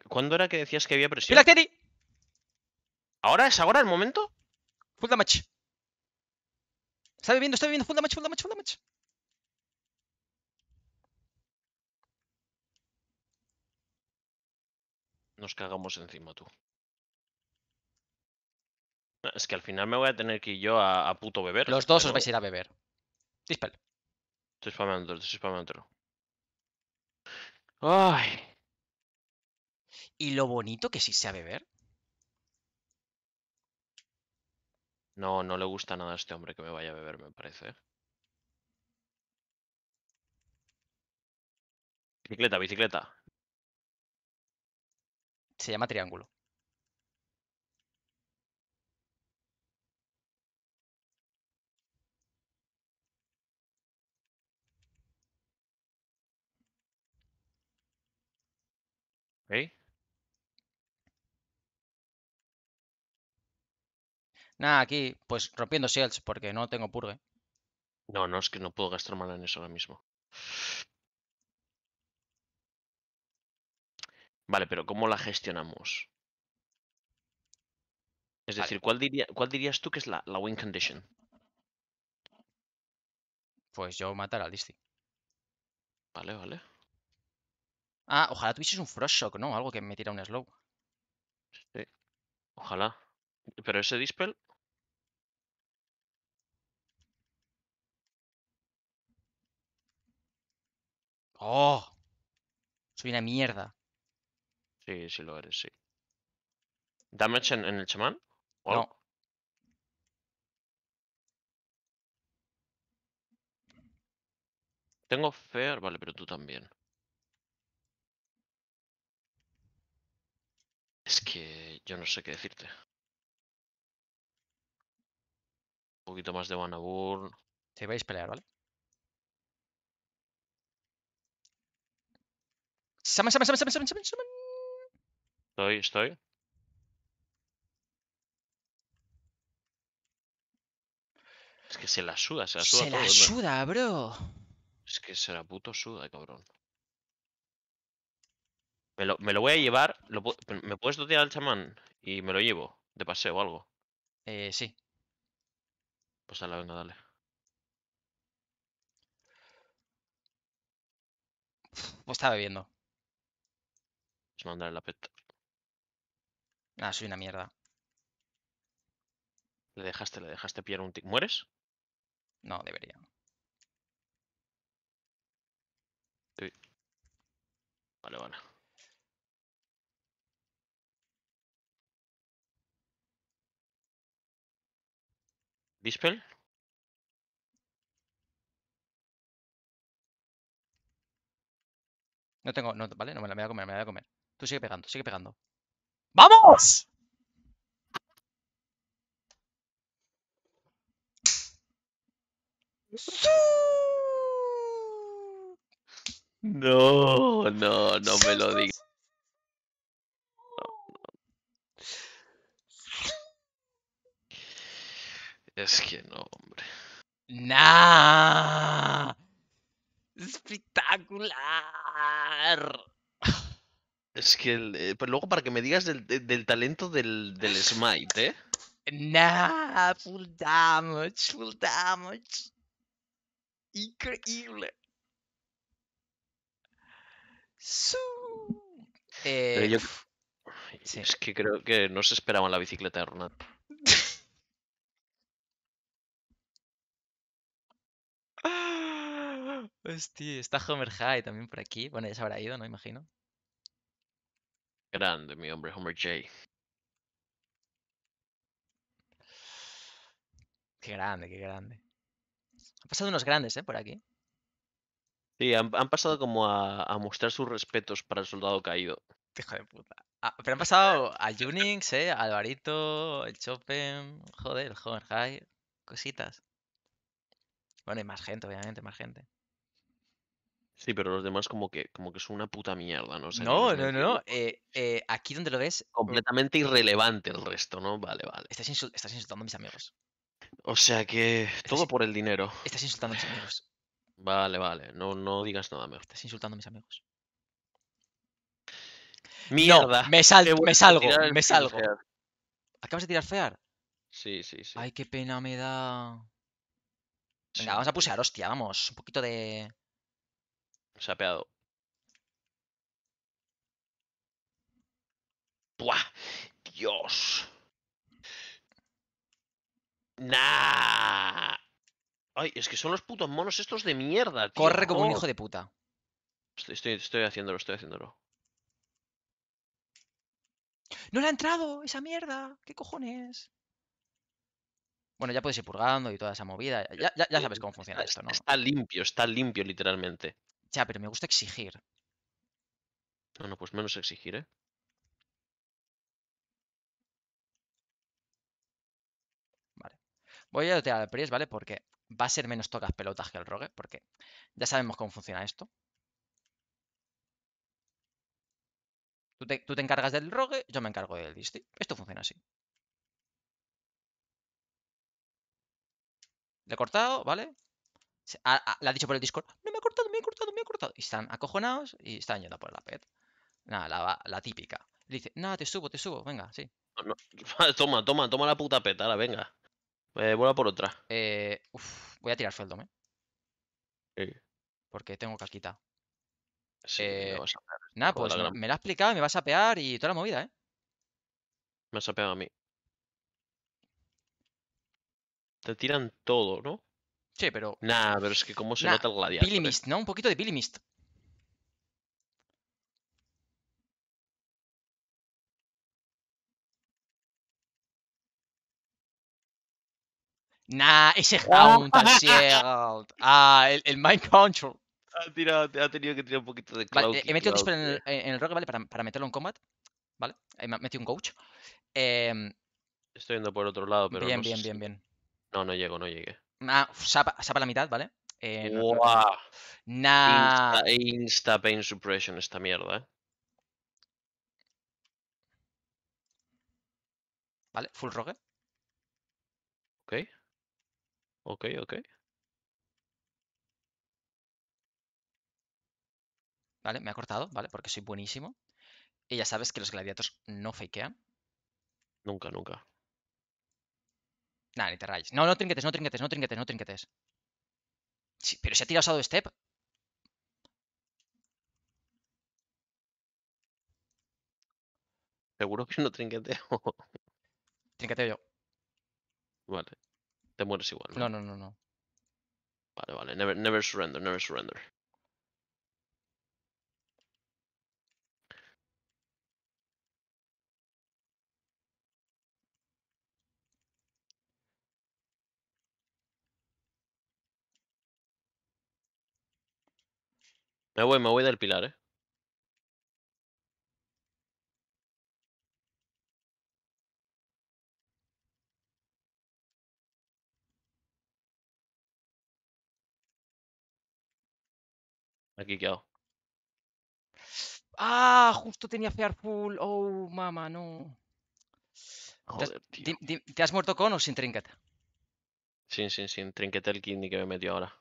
¿Cuándo era que decías que había presión? ¡Black ¿Ahora es ahora el momento? Full damage. Está viviendo! está viviendo! Full damage, full damage, full damage. Nos cagamos encima, tú. Es que al final me voy a tener que ir yo a, puto beber. Los dos os vais a ir a beber. Dispel. Estoy spameando, estoy spameando. Ay y lo bonito que sí sea beber? No, no le gusta nada a este hombre que me vaya a beber, me parece. Bicicleta, bicicleta. Se llama triángulo. ¿Eh? Nada, aquí, pues rompiendo shields, porque no tengo purge. No, no, es que no puedo gastar mana en eso ahora mismo. Vale, pero ¿cómo la gestionamos? Es decir, ¿cuál, diría, ¿cuál dirías tú que es la, win condition? Pues yo matar al Listy. Vale, vale. Ah, ojalá tuvieses un Frost Shock, ¿no? Algo que me tira un slow. Sí, ojalá. Pero ese Dispel ¡Oh! Soy una mierda. Sí, sí lo eres, sí. ¿Damage en, el chamán? no. Tengo Fear, vale, pero tú también. Es que yo no sé qué decirte. Un poquito más de Vanagur. Te vais a pelear, ¿vale? Summon, summon, summon, summon, summon, Estoy, estoy. Es que se la suda, se la suda. Se la suda, bro. Es que se la puto suda, cabrón. Me lo, me lo voy a llevar. Lo, ¿Me puedes dotear al chamán? Y me lo llevo. De paseo o algo. Eh, sí. Pues dale, venga, dale. Pues está bebiendo mandar el peta. Ah, soy una mierda. Le dejaste, le dejaste pillar un tic. ¿Mueres? No, debería. Vale, vale. Dispel. No tengo, no, vale, no me la voy a comer, me la voy a comer. Tú sigue pegando, sigue pegando. ¡Vamos! No, no, no me lo digas. Es que no, hombre. ¡Nah! ¡Espectacular! Es que eh, pues luego para que me digas del, talento del, del, Smite, ¿eh? Nah, full damage, full damage. Increíble. Eh, es que creo que no se esperaban la bicicleta de Ronald. Hostia, está Homer High también por aquí. Bueno, ya se habrá ido, ¿no? Imagino. Grande, mi hombre, Homer J. Qué grande, qué grande. Han pasado unos grandes, ¿eh? Por aquí. Sí, han, pasado como a, mostrar sus respetos para el soldado caído. Hijo de puta. Ah, pero han pasado a Junix, ¿eh? Alvarito, el Chopin, joder, el Homer High, cositas. Bueno, y más gente, obviamente, más gente. Sí, pero los demás como que, como que son una puta mierda, ¿no? sé. no, no, no, eh, eh, aquí donde lo ves... Mm, completamente irrelevante el resto, ¿no? Vale, vale. Estás, insultando a mis amigos. O sea que todo por el dinero. Estás insultando a mis amigos. Vale, vale. No, no digas nada mejor. Estás insultando a mis amigos. Mierda. me, salgo, me salgo, me salgo. ¿Acabas de tirar fear? Sí, sí, sí. Ay, qué pena me da. Venga, vamos a pusear, hostia, vamos. Un poquito de. Sapeado. ¡Buah! ¡Dios! ¡Nah! Ay, es que son los putos monos estos de mierda, tío. Corre como un hijo oh. de puta. Estoy, estoy, haciéndolo, estoy haciéndolo. ¡No le ha entrado! ¡Esa mierda! ¿Qué cojones? Bueno, ya puedes ir purgando y toda esa movida. Ya, sabes cómo funciona esto, ¿no? Está limpio, está limpio, literalmente. Ya, pero me gusta exigir. No, no, pues menos exigir, ¿eh? Vale. Voy a tirar al Priest, ¿vale? Porque va a ser menos tocas pelotas que el Rogue, porque ya sabemos cómo funciona esto. Tú te, encargas del Rogue, yo me encargo del Disti. Esto funciona así. Le he cortado, ¿vale? la ha dicho por el Discord, no me ha cortado, me ha cortado, me ha cortado. Y están acojonados y están yendo por la pet. Nada, la, la típica. Le dice, nada, te subo, te subo, venga, sí. Ah, toma, toma, toma la puta pet, ahora venga. Eh, vuela por otra. Eh, voy a tirar sueldo, ¿eh? Sí. Porque tengo caquita. Sí, Nada, pues me, la explicado me vas a pear y toda la movida, ¿eh? Me ha sapeado a mí. Te tiran todo, ¿no? No, pero. Nah, pero es que como se nota el gladiador. Billy eh. Mist, ¿no? Un poquito de Billy Mist. Nah, ese Hound ah. ah, el, el, Mind Control. Ha, tirado, ha, tenido que tirar un poquito de cloud. Vale, he metido cloud, en el, eh. en el rock, ¿vale? Para, para, meterlo en combat. ¿Vale? He metido un coach. Em, Estoy yendo por otro lado, pero. Bien, no bien, bien, bien. No, no llego, no llegué. Ah, sapa, la mitad, ¿vale? Eh, insta, Pain Suppression, esta mierda, ¿eh? Vale, full rogue. Ok. Ok, ok. Vale, me ha cortado, ¿vale? Porque soy buenísimo. Y ya sabes que los gladiatos no fakean. Nunca, nunca. Nada, ni te rayes. No, no trinquetes, no trinquetes, no trinquetes, no trinquetes. Sí, pero se ha tirado Shadow Step. Seguro que no trinqueteo. Trinqueteo yo. Vale. Te mueres igual. No, no, no, no. no. Vale, vale. never surrender, never surrender. Me ah, voy, me voy del pilar, eh. Aquí quedo. ¡Ah! Justo tenía Fear Full. ¡Oh, mamá, no! ¿Te, has muerto con o sin trinquete? Sí, sí, sin trinquete el kidney que me metió ahora.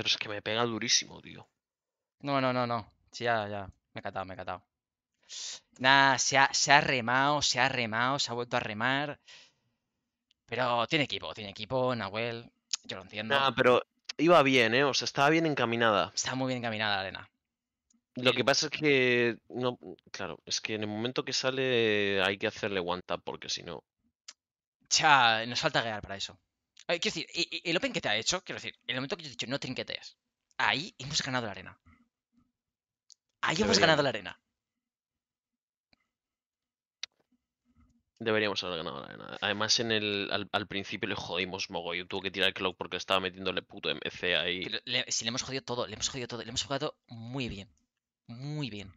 Pero es que me pega durísimo, tío. No, no, no, no. Sí, ya, ya. Me he catado, me he catado. Nah, se ha, se remado, se ha remado, se ha vuelto a remar. Pero tiene equipo, tiene equipo, Nahuel. Yo lo entiendo. Nah, pero iba bien, ¿eh? O sea, estaba bien encaminada. Estaba muy bien encaminada la arena. Lo que pasa es que, no, claro, es que en el momento que sale hay que hacerle one porque si no. Ya, nos falta guiar para eso. Quiero decir, e, e, el Open que te ha hecho, quiero decir, el momento que yo he dicho no trinquetees, ahí hemos ganado la arena. Ahí hemos ganado la arena. Deberíamos haber ganado la arena. Además, al, principio le jodimos Mogoy. Tuvo que tirar el clock porque estaba metiéndole puto MC ahí. Sí, le, si le hemos jodido todo, le hemos jodido todo. Le hemos jugado muy bien. Muy bien.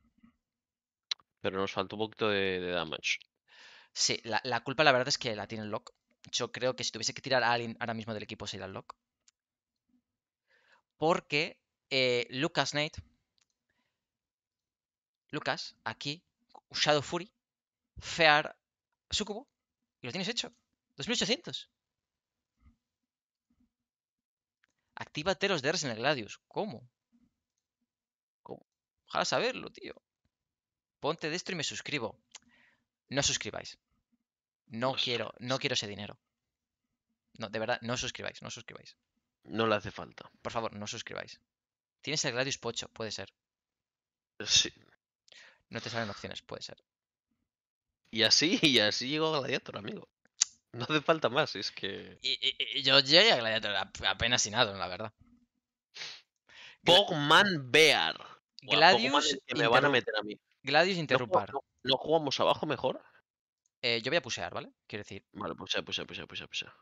Pero nos faltó un poquito de, damage. Sí, la, la, culpa la verdad es que la tiene el Lock yo creo que si tuviese que tirar a alguien ahora mismo del equipo sería Lock Porque eh, Lucas Nate Lucas, aquí, Shadow Fury, Fear, Sucubo, y lo tienes hecho. 2800. Activa los DRs en el Gladius. ¿Cómo? ¿Cómo? Ojalá saberlo, tío. Ponte de esto y me suscribo. No suscribáis. No pues quiero, no quiero ese dinero. No, de verdad, no suscribáis, no suscribáis. No le hace falta. Por favor, no suscribáis. Tienes el Gladius Pocho, puede ser. Sí. No te salen opciones, puede ser. Y así, y así llegó Gladiator, amigo. No hace falta más, es que. yo llegué a Gladiator apenas y nada, la verdad. Pogman Bear. Gladius. me van a meter a mí. Gladius Interrupar. ¿No, no jugamos abajo mejor? Eh, yo voy a pusear, ¿vale? Quiero decir. Vale, pusea, pusea, pusea, pusea, pusea.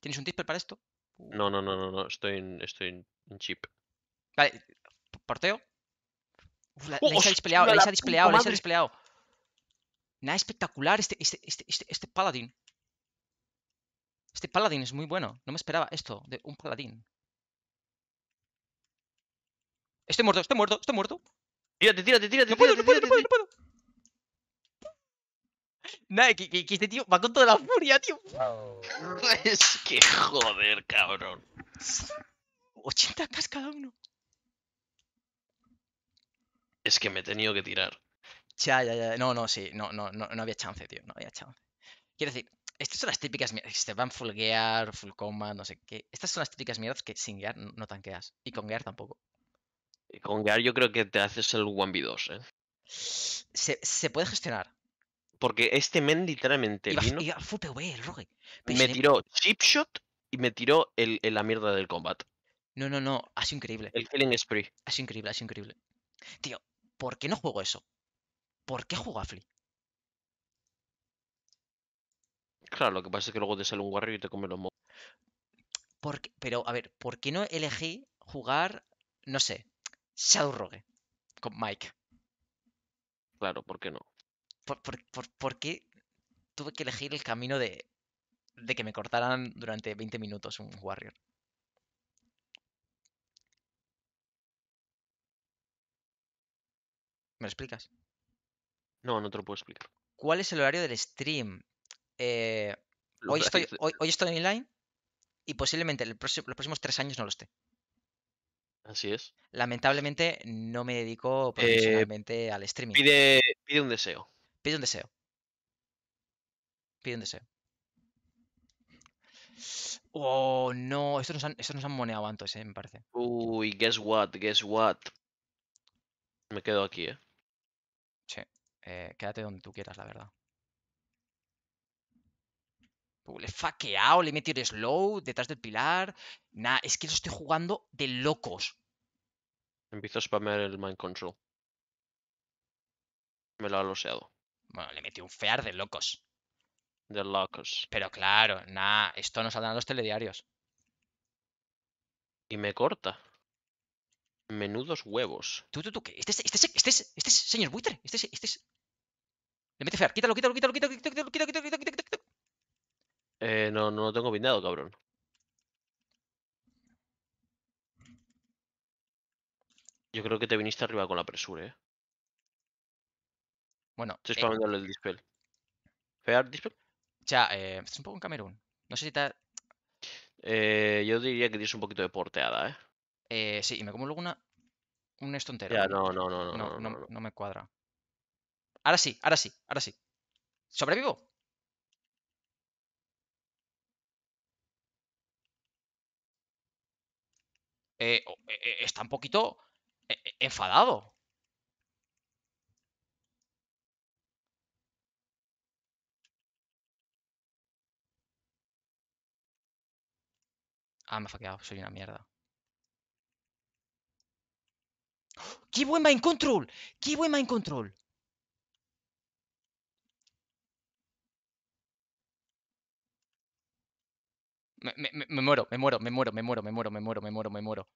¿Tienes un tipper para esto? No, no, no, no, no. Estoy en, estoy en, chip. Vale, porteo. Uf, la, oh, ha displeado, la, se ha displeado, la ha displeado. Nada espectacular este, este, este, este, este paladín. Este paladín es muy bueno. No me esperaba esto de un paladín. Estoy muerto, estoy muerto, estoy muerto. Tírate, tírate, tírate. No puedo, tírate, no puedo, no puedo, no puedo. Nada, que, este tío va con toda la furia, tío. es que joder, cabrón. 80k cada uno. Es que me he tenido que tirar. Ya, ya, ya. No, no, sí. No, no, no, no había chance, tío. No había chance. Quiero decir, estas son las típicas mierdas. Se van full gear, full combat, no sé qué. Estas son las típicas mierdas que sin gear no tanqueas. Y con gear tampoco. Con Gar yo creo que te haces el 1v2, ¿eh? Se, puede gestionar. Porque este men literalmente vino. el me tiró chip shot y me tiró el, la mierda del combat. No, no, no, ha increíble. El killing spree. Ha increíble, ha increíble. Tío, ¿por qué no juego eso? ¿Por qué juego a Flea? Claro, lo que pasa es que luego te sale un warrior y te come los mobs. Pero, a ver, ¿por qué no elegí jugar, no sé, Shadow Rogue eh, con Mike. Claro, ¿por qué no? ¿Por, qué tuve que elegir el camino de, que me cortaran durante 20 minutos un Warrior? ¿Me lo explicas? No, no te lo puedo explicar. ¿Cuál es el horario del stream? Eh, hoy, estoy, en hoy online y posiblemente los próximos tres años no lo esté. Así es. Lamentablemente no me dedico eh, profesionalmente al streaming. Pide, pide un deseo. Pide un deseo. Pide un deseo. Oh, no, estos nos han, esto han moneado antes, eh, me parece. Uy, guess what, guess what. Me quedo aquí, eh. Sí, eh, quédate donde tú quieras, la verdad le he faqueado, le he metido slow detrás del pilar. Nah, es que lo estoy jugando de locos. Empiezo a spamear el mind control. Me lo ha loseado. Bueno, le metió un fear de locos. De locos. Pero claro, nah, esto no saldrán los telediarios. Y me corta. Menudos huevos. Tú, tú, tú, ¿qué? Este es, este, este, señor buitre. Este es, este Le mete fear. quítalo, quítalo, quítalo, quítalo, quítalo, quítalo, quítalo, quítalo, quítalo. Eh, no, no lo tengo pintado, cabrón. Yo creo que te viniste arriba con la presura, eh. Bueno. Estoy spamándole eh, el eh, dispel. ¿Fear dispel? Ya, eh, es un poco un Camerún. No sé si te. Eh, yo diría que tienes un poquito de porteada, eh. Eh, sí, y me como luego una. Un esto entero. Ya, no, no, no, no. No, no, no, no me cuadra. Ahora sí, ahora sí, ahora sí. ¿Sobrevivo? Eh, eh, eh, está un poquito eh, enfadado. Ah, me ha faqueado, soy una mierda. ¡Oh! ¡Qué buen mind control! ¡Qué buen mind control! Me, me, muero, me muero, me muero, me muero, me muero, me muero, me muero, me muero.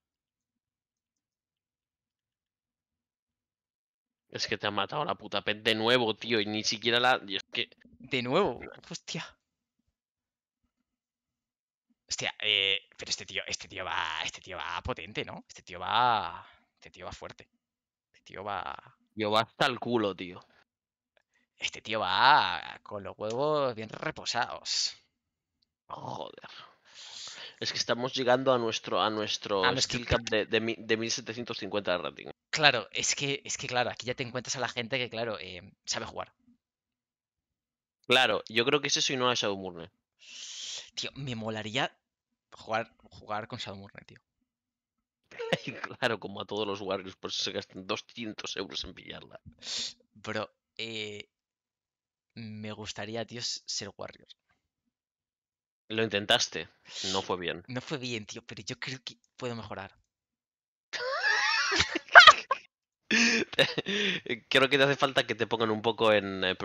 Es que te ha matado la puta pet de nuevo, tío, y ni siquiera la. que... De nuevo, hostia. Hostia, eh, pero este tío, este tío va. Este tío va potente, ¿no? Este tío va. Este tío va fuerte. Este tío va. Yo va hasta el culo, tío. Este tío va con los huevos bien reposados. Joder es que estamos llegando a nuestro, a nuestro, skill cap de, 1750 de rating. Claro, es que, es que claro, aquí ya te encuentras a la gente que, claro, eh, sabe jugar. Claro, yo creo que es eso y no a Shadowmourne. Tío, me molaría jugar, jugar con Shadowmourne, tío. claro, como a todos los Warriors, por eso se gastan 200 euros en pillarla. Bro, eh, me gustaría, tío, ser Warriors lo intentaste, no fue bien. No fue bien, tío, pero yo creo que puedo mejorar. creo que te hace falta que te pongan un poco en... Eh,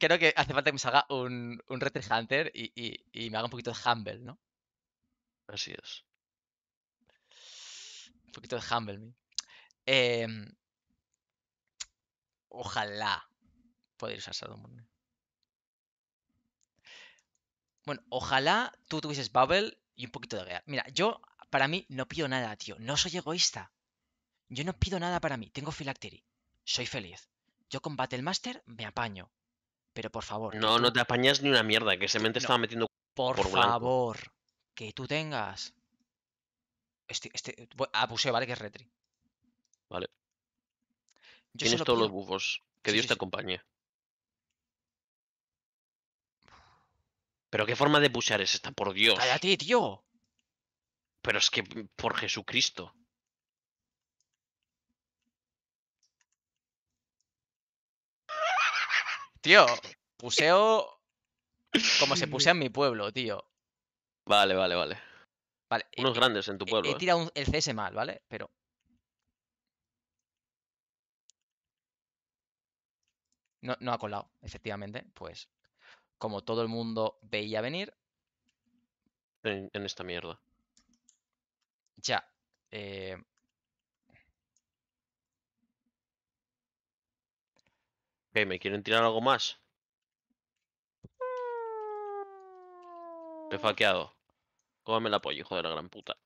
creo que hace falta que me salga un, un Hunter y, y, me haga un poquito de Humble, ¿no? Así es. Un poquito de Humble. ¿no? Em, ojalá poder usar Shadow bueno, ojalá tú tuvieses Bubble y un poquito de Gear. Mira, yo para mí no pido nada, tío. No soy egoísta. Yo no pido nada para mí. Tengo Filactery. Soy feliz. Yo con Battlemaster me apaño. Pero por favor. No, no te apañas ni una mierda, que ese mente estaba metiendo. Por, favor, que tú tengas. Este, este. Abuseo, ah, ¿vale? Que es Retri. Vale. Tienes todos los bufos. Que Dios te acompañe. Pero qué forma de pusear es esta, por Dios. Cállate, tío. Pero es que por Jesucristo. Tío, puseo como se puse en mi pueblo, tío. Vale, vale, vale. Vale. Unos grandes en tu pueblo. He, eh. tirado el CS mal, ¿vale? Pero. No, no ha colado, efectivamente. Pues como todo el mundo veía venir. En, esta mierda. Ya. Eh... ¿Me quieren tirar algo más? he faqueado. Cómame el apoyo, hijo de la gran puta.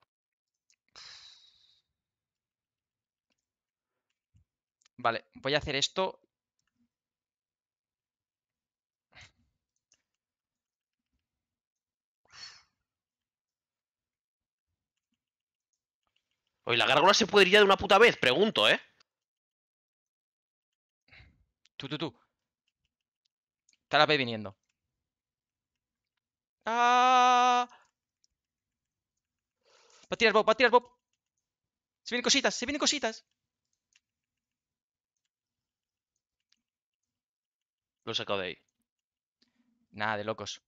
Vale, voy a hacer esto Oye, ¿la gárgola se puede ir ya de una puta vez? Pregunto, ¿eh? Tú, tú, tú. Está la P viniendo. ¡Ah! Va a Bob, va Bob. Se vienen cositas, se vienen cositas. Lo he sacado de ahí. Nada, de locos.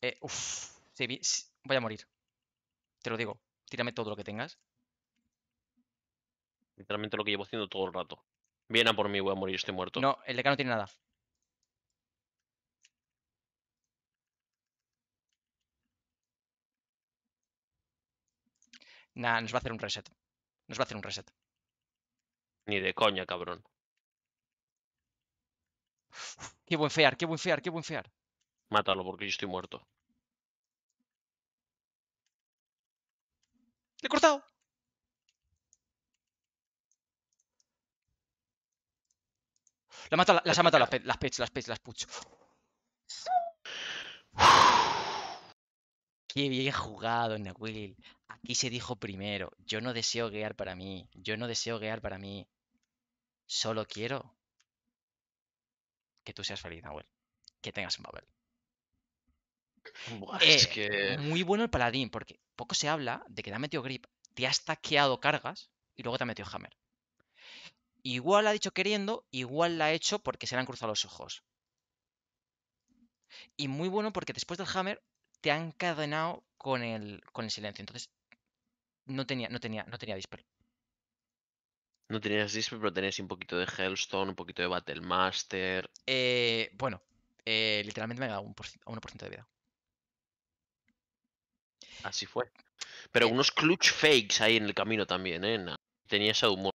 Eh, uf, voy a morir. Te lo digo. Tírame todo lo que tengas. Literalmente lo que llevo haciendo todo el rato. Viene a por mí, voy a morir, estoy muerto. No, el de acá no tiene nada. Nah, nos va a hacer un reset. Nos va a hacer un reset. Ni de coña, cabrón. qué buen fear, qué buen fear, qué buen fear. Mátalo porque yo estoy muerto. ¡Le he cortado! La las ha matado las, pets, las pets, las pets, Qué bien jugado, Neville. Aquí se dijo primero, yo no deseo guiar para mí, yo no deseo guiar para mí. Solo quiero que tú seas feliz, Nahuel. Que tengas un papel. Eh, es Muy bueno el paladín, porque poco se habla de que te ha metido grip, te ha stackeado cargas y luego te ha metido hammer. Igual la ha dicho queriendo, igual la ha hecho porque se le han cruzado los ojos. Y muy bueno porque después del hammer te han encadenado con el, con el silencio. Entonces, no tenía, no tenía, no tenía No tenías disper pero tenías un poquito de Hellstone, un poquito de battlemaster eh, bueno, eh, literalmente me ha dado un 1% de vida. Así fue. Pero eh unos clutch fakes ahí en el camino también, ¿eh? Tenía ese humor.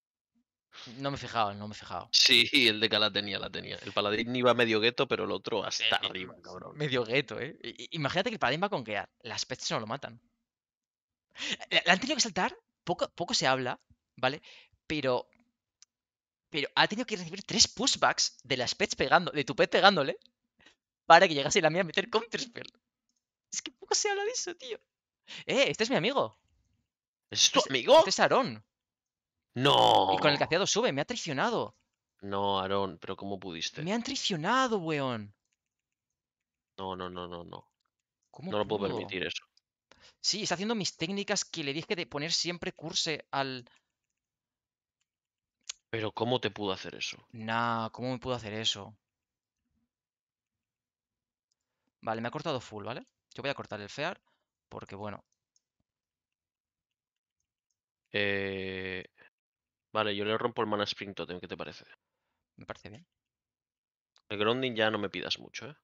No me he fijado, no me he fijado. Sí, el de que la tenía, la tenía. El paladín iba medio gueto, pero el otro hasta eh, arriba, eh, cabrón. Medio gueto, ¿eh? Imagínate que el paladín va con que Las pets no lo matan. La han tenido que saltar, poco, poco se habla, ¿vale? Pero. Pero ha tenido que recibir tres pushbacks de las pets pegando, de tu pet pegándole, para que llegase la mía a meter counterspell. Es que poco se habla de eso, tío. ¡Eh! Este es mi amigo. ¿Es tu este amigo? Este es Aarón. No. Y con el cafeado sube, me ha traicionado. No, Aarón, pero ¿cómo pudiste? Me han traicionado, weón. No, no, no, no, no. no lo puedo permitir eso. Sí, está haciendo mis técnicas que le dije de poner siempre curse al. Pero ¿cómo te pudo hacer eso? Nah, ¿cómo me pudo hacer eso? Vale, me ha cortado full, ¿vale? Yo voy a cortar el fear porque bueno. Eh, vale, yo le rompo el mana Spring Totem, ¿qué te parece? Me parece bien. El grounding ya no me pidas mucho, ¿eh?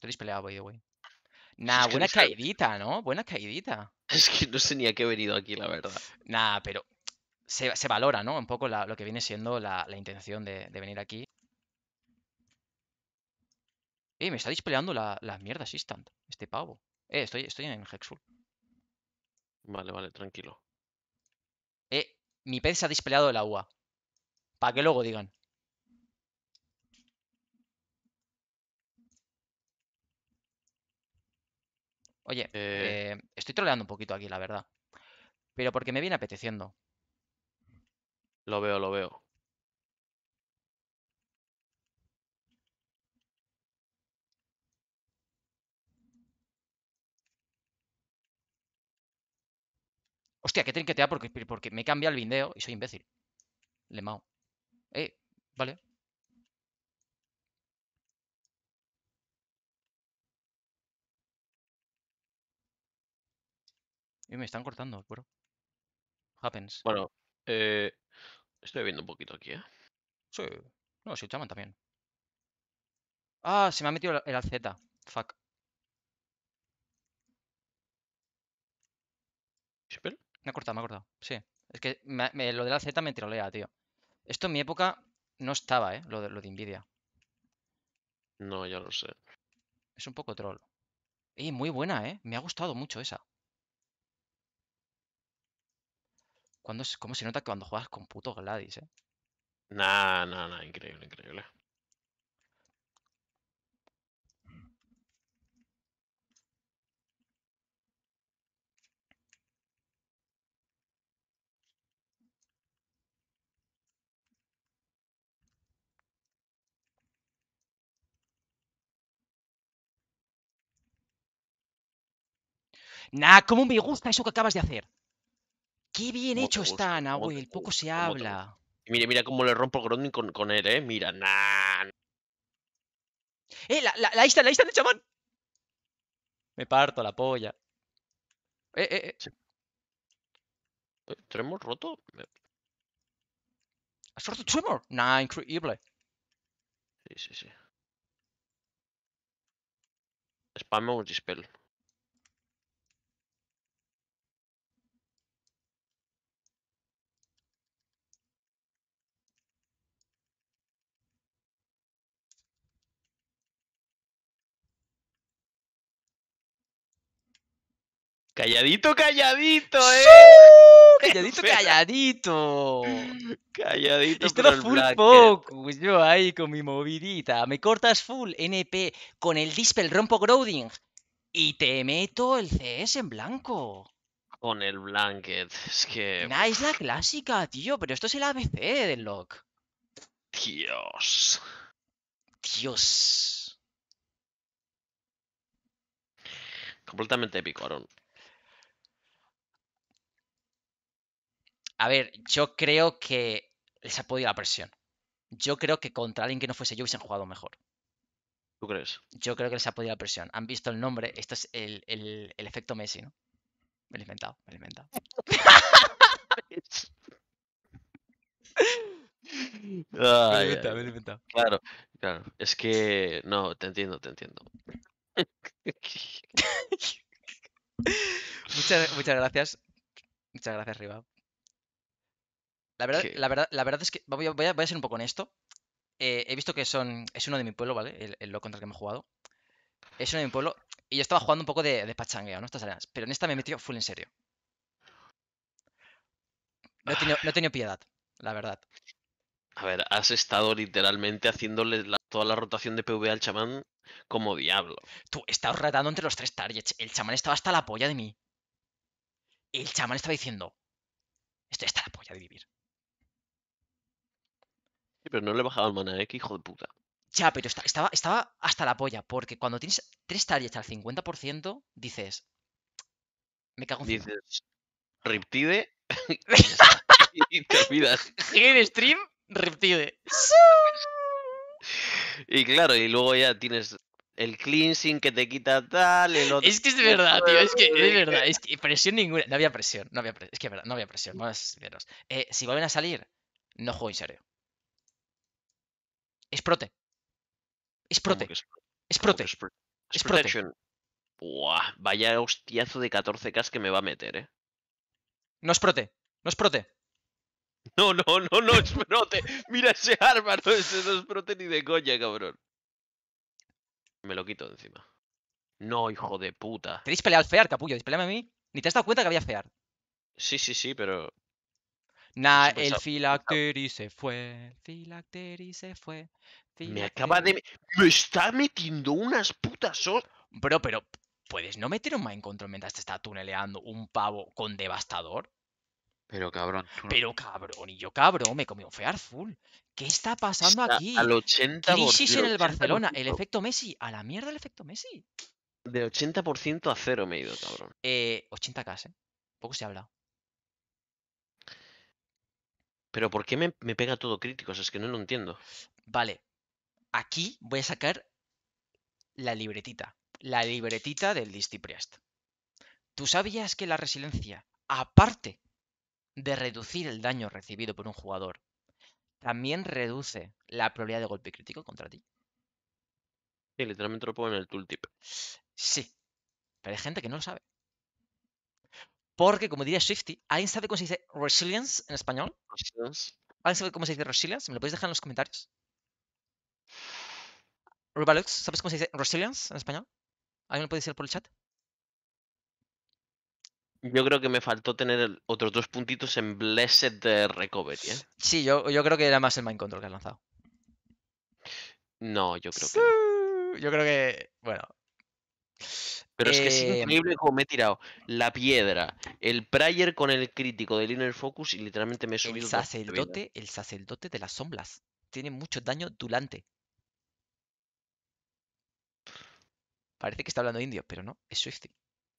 Tenéis peleado, by the way. Nah, buena caídita, ¿no? Buena caidita. Es que no sé ni a qué venido aquí, la verdad. Nah, pero se, se valora, ¿no? Un poco lo que viene siendo la, la intención de, de venir aquí. Eh, me está dispeleando la, mierdas mierda este pavo. Eh, estoy, estoy en Hexul. Vale, vale, tranquilo. Eh, mi pez se ha dispeleado el agua. Para qué luego digan. Oye, eh. Eh, estoy troleando un poquito aquí, la verdad. Pero porque me viene apeteciendo. Lo veo, lo veo. Hostia, que trinquetea porque, porque me cambia el bindeo y soy imbécil. Le mao. Eh, vale. Y me están cortando, bro. Happens. Bueno, eh, estoy viendo un poquito aquí, ¿eh? Sí. No, soy chaman también. Ah, se me ha metido el AZ. Fuck. Me ha cortado, me ha cortado. Sí. Es que lo de la Z me tirolea, tío. Esto en mi época no estaba, ¿eh? Lo de, lo de Nvidia. No, ya lo sé. Es un poco troll. Y muy buena, ¿eh? Me ha gustado mucho esa. ¿Cómo se nota que cuando juegas con puto Gladys, eh? Nah, nah, nah, increíble, increíble. Nah, ¿cómo me gusta eso que acabas de hacer? Qué bien hecho está, Nahuel. Poco se habla. Mira, mira cómo le rompo el con, con él, ¿eh? Mira, nah. ¡Eh, la, la, la está, la isla de chamán! Me parto la polla. Eh, eh, eh. ¿Tremor roto? ¿Has roto Tremor? Nah, increíble. Sí, sí, sí. Spam un dispel. Calladito, calladito, eh. Calladito, calladito. calladito. Esto era full focus, pues, yo ahí con mi movidita. Me cortas full NP con el dispel rompo Growding. y te meto el CS en blanco. Con el blanket, es que. Nah, es la clásica, tío, pero esto es el ABC del lock. Dios. Dios. Completamente épico, Aaron. A ver, yo creo que les ha podido la presión. Yo creo que contra alguien que no fuese yo hubiesen jugado mejor. ¿Tú crees? Yo creo que les ha podido la presión. Han visto el nombre, esto es el, efecto Messi, ¿no? Me lo he inventado, me lo he inventado. me lo he inventado, me lo he inventado. Claro, claro. Es que. No, te entiendo, te entiendo. muchas, muchas gracias. Muchas gracias, Riva. La verdad, es que voy a, ser un poco honesto. Eh, he visto que son. Es uno de mi pueblo, ¿vale? El, loco contra el que me he jugado. Es uno de mi pueblo. Y yo estaba jugando un poco de, de pachangueo, ¿no? Estas arenas. Pero en esta me he metido full en serio. No he, tenido, piedad, la verdad. A ver, has estado literalmente haciéndole toda la rotación de PV al chamán como diablo. Tú, estabas ratando entre los tres targets. El chamán estaba hasta la polla de mí. El chamán estaba diciendo: Estoy hasta la polla de vivir. Sí, pero no le bajaba el mana X, ¿eh? hijo de puta. Ya, pero estaba, estaba hasta la polla, porque cuando tienes tres targets al 50%, dices. Me cago en Dices. Riptide. y te olvidas. Game Stream, Riptide. y claro, y luego ya tienes el cleansing que te quita tal, el otro... Es que es verdad, tío, es que es verdad, es que presión ninguna, no había presión, no había es que es verdad, no había presión, más veros. Eh, si vuelven a salir, no juego en serio, es prote. Es prote. Es, prote. Es, vaya hostiazo de 14K que me va a meter, eh. No es prote. No es prote. No, no, no, no es prote. Mira ese arma, no es, no es prote ni de coña, cabrón. Me lo quito encima. No, hijo de puta. Te pelear al fear, capullo. Dispeleame a mí. Ni te has dado cuenta que había fear. Sí, sí, sí, pero Nah, el filacteri se fue. Filacteri se fue. Me acaba de. Me está metiendo unas putas. Bro, pero. ¿Puedes no meter un mind control mientras te está tuneleando un pavo con devastador? Pero cabrón. Pero cabrón, y yo cabrón, me comí un fear full. ¿Qué está pasando aquí? Al 80 Crisis en el Barcelona, el efecto Messi. A la mierda el efecto Messi. De 80% a cero me he ido, cabrón. Eh, 80k, ¿eh? Poco se habla. Pero ¿por qué me, pega todo crítico? Es que no lo entiendo. Vale. Aquí voy a sacar la libretita. La libretita del Distipriest. ¿Tú sabías que la resiliencia, aparte de reducir el daño recibido por un jugador, también reduce la probabilidad de golpe crítico contra ti? Sí, literalmente lo pongo en el tooltip. Sí. Pero hay gente que no lo sabe. Porque, como diría Shifty, ¿alguien sabe cómo se dice resilience en español? ¿Alguien sabe cómo se dice resilience? ¿Me lo podéis dejar en los comentarios? Rubalux, ¿sabes cómo se dice resilience en español? ¿Alguien me puede decir por el chat? Yo creo que me faltó tener otros dos puntitos en Blessed Recovery. ¿eh? Sí, yo, creo que era más el Mind Control que has lanzado. No, yo creo que Yo creo que, bueno, pero es que es em, increíble cómo me he tirado la piedra, el prayer con el crítico del Inner Focus y literalmente me he subido. El sacerdote, el sacerdote de las sombras. Tiene mucho daño durante. Parece que está hablando indio, pero no, es Swifty.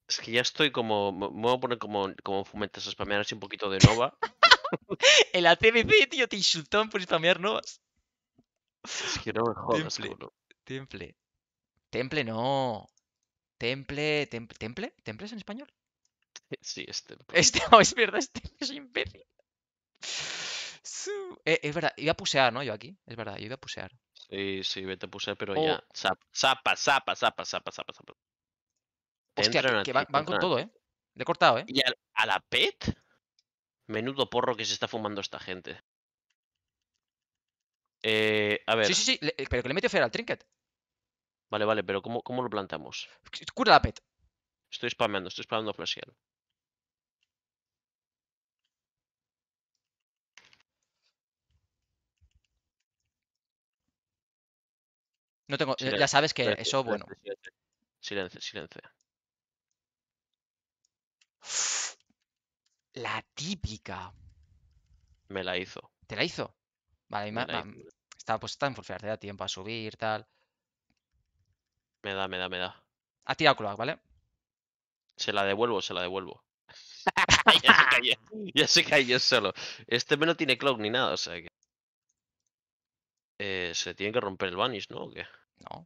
Es que ya estoy como. Me voy a poner como, como fumetas a spamear así un poquito de Nova. el ACBC, tío, te insultaban por spamear Novas. Es que no me jodas, Temple. Temple. Temple no. Temple, temple, temple es en español. Sí, es temple. Este, es verdad, es temple, soy imbécil. Eh, es verdad, iba a pusear, ¿no? Yo aquí, es verdad, yo iba a pusear. Sí, sí, vete a pusear, pero ya. Oh. Zapa, zapa, zapa, zapa, zapa, zapa. Hostia, que, van, con todo, ¿eh? Le he cortado, ¿eh? ¿Y a, la PET? Menudo porro que se está fumando esta gente. Eh, a ver. Sí, sí, sí, eh, pero que le metió fuera al trinket. Vale, vale, pero ¿cómo, lo plantamos? Cura la pet. Estoy spameando, estoy spameando flashear. No tengo, eh, ya sabes que eso, bueno. Silencio, silencio. La típica. Me la hizo. ¿Te la hizo? Vale, estaba me pues está en te da tiempo a subir, tal. Me da, me da, me da. Ha tirado cloak, ¿vale? Se la devuelvo, se la devuelvo. ya se cayó yo solo. Este no tiene clock ni nada, o sea que. Eh, se tiene que romper el banish, ¿no? No,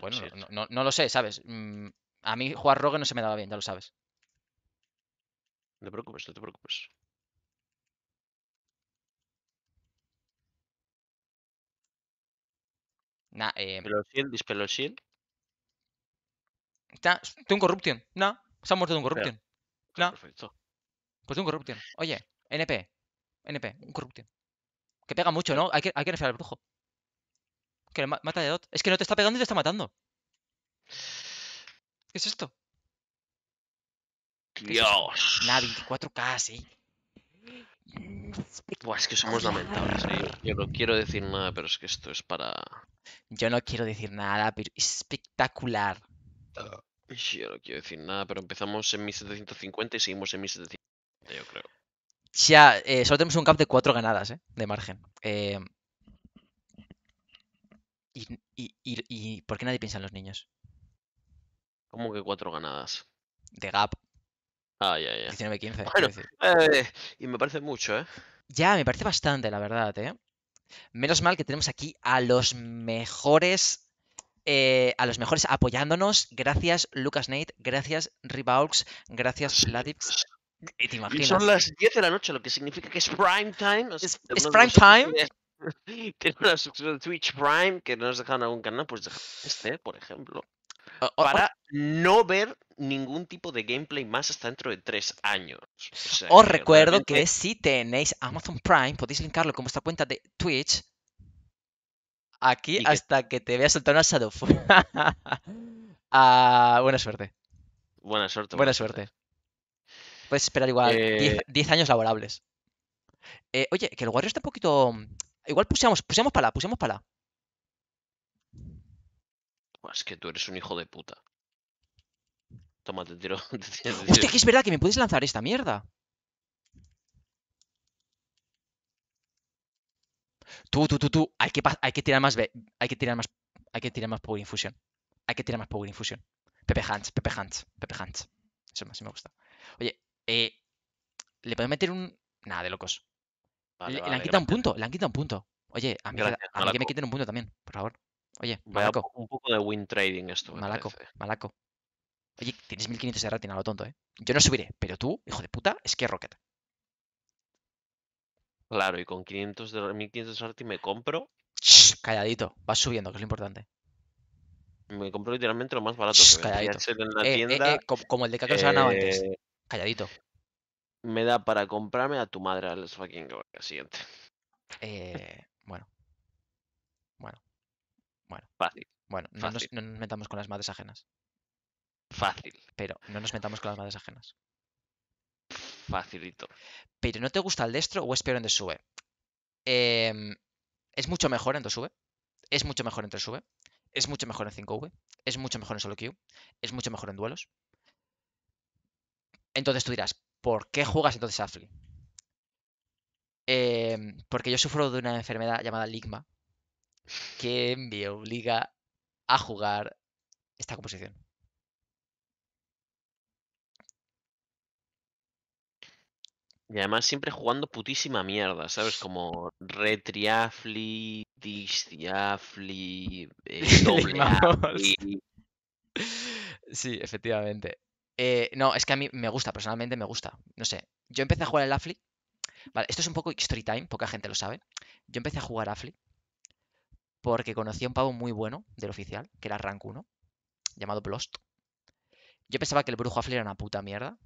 bueno, No, no, lo sé, ¿sabes? Mm, a mí jugar rogue no se me daba bien, ya lo sabes. No te preocupes, no te preocupes. Nah, eh... shield. Está, tengo un corruption. No, se ha muerto de un corruption. no. Perfecto. Pues de un corruption. Oye, NP. NP, un corruption. Que pega mucho, ¿no? Hay que, hay que al brujo. Que mata de dot. Es que no te está pegando y te está matando. ¿Qué es esto? Dios. Nada, 24K, sí. Buah, es que somos lamentables. ¿eh? Yo no quiero decir nada, pero es que esto es para. Yo no quiero decir nada, pero espectacular. Ah, yo no quiero decir nada, pero empezamos en 1750 y seguimos en 1750, yo creo. Ya, eh, solo tenemos un gap de cuatro ganadas, ¿eh? De margen. Eh, y, por qué nadie piensa en los niños? ¿Cómo que cuatro ganadas? De gap. Ah, ya, ya. 19-15. Bueno, eh, y me parece mucho, ¿eh? Ya, me parece bastante, la verdad, ¿eh? Menos mal que tenemos aquí a los mejores eh, a los mejores apoyándonos. Gracias, Lucas Nate. Gracias, Rebaux Gracias, Ladips Y te imaginas. Son las 10 de la noche, lo que significa que es prime time. Es, prime time. Twitch Prime que no nos dejan algún canal, pues este, por ejemplo. para no ver ningún tipo de gameplay más hasta dentro de tres años. os recuerdo que si tenéis Amazon Prime, podéis linkarlo con vuestra cuenta de Twitch aquí hasta que te vea saltar una Shadow. Ah, buena suerte. Buena suerte. Buena, suerte. Puedes esperar igual 10 eh, años laborables. Eh, oye, que el Warrior está un poquito. Igual puseamos, pusemos para la, para la. Es que tú eres un hijo de puta. Toma, te tiro. Hostia, que es verdad que me puedes lanzar esta mierda. tú, tú, tú, tú, hay que, hay que tirar más, hay que tirar más, hay que tirar más Power Infusion. Hay que tirar más Power Infusion. Pepe Hans, Pepe Hans, Pepe Hans. Eso más, sí me gusta. Oye, eh, ¿le puedo meter un...? Nada, de locos. le, han quitado un punto, le han quitado un punto. Oye, a mí, que me quiten un punto también, por favor. Oye, Malaco. Un poco de win trading esto. Malaco, Malaco. Oye, tienes 1500 de rating lo tonto, ¿eh? Yo no subiré, pero tú, hijo de puta, es que Rocket. Claro, y con 500 de 1500 de me compro. calladito, vas subiendo, que es lo importante. Me compro literalmente lo más barato. calladito. En la eh, eh, eh, como, el de se ganado antes. Calladito. Me da para comprarme a tu madre al fucking siguiente. bueno. Bueno. Bueno. Fácil. Bueno, no nos metamos con las madres ajenas. Fácil. Pero no nos metamos con las madres ajenas facilito. ¿Pero no te gusta el destro o es peor en 2 Eh, em, es mucho mejor en sube. Es mucho mejor en 3V. Es mucho mejor en 5V. Es mucho mejor en solo queue. Es mucho mejor en duelos. Entonces tú dirás, ¿por qué juegas entonces afli? Em, porque yo sufro de una enfermedad llamada Ligma que me obliga a jugar esta composición. Y además siempre jugando putísima mierda, ¿sabes? Como retriafli, distiafli, eh, Sí, efectivamente. Eh, no, es que a mí me gusta, personalmente me gusta. No sé, yo empecé a jugar el afli. Vale, esto es un poco story time, poca gente lo sabe. Yo empecé a jugar afli porque conocí a un pavo muy bueno del oficial, que era rank 1, llamado Blost. Yo pensaba que el brujo afli era una puta mierda,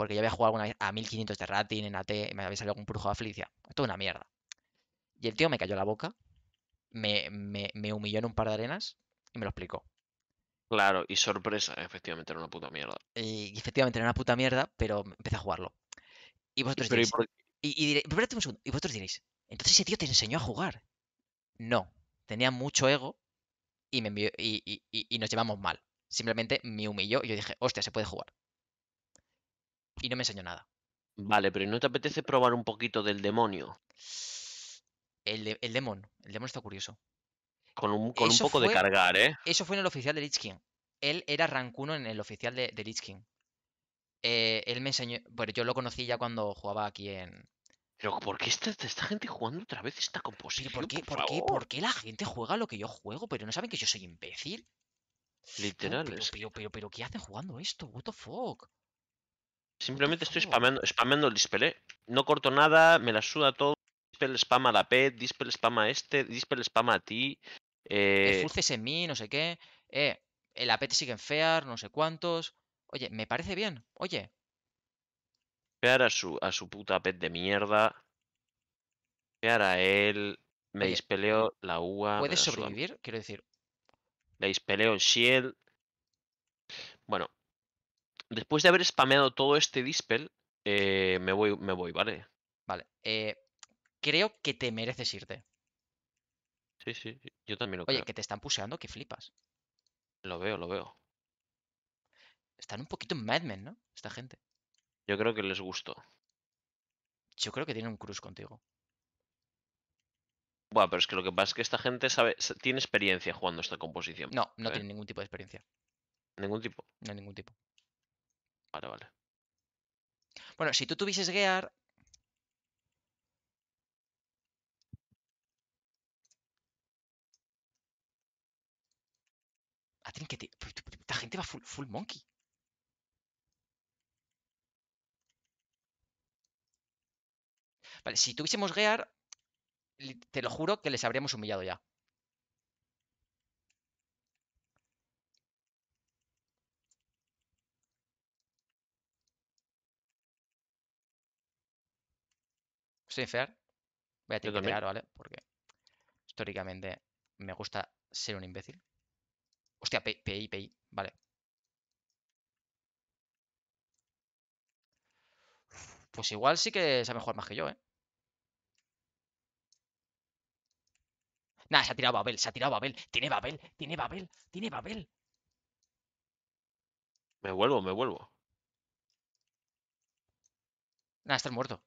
porque ya había jugado alguna vez a 1500 de rating en AT, me había salido algún brujo de aflicia. esto es una mierda. Y el tío me cayó la boca, me, humilló en un par de arenas y me lo explicó. Claro, y sorpresa, efectivamente era una puta mierda. Y, efectivamente era una puta mierda, pero empecé a jugarlo. Y vosotros diréis. Y, y, y vosotros diréis, entonces ese tío te enseñó a jugar. No, tenía mucho ego y, me y, nos llevamos mal. Simplemente me humilló y yo dije, hostia, se puede jugar y no me enseñó nada. Vale, pero ¿no te apetece probar un poquito del demonio? El, el demon, el demon está curioso. Con un, poco de cargar, ¿eh? Eso fue en el oficial de Lich King. Él era rancuno en el oficial de, de Lich King. Eh, él me enseñó. Bueno, yo lo conocí ya cuando jugaba aquí en. Pero ¿por qué esta, esta gente jugando otra vez esta composición? por, qué, por, qué, por qué, la gente juega lo que yo juego? Pero no saben que yo soy imbécil. Literal. Pero, pero, pero, pero, ¿qué hacen jugando esto? What the fuck? Simplemente estoy spameando, spameando el Dispelé. No corto nada, me la suda todo. Dispel spama a la pet, dispel spama a este, dispel spama a ti. Eh... en mí, no sé qué. el eh, eh, apet sigue en fear, no sé cuántos. Oye, me parece bien. Oye. Fear a su, a su puta pet de mierda. Fear a él. Me dispeleo la UA. ¿Puedes sobrevivir? Quiero decir. Le dispeleo el Shield. Bueno, Después de haber spameado todo este dispel, eh, me voy, me voy, ¿vale? Vale. Eh, creo que te mereces irte. Sí, sí, yo también lo Oye, que te están puseando, que flipas. Lo veo, lo veo. Están un poquito madmen, ¿no? Esta gente. Yo creo que les gustó. Yo creo que tienen un cruz contigo. Bueno, pero es que lo que pasa es que esta gente sabe, tiene experiencia jugando esta composición. No, no ¿eh? tiene ningún tipo de experiencia. ¿Ningún tipo? No, ningún tipo. Vale, vale. Bueno, si tú tuvieses Gear... La gente va full, full monkey. Vale, si tuviésemos Gear, te lo juro que les habríamos humillado ya. FEAR? Voy a tirar, ¿vale? Porque históricamente me gusta ser un imbécil. Hostia, PI, PI, vale. Pues igual sí que se ha mejor más que yo, ¿eh? Nada, se ha tirado Babel, se ha tirado Babel. Tiene Babel, tiene Babel, tiene Babel. Me vuelvo, me vuelvo. Nada, el muerto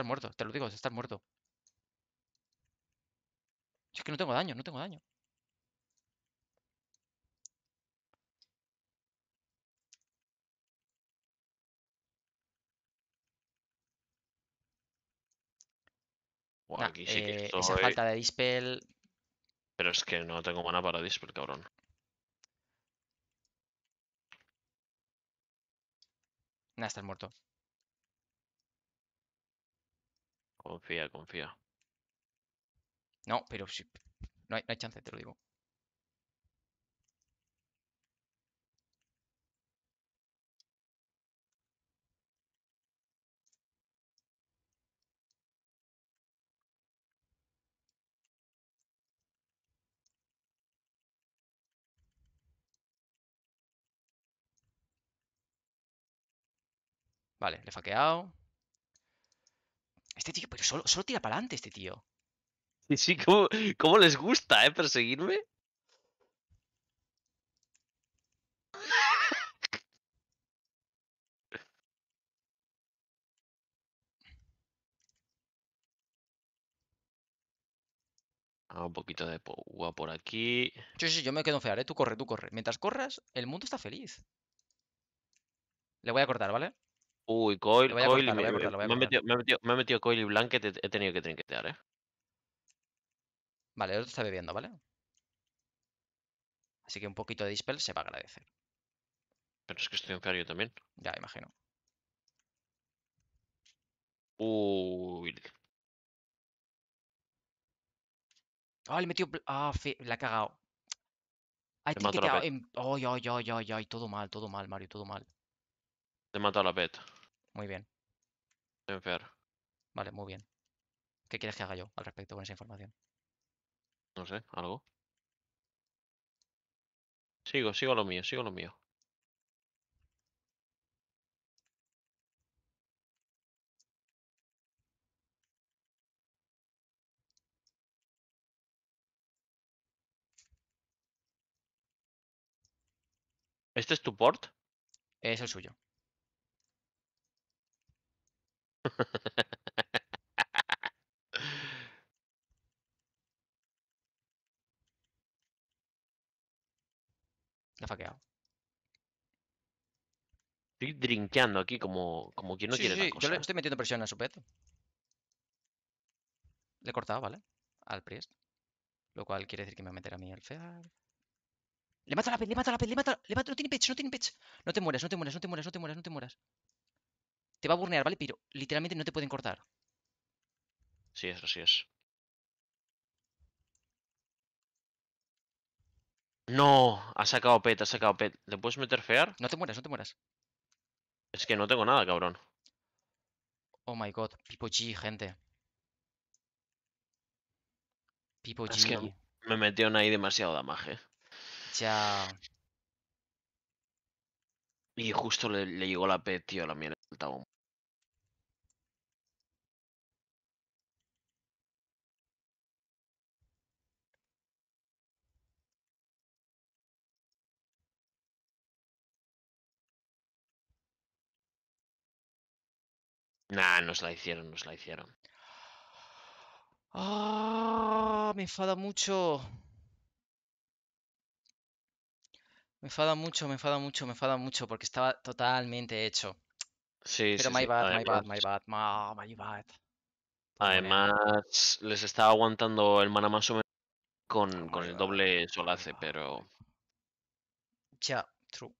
estar muerto, te lo digo, está muerto. Es que no tengo daño, no tengo daño. aquí sí que eh, falta de dispel. Pero es que no tengo mana para dispel, cabrón. Nah, estás muerto. Confía, confía. No, pero sí, no, hay, no hay chance, te lo digo. Vale, le he faqueado. Este tío, pero solo, tira para adelante este tío. Sí, sí, ¿cómo, les gusta, eh? Perseguirme. Ah, un poquito de pogua por aquí. Yo, sí, yo me quedo fear, ¿eh? Tú corre, tú corre. Mientras corras, el mundo está feliz. Le voy a cortar, ¿vale? Uy, Coil, Coil. Me ha metido Coil y Blanket, he tenido que trinquetear, eh. Vale, el otro está bebiendo, ¿vale? Así que un poquito de dispel se va a agradecer. Pero es que estoy en Cario también. Ya, imagino. Uy. Ah, oh, le metió. Ah, la ha cagado. Ay, te la pet. Ay, ay, ay, ay, ay, todo mal, todo mal, Mario, todo mal. Te he matado la pet. Muy bien. ver Vale, muy bien. ¿Qué quieres que haga yo al respecto con esa información? No sé, algo. Sigo, sigo lo mío, sigo lo mío. ¿Este es tu port? Es el suyo ha faqueado. Estoy drinkeando aquí como, como quien no quiere sí, sí. Yo le estoy metiendo presión a su pet. Le he cortado, ¿vale? Al Priest. Lo cual quiere decir que me va a meter a mí el fear. Le mato la pez, le mato la pele, le mato Le mato, no tiene pitch, no tiene pitch. No te mueras, no te mueras, no te mueras, no te mueras, no te mueras. Te va a burnear, ¿vale? Pero literalmente no te pueden cortar. Sí, eso sí es. No, ha sacado pet, ha sacado pet. ¿Le puedes meter fear? No te mueras, no te mueras. Es que no tengo nada, cabrón. Oh my god, Pipo G, gente. Pipo G. Es que me metieron ahí demasiado damage. Ya. Y justo le, llegó la pet, tío, la mierda del Nah, nos la hicieron, nos la hicieron. Ah, me enfada mucho. Me enfada mucho, me enfada mucho, me enfada mucho porque estaba totalmente hecho. Sí, Pero sí, my, sí. Bad, my, bad, my bad, my bad, Además, les estaba aguantando el mana más o menos con, el doble solace, pero. Ya, true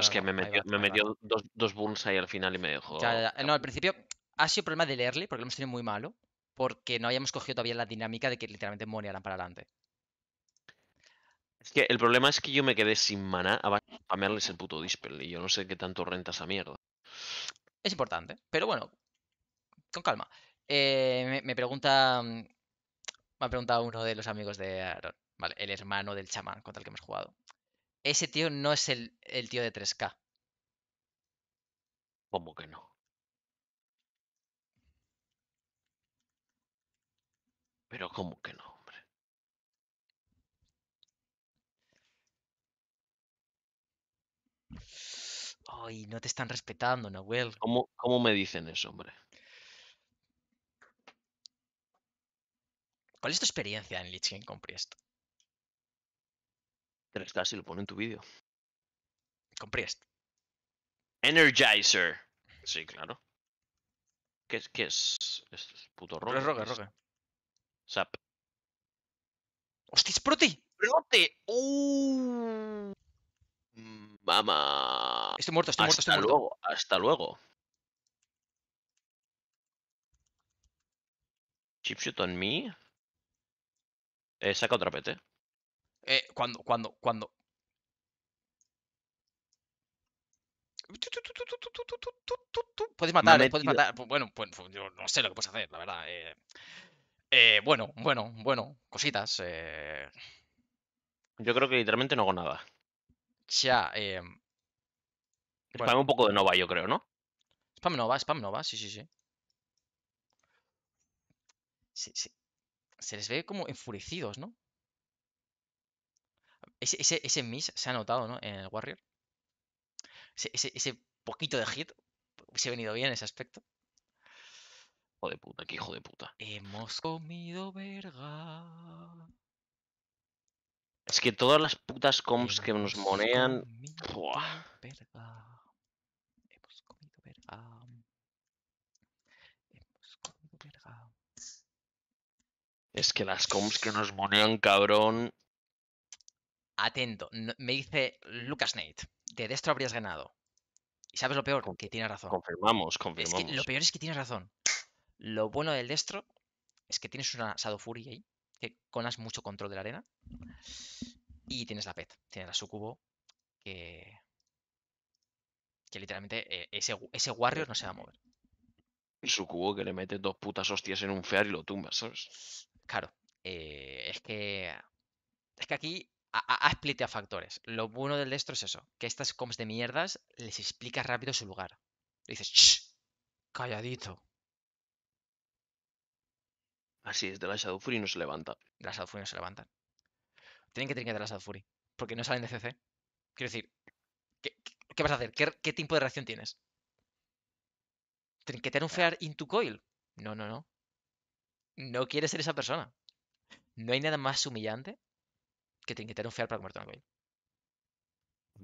es que me metió, dos, dos ahí al final y me dejó. No, al principio ha sido problema de leerle, porque lo hemos tenido muy malo. Porque no habíamos cogido todavía la dinámica de que literalmente monearan para adelante. Es que el problema es que yo me quedé sin maná a spamearles el puto dispel. Y yo no sé qué tanto renta esa mierda. Es importante, pero bueno, con calma. Eh, me, pregunta. Me ha preguntado uno de los amigos de Aaron, el hermano del chamán contra el que hemos jugado. Ese tío no es el, el tío de 3K. ¿Cómo que no? Pero ¿cómo que no, hombre? Ay, no te están respetando, Nahuel. ¿Cómo, cómo me dicen eso, hombre? ¿Cuál es tu experiencia en Lich King con priest Tres casi lo pone en tu vídeo. Compré esto. Energizer. Sí, claro. ¿Qué, qué es? es? es? puto rogue. es rogue, es rogue. Sap. ¡Hostia, es proti! ¡Prote! ¡Uh! Mamá. Estoy muerto, estoy muerto, hasta estoy luego, Hasta luego. Chipshot on me. Eh, saca otra PT. Eh, cuando, cuando, cuando. Puedes matar, eh, puedes matar. Bueno, pues yo no sé lo que puedes hacer, la verdad. Eh, bueno, bueno, bueno, cositas. Yo creo que literalmente no hago nada. Ya, eh. Spam un poco de Nova, yo creo, ¿no? Spam Nova, Spam Nova, sí, sí, sí. Sí, sí. Se les ve como enfurecidos, ¿no? Ese, ese, ese miss se ha notado, ¿no? En el Warrior. Ese, ese, poquito de hit. Se ha venido bien ese aspecto. Hijo de puta, qué hijo de puta. Hemos comido verga. Es que todas las putas comps que nos monean. verga. Hemos comido verga. Hemos comido verga. Es que las comps que nos monean, cabrón atento, me dice Lucas Nate, de Destro habrías ganado. ¿Y sabes lo peor? Que tiene razón. Confirmamos, confirmamos. lo peor es que tienes razón. Lo bueno del Destro es que tienes una Shadow Fury ahí, que conas mucho control de la arena. Y tienes la PET, tienes la Sucubo, que. que literalmente eh, ese, ese Warrior no se va a mover. Sucubo que le mete dos putas hostias en un fear y lo tumbas, ¿sabes? Claro. Eh, es que. Es que aquí ha, a, a factores. Lo bueno del destro es eso, que estas comps de mierdas les explica rápido su lugar. Le dices, ¡Shh! Calladito. Así es, de la Shadow Fury no se levanta. De la Shadow Fury no se levantan. Tienen que trincar de la Shadow Fury, porque no salen de CC. Quiero decir, ¿qué, vas a hacer? ¿Qué, ¿Qué, tipo de reacción tienes? ¿Trinquetear un ah. Fear into Coil? No, no, no. No quieres ser esa persona. No hay nada más humillante que te un fear para comerte una que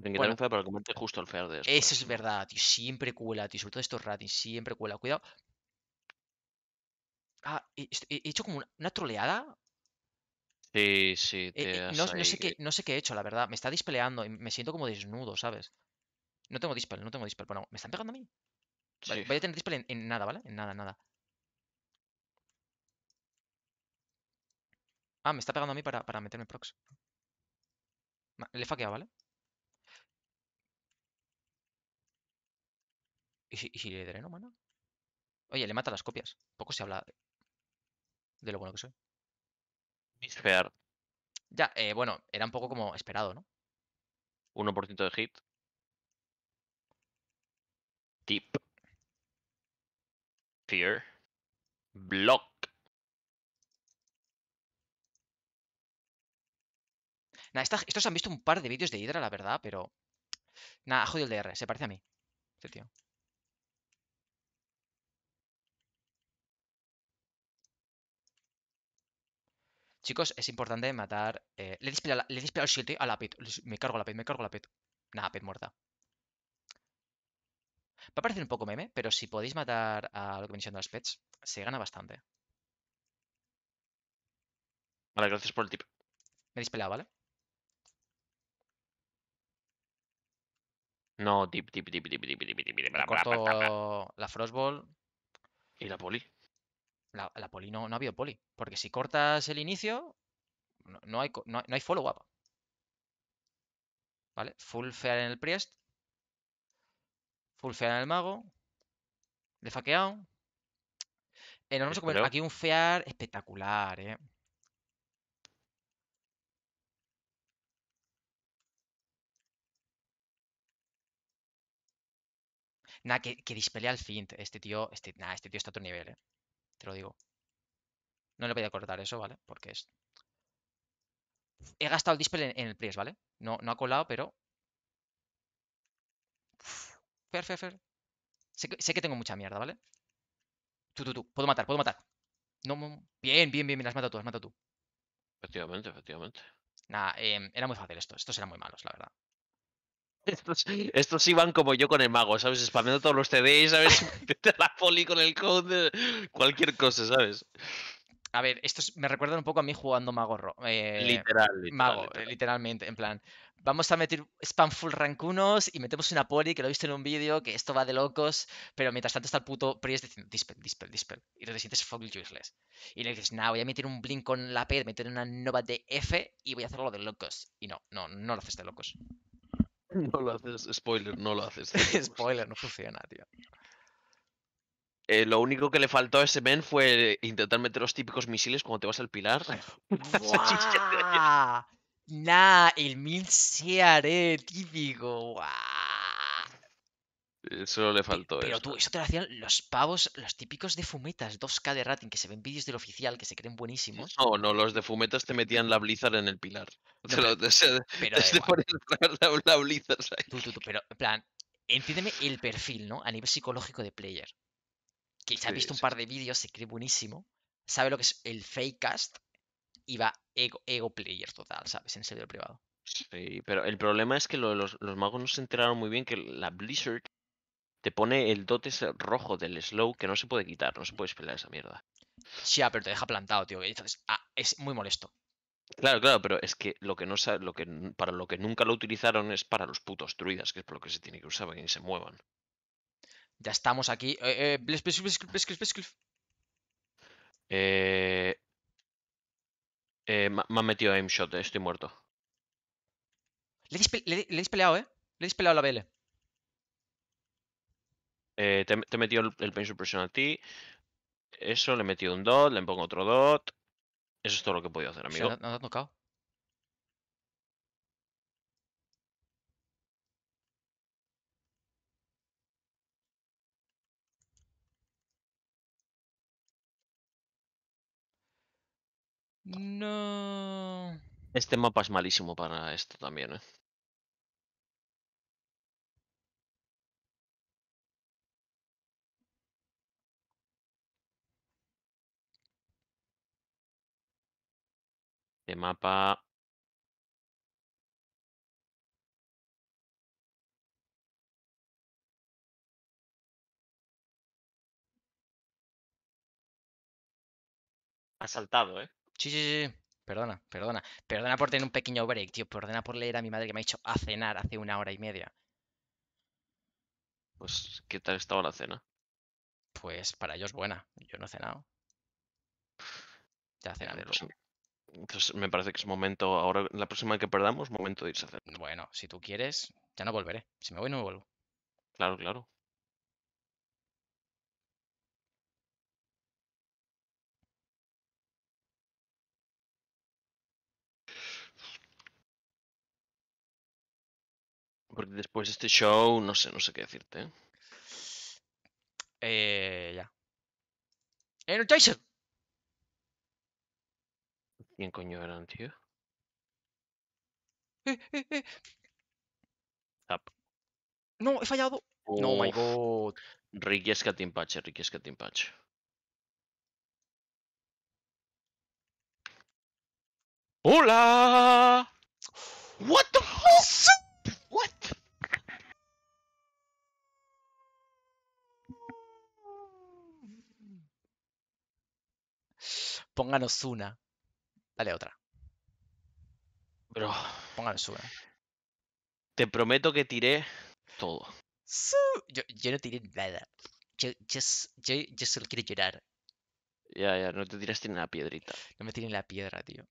Te un fear para comerte justo el fear de eso. Eso es verdad, tío. Siempre cuela, tío. Sobre todo estos ratings, siempre cuela. Cuidado. Ah, he, hecho como una, troleada. Sí, sí, eh, eh, te no, sé qué, he hecho, la verdad. Me está dispeleando y me siento como desnudo, ¿sabes? No tengo dispel, no tengo dispel. Bueno, ¿me están pegando a mí? Vale, Voy a tener dispel en, nada, ¿vale? En nada, nada. Ah, me está pegando a mí para, para meterme prox. Le he faqueado, ¿vale? ¿Y si, si, le dreno, mano? Oye, le mata las copias. Poco se habla de, lo bueno que soy. Misfear. Ya, eh, bueno, era un poco como esperado, ¿no? 1% de hit. Tip. Fear. Block. estos han visto un par de vídeos de Hydra, la verdad, pero... nada, jodido el DR, se parece a mí. Este tío. Chicos, es importante matar... Eh, le he le el shield a la pet. Me cargo la pet, me cargo la pet. Nah, pet muerta. Va a parecer un poco meme, pero si podéis matar a lo que venían siendo las pets, se gana bastante. Vale, gracias por el tip. Me dispelado, ¿vale? No, tip, tip, tip, tip, tip, tip, tip, tip, bla, La Frostball. ¿Y la poli? La, poli no, no, ha habido poli. Porque si cortas el inicio, no, hay, no, hay follow-up. ¿Vale? Full fear en el Priest. Full fear en el mago. De faqueado. Eh, aquí un fear espectacular, ¿eh? Nada, que, que al fin Este tío, este, este tío está a otro nivel, eh. Te lo digo. No le voy a cortar eso, ¿vale? Porque es. He gastado el dispel en, el Priest, ¿vale? No, no ha colado, pero. Perfecto. Sé que, tengo mucha mierda, ¿vale? Tú, tú, tú. Puedo matar, puedo matar. bien, bien, bien, me Las mato tú, las mata tú. Efectivamente, efectivamente. Nada, em, era muy fácil esto. Estos eran muy malos, la verdad. Estos, iban como yo con el mago, ¿sabes? Spameando todos los CDs, ¿sabes? la poli con el code, cualquier cosa, ¿sabes? A ver, estos me recuerdan un poco a mí jugando Magorro. Eh, literal, Mago, eh, literalmente, en plan. Vamos a meter spam full rancunos y metemos una poli que lo he visto en un vídeo, que esto va de locos, pero mientras tanto está el puto Priest diciendo dispel, dispel, dispel. Y te sientes fucking useless. Y le dices, nah, voy a meter un blink con la P, meter una nova de F y voy a hacerlo de locos. Y no, no, no lo haces de locos. No lo haces, spoiler, no lo haces. spoiler, no funciona, tío. Eh, lo único que le faltó a ese men fue intentar meter los típicos misiles cuando te vas al pilar. nah, el se haré típico. Eh, solo le faltó Pero tú, eso te lo hacían los pavos, los típicos de fumetas 2K de rating, que se ven vídeos del oficial, que se creen buenísimos. No, no, los de fumetas te metían la Blizzard en el pilar. pero, pero pero en plan, entiéndeme el perfil, ¿no? A nivel psicológico de player. Que se ha visto un par de vídeos, se cree buenísimo, sabe lo que es el fake cast y va ego, ego player total, ¿sabes? En el servidor privado. Sí, pero el problema es que los, los, magos no se enteraron muy bien que la Blizzard te pone el dote rojo del slow que no se puede quitar, no se puede pelear esa mierda. Sí, ah, pero te deja plantado, tío. Ah, es muy molesto. Claro, claro, pero es que lo que no lo que para lo que nunca lo utilizaron es para los putos druidas, que es por lo que se tiene que usar, que se muevan. Ya estamos aquí. Eh, me ha metido a aimshot, eh, estoy muerto. Le he, eh. Le he dispeleado la BL. Eh, te, he metido el, Pain Suppression a ti. Eso, le he metido un dot, le pongo otro dot. Eso es todo lo que he podido hacer, amigo. ¿No No. Este mapa es malísimo para esto también, ¿eh? de mapa. saltado, ¿eh? Sí, sí, sí. Perdona, perdona. Perdona por tener un pequeño break, tío. Perdona por leer a mi madre que me ha dicho a cenar hace una hora y media. Pues, ¿qué tal estaba la cena? Pues para ellos buena. Yo no he cenado. Ya cenaré luego. Entonces me parece que es momento, ahora la próxima que perdamos, momento de irse a hacer. Mm, bueno, si tú quieres, ya no volveré. Si me voy, no me vuelvo. Claro, claro. Porque después de este show, no sé, no sé qué decirte. ¿eh? eh ya. ¡Eh, no, ¿Quién coño eran, tío? No, he fallado. Oh, no, my god. que timpache, riquiesca timpache. ¡Hola! What the hell? What? Pónganos una. Dale otra. Pero... Póngame sube. Te prometo que tiré todo. yo, no tiré nada. Yo, solo quiero llorar. Ya, ya, no te tiras, ni la piedrita. No me tiré la piedra, tío.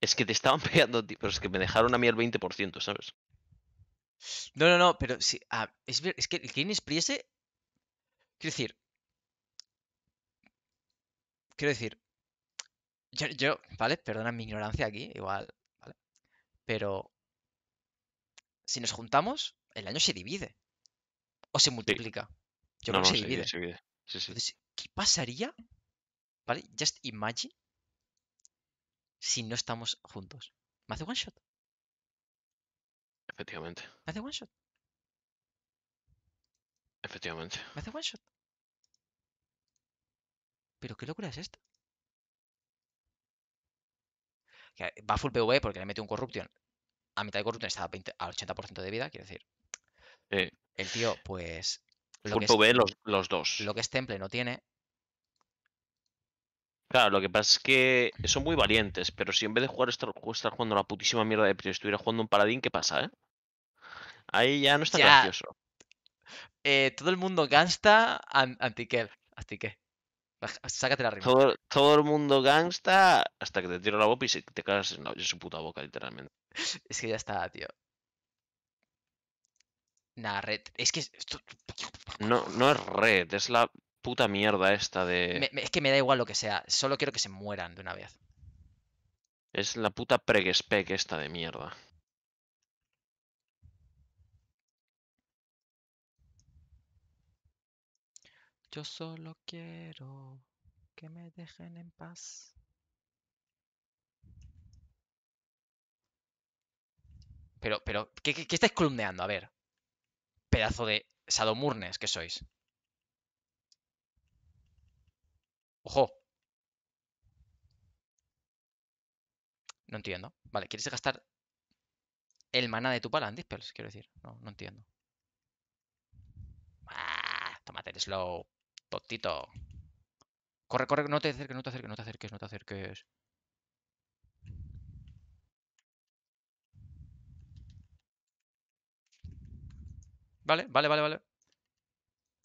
Es que te estaban pegando, tío, pero es que me dejaron a mí el 20%, ¿sabes? No, no, no, pero sí. es, es, que el priese Priese... Quiero decir. Quiero decir. Yo, ¿vale? Perdona mi ignorancia aquí, igual, ¿vale? Pero si nos juntamos, el año se divide. O se multiplica. Yo no, creo que se, divide. Sí, sí. Entonces, ¿qué pasaría? ¿Vale? Just imagine si no estamos juntos. Me hace one shot. Efectivamente. Me hace one shot. Efectivamente. Me hace one shot. Pero qué locura es esta va full PvE porque le mete un Corruption. A mitad de Corruption está al 80% de vida, quiero decir. El tío, pues. full PV e los, dos. Lo que es Temple no tiene. Claro, lo que pasa es que son muy valientes, pero si en vez de jugar estar, jugando la putísima mierda de PvE estuviera jugando un paladín, ¿qué pasa, eh? Ahí ya no está gracioso. Eh, todo el mundo gasta Antiquel, Sácate la rima. Todo, el mundo gangsta hasta que te tiro la boca y te cagas en, su puta boca, literalmente. Es que ya está, tío. Nah, red. Es que. No, no es red, es la puta mierda esta de. es que me da igual lo que sea, solo quiero que se mueran de una vez. Es la puta preguespec esta de mierda. Yo solo quiero que me dejen en paz. Pero, pero, ¿qué, estáis columneando? A ver. Pedazo de sadomurnes que sois. ¡Ojo! No entiendo. Vale, ¿quieres gastar el maná de tu pala en Quiero decir. No, no entiendo. Ah, slow. Tontito. Corre, corre, no te acerques, no te acerques, no te acerques, no te acerques. Vale, vale, vale, vale.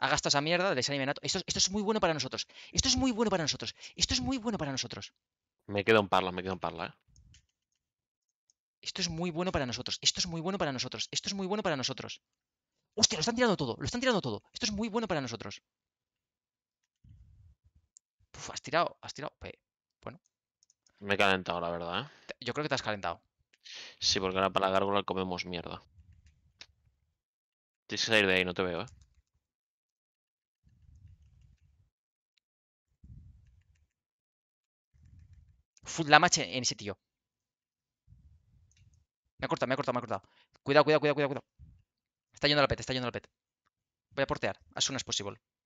Hagas esa mierda del desanime nato. Esto, es muy bueno para nosotros. Esto es muy bueno para nosotros. Esto es muy bueno para nosotros. Me quedo un parla, me queda un parla, ¿eh? Esto es muy bueno para nosotros. Esto es muy bueno para nosotros. Esto es muy bueno para nosotros. Hostia, lo están tirando todo. Lo están tirando todo. Esto es muy bueno para nosotros. Uf, has tirado, has tirado. Bueno. Me he calentado, la verdad. ¿eh? Yo creo que te has calentado. Sí, porque ahora para la gárgola comemos mierda. Tienes que salir de ahí, no te veo, ¿eh? la en ese tío. Me ha cortado, me ha cortado, me ha cortado. Cuidado, cuidado, cuidado, cuidado. Está yendo la pet, está yendo la pet. Voy a portear. As es posible. possible.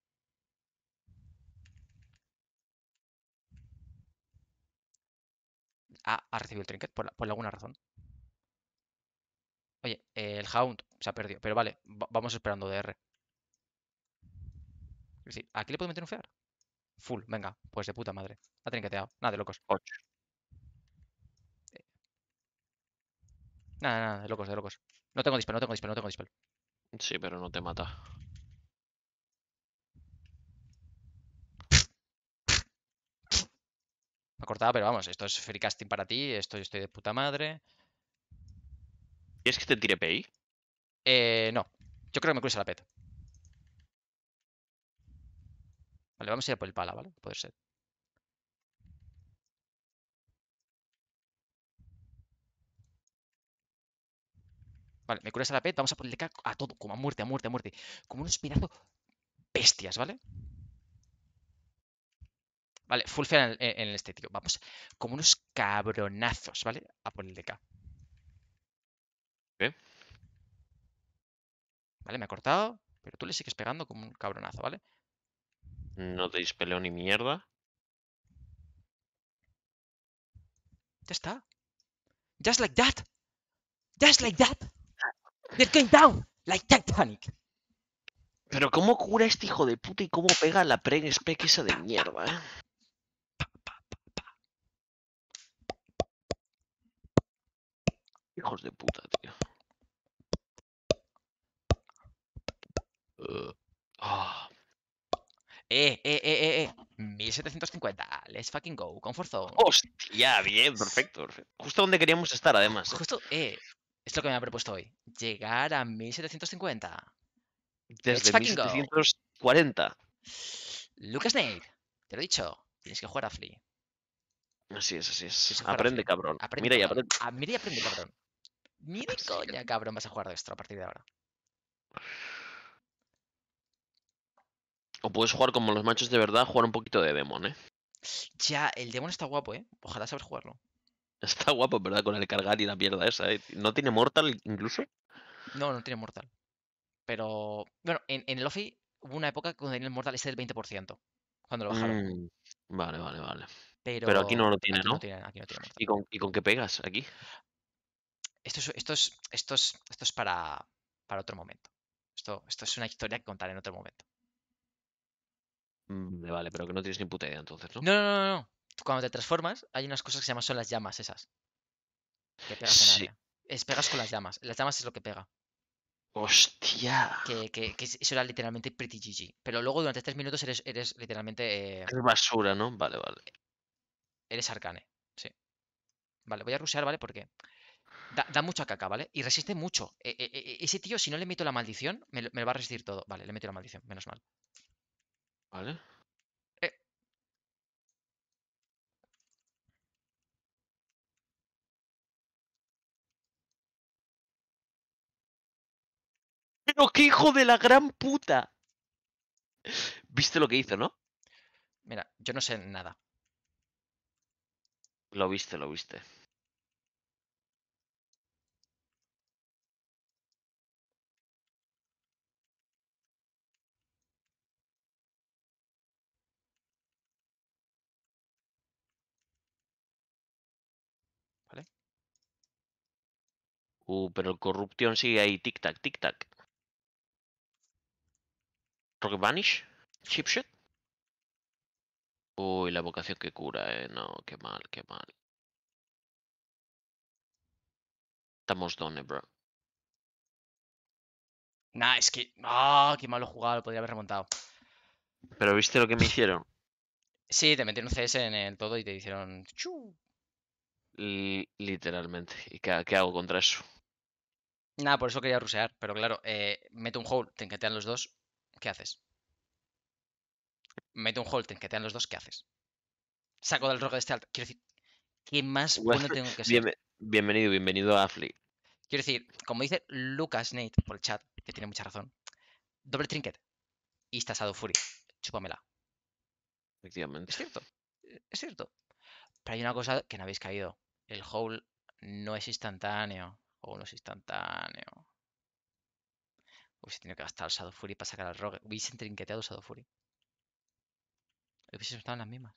ha recibido el trinket por, alguna razón. Oye, el Hound se ha perdido. Pero vale, vamos esperando DR. ¿Aquí le ¿aquí le un fear? Full, venga, pues de puta madre. Ha trinqueteado. Nada de locos. Nada, nada, de locos, de locos. No tengo dispel, no tengo dispel, no tengo dispel. Sí, pero no te mata. cortado, pero vamos, esto es free casting para ti, esto yo estoy de puta madre. ¿Quieres que te tire PI? Eh, no, yo creo que me cruza la PET. Vale, vamos a ir por el pala, ¿vale? Puede ser. Vale, me cruza a la pet, vamos a ponerle a todo, como a muerte, a muerte, a muerte. Como unos pedazos bestias, ¿vale? vale ¿vale? Full en, en, el estético, Vamos, como unos cabronazos, ¿vale? A ponerle el acá. ¿Qué? Vale, me ha cortado, pero tú le sigues pegando como un cabronazo, ¿vale? No te dispeleo ni mierda. Ya está. Just like that. Just like that. They're going down like Titanic. Pero cómo cura este hijo de puta y cómo pega la pre spec esa de mierda, eh. Hijos de puta, tío. Uh, ah. Eh, eh, eh, eh, eh. 1750. Let's fucking go. ¡Con zone. Hostia, bien, perfecto. Justo donde queríamos estar, además. ¿eh? Justo, eh. Es lo que me ha propuesto hoy. Llegar a 1750. Desde 1740. Lucas Nate, te lo he dicho. Tienes que jugar a Free. Así es, así es. Aprende, cabrón. mira y aprende. mira y aprende, cabrón. Ni de cabrón, vas a jugar de esto a partir de ahora. O puedes jugar como los machos de verdad, jugar un poquito de demon, ¿eh? Ya, el demon está guapo, ¿eh? Ojalá sabes jugarlo. Está guapo, ¿verdad? Con el cargar y la mierda esa, ¿eh? ¿No tiene mortal incluso? No, no tiene mortal. Pero, bueno, en, el Ofi hubo una época cuando tenía el mortal es del 20%, cuando lo bajaron. Mm, vale, vale, vale. Pero... aquí no lo tiene, ¿no? aquí no tiene con, ¿Y con qué pegas aquí? Esto es, esto para, para, otro momento. Esto, esto es una historia que contar en otro momento. Mm, vale, pero que no tienes ni puta idea entonces, ¿no? No, no, no, Cuando te transformas, hay unas cosas que se llaman son las llamas esas. Que pegas en Es pegas con las llamas. Las llamas es lo que pega. Hostia. Que, eso era literalmente pretty GG. Pero luego durante tres minutos eres, literalmente. Eh, es basura, ¿no? Vale, vale. Eres arcane, sí. Vale, voy a rusear, ¿vale? Porque Da, mucha caca, ¿vale? Y resiste mucho. E, e, e, ese tío, si no le meto la maldición, me, lo va a resistir todo. Vale, le meto la maldición, menos mal. Vale. Eh. Pero qué hijo de la gran puta. ¿Viste lo que hizo, no? Mira, yo no sé nada. Lo viste, lo viste. Uh, pero corrupción sigue ahí, tic-tac, tic-tac. Rock Vanish, Chipshot. Uy, la vocación que cura, eh. No, qué mal, qué mal. Estamos done, bro. Nah, es que. ¡Ah! ¡Qué malo jugado! podría haber remontado. ¿Pero viste lo que me hicieron? Sí, te metieron CS en el todo y te hicieron. literalmente. ¿Y qué hago contra eso? Nada, por eso quería rusear, pero claro, eh, mete un hole, te enquetean los dos, ¿qué haces? Mete un hole, te los dos, ¿qué haces? Saco del rock de este alto. Quiero decir, ¿qué más bueno tengo que ser? bienvenido, bienvenido a Afli. Quiero decir, como dice Lucas Nate por el chat, que tiene mucha razón, doble trinket y está Fury, chúpamela. Efectivamente. Es cierto, es cierto. Pero hay una cosa que no habéis caído. El hole no es instantáneo. O unos instantáneos. Hubiese tenido que gastar el Shadow Fury para sacar al Rogue. Hubiesen trinqueteado Shadow Fury. Hubiese estado en las mismas.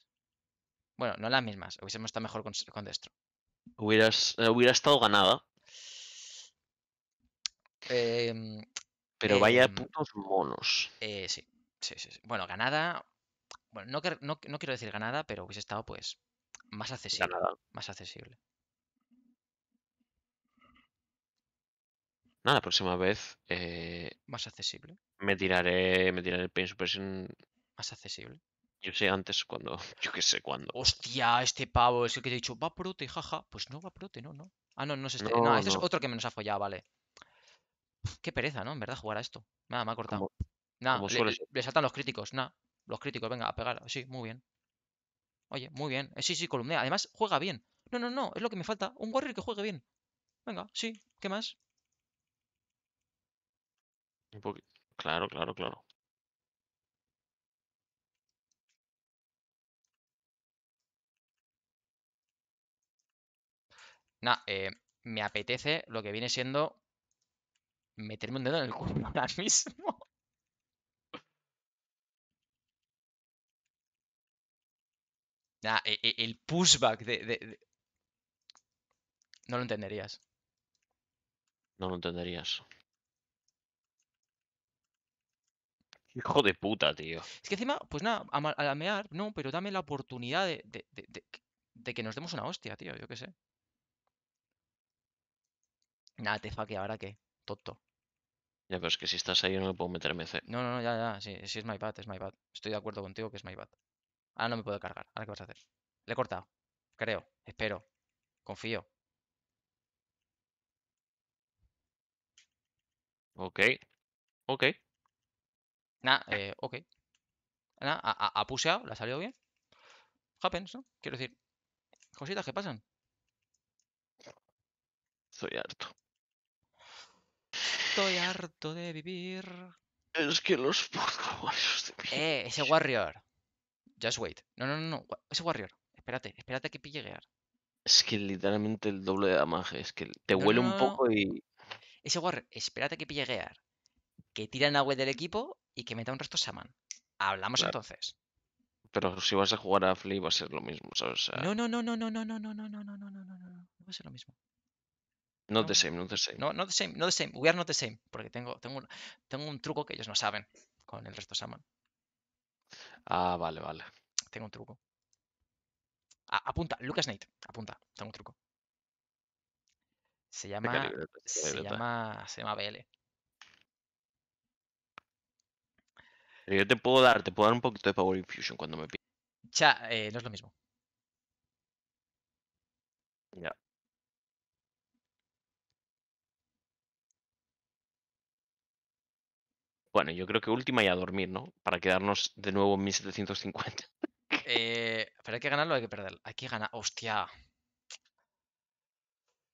Bueno, no en las mismas. Hubiésemos estado mejor con, con Destro. Hubieras, eh, hubiera estado ganada. Em, pero vaya em, putos monos. Eh, sí, sí, sí, sí, Bueno, ganada. Bueno, no, no, quiero decir ganada, pero hubiese estado pues más accesible. Más accesible. Nada, la próxima vez. Eh, más accesible. Me tiraré, me tiraré el Pain Suppression. Más accesible. Yo sé antes cuando. Yo qué sé cuándo. Hostia, este pavo es el que te he dicho, va prote, jaja. Pues no va prote, no, no. Ah, no, no es este. No, este es otro que me nos ha follado, vale. Qué pereza, ¿no? En verdad, jugar a esto. Nada, me ha cortado. Nada, le, saltan los críticos, nada. Los críticos, venga, a pegar. Sí, muy bien. Oye, muy bien. Eh, sí, sí, columnea. Además, juega bien. No, no, no, es lo que me falta. Un warrior que juegue bien. Venga, sí, ¿qué más? Claro, claro, claro. Nah, eh, me apetece lo que viene siendo meterme un dedo en el culo ahora mismo. Nah, e, e, el pushback de, de, No lo entenderías. No lo entenderías. Hijo de puta, tío. Es que encima, pues nada, a, a no, pero dame la oportunidad de, que nos demos una hostia, tío, yo qué sé. Nada, te faque, ¿ahora qué? Tonto. Ya, pero es que si estás ahí no me puedo meter MC. No, no, ya, ya, sí, es my bad, es my bad. Estoy de acuerdo contigo que es my bad. Ahora no me puedo cargar, ahora qué vas a hacer. Le he cortado, creo, espero, confío. Ok, ok. Nada, eh, ok. Nada, ha, puseado, le ha salido bien. Happens, ¿no? Quiero decir, cositas que pasan. Estoy harto. Estoy harto de vivir. Es que los Eh, ese Warrior. Just wait. No, no, no, no. Ese Warrior. Espérate, espérate que pille Gear. Es que literalmente el doble de damage. Es que te huele un poco y. Ese Warrior, espérate que pille Gear. Que tiran en la del equipo y que meta un resto Shaman. Hablamos entonces. Pero si vas a jugar a Flea va a ser lo mismo, O sea... No, no, no, no, no, no, no, no, no, no, no, no, no, no, no, va a ser lo mismo. Not no. the same, not the same. No, not the same, not the same. We are not the same. Porque tengo, tengo, un, tengo un truco que ellos no saben con el resto Shaman. Ah, vale, vale. Tengo un truco. apunta, Lucas Knight, apunta, tengo un truco. Se llama, se llama, se llama BL. Eh, yo te puedo dar, te puedo dar un poquito de Power Infusion cuando me pide Cha, eh, no es lo mismo. Ya. Bueno, yo creo que última y a dormir, ¿no? Para quedarnos de nuevo en 1750. Eh, pero hay que ganarlo, hay que perderlo. Hay que ganar. ¡Hostia!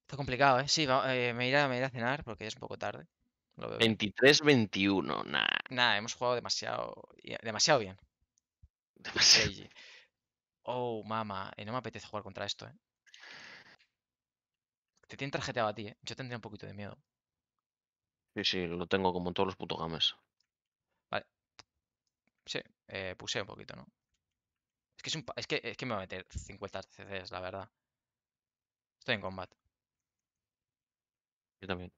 Está complicado, ¿eh? Sí, me, iré, me iré a cenar porque ya es un poco tarde. 23-21, nada Nada, hemos jugado demasiado, demasiado bien. Oh, mama, eh, no me apetece jugar contra esto, eh. Te tienen tarjeteado a ti, eh. Yo tendría un poquito de miedo. Sí, sí, lo tengo como en todos los putos games. Vale. Sí, eh, puse un poquito, ¿no? Es que, es, un es, que, es que me va a meter 50 CCs, la verdad. Estoy en combat. Yo también.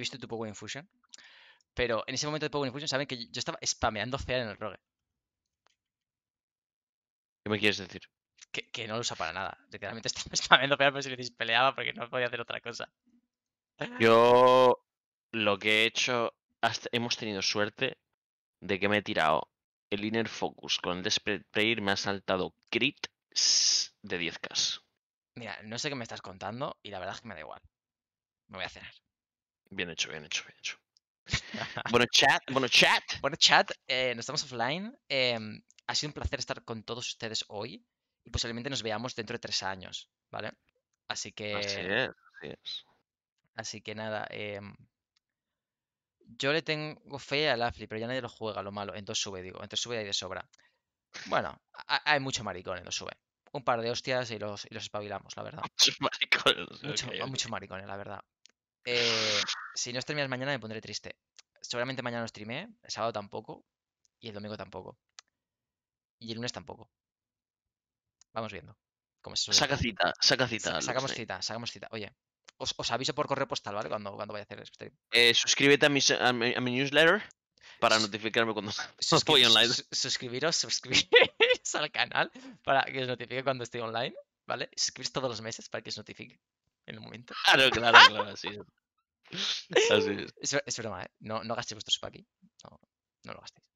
visto tu Power Infusion. Pero en ese momento de Power Infusion saben que yo estaba spameando fear en el rogue. ¿Qué me quieres decir? Que, no lo usa para nada. Literalmente estaba spameando Fear, pero si le peleaba porque no podía hacer otra cosa. Yo lo que he hecho, hasta, hemos tenido suerte de que me he tirado el Inner Focus con el me ha saltado crit de 10k. Mira, no sé qué me estás contando y la verdad es que me da igual. Me voy a cenar. Bien hecho, bien hecho, bien hecho. bueno, chat, bueno, chat. Bueno, chat, eh, nos estamos offline. Em, ha sido un placer estar con todos ustedes hoy y posiblemente nos veamos dentro de tres años, ¿vale? Así que... Así es, así es. Así que nada, em, yo le tengo fe a Afli, pero ya nadie lo juega, lo malo. Entonces sube, digo, Entonces sube hay de sobra. Bueno, hay mucho maricón en lo sube. Un par de hostias y los, los espabilamos, la verdad. Muchos maricones. Mucho, Muchos eh, la verdad. Eh, si no streameas mañana me pondré triste. Seguramente mañana no streamé, el sábado tampoco y el domingo tampoco. Y el lunes tampoco. Vamos viendo. saca cita, saca cita. sacamos cita, sacamos cita. Oye, os, aviso por correo postal, ¿vale? Cuando, cuando vaya a hacer el stream. Eh, suscríbete a, mi, newsletter para notificarme cuando estoy online. Suscribiros, suscribiros al canal para que os notifique cuando estoy online, ¿vale? Suscribiros todos los meses para que os notifique en el momento. Claro, claro, claro, así es. Así es. Es, broma, ¿eh? No, gastéis vuestro aquí. No, lo gastéis.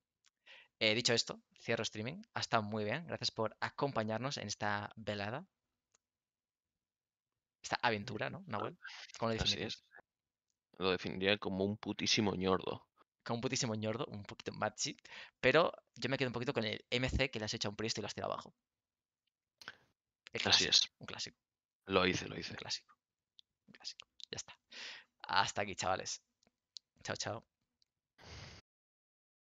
Eh, dicho esto, cierro streaming. Ha estado muy bien. Gracias por acompañarnos en esta velada. Esta aventura, ¿no, Nahuel? ¿Cómo lo definirías? Lo definiría como un putísimo ñordo. Como un putísimo ñordo, un poquito maxi, Pero yo me quedo un poquito con el MC que le has hecho a un priest y lo has tirado abajo. Así es. Un clásico. Lo hice, lo hice. clásico. Ya está. Hasta aquí, chavales. Chao, chao.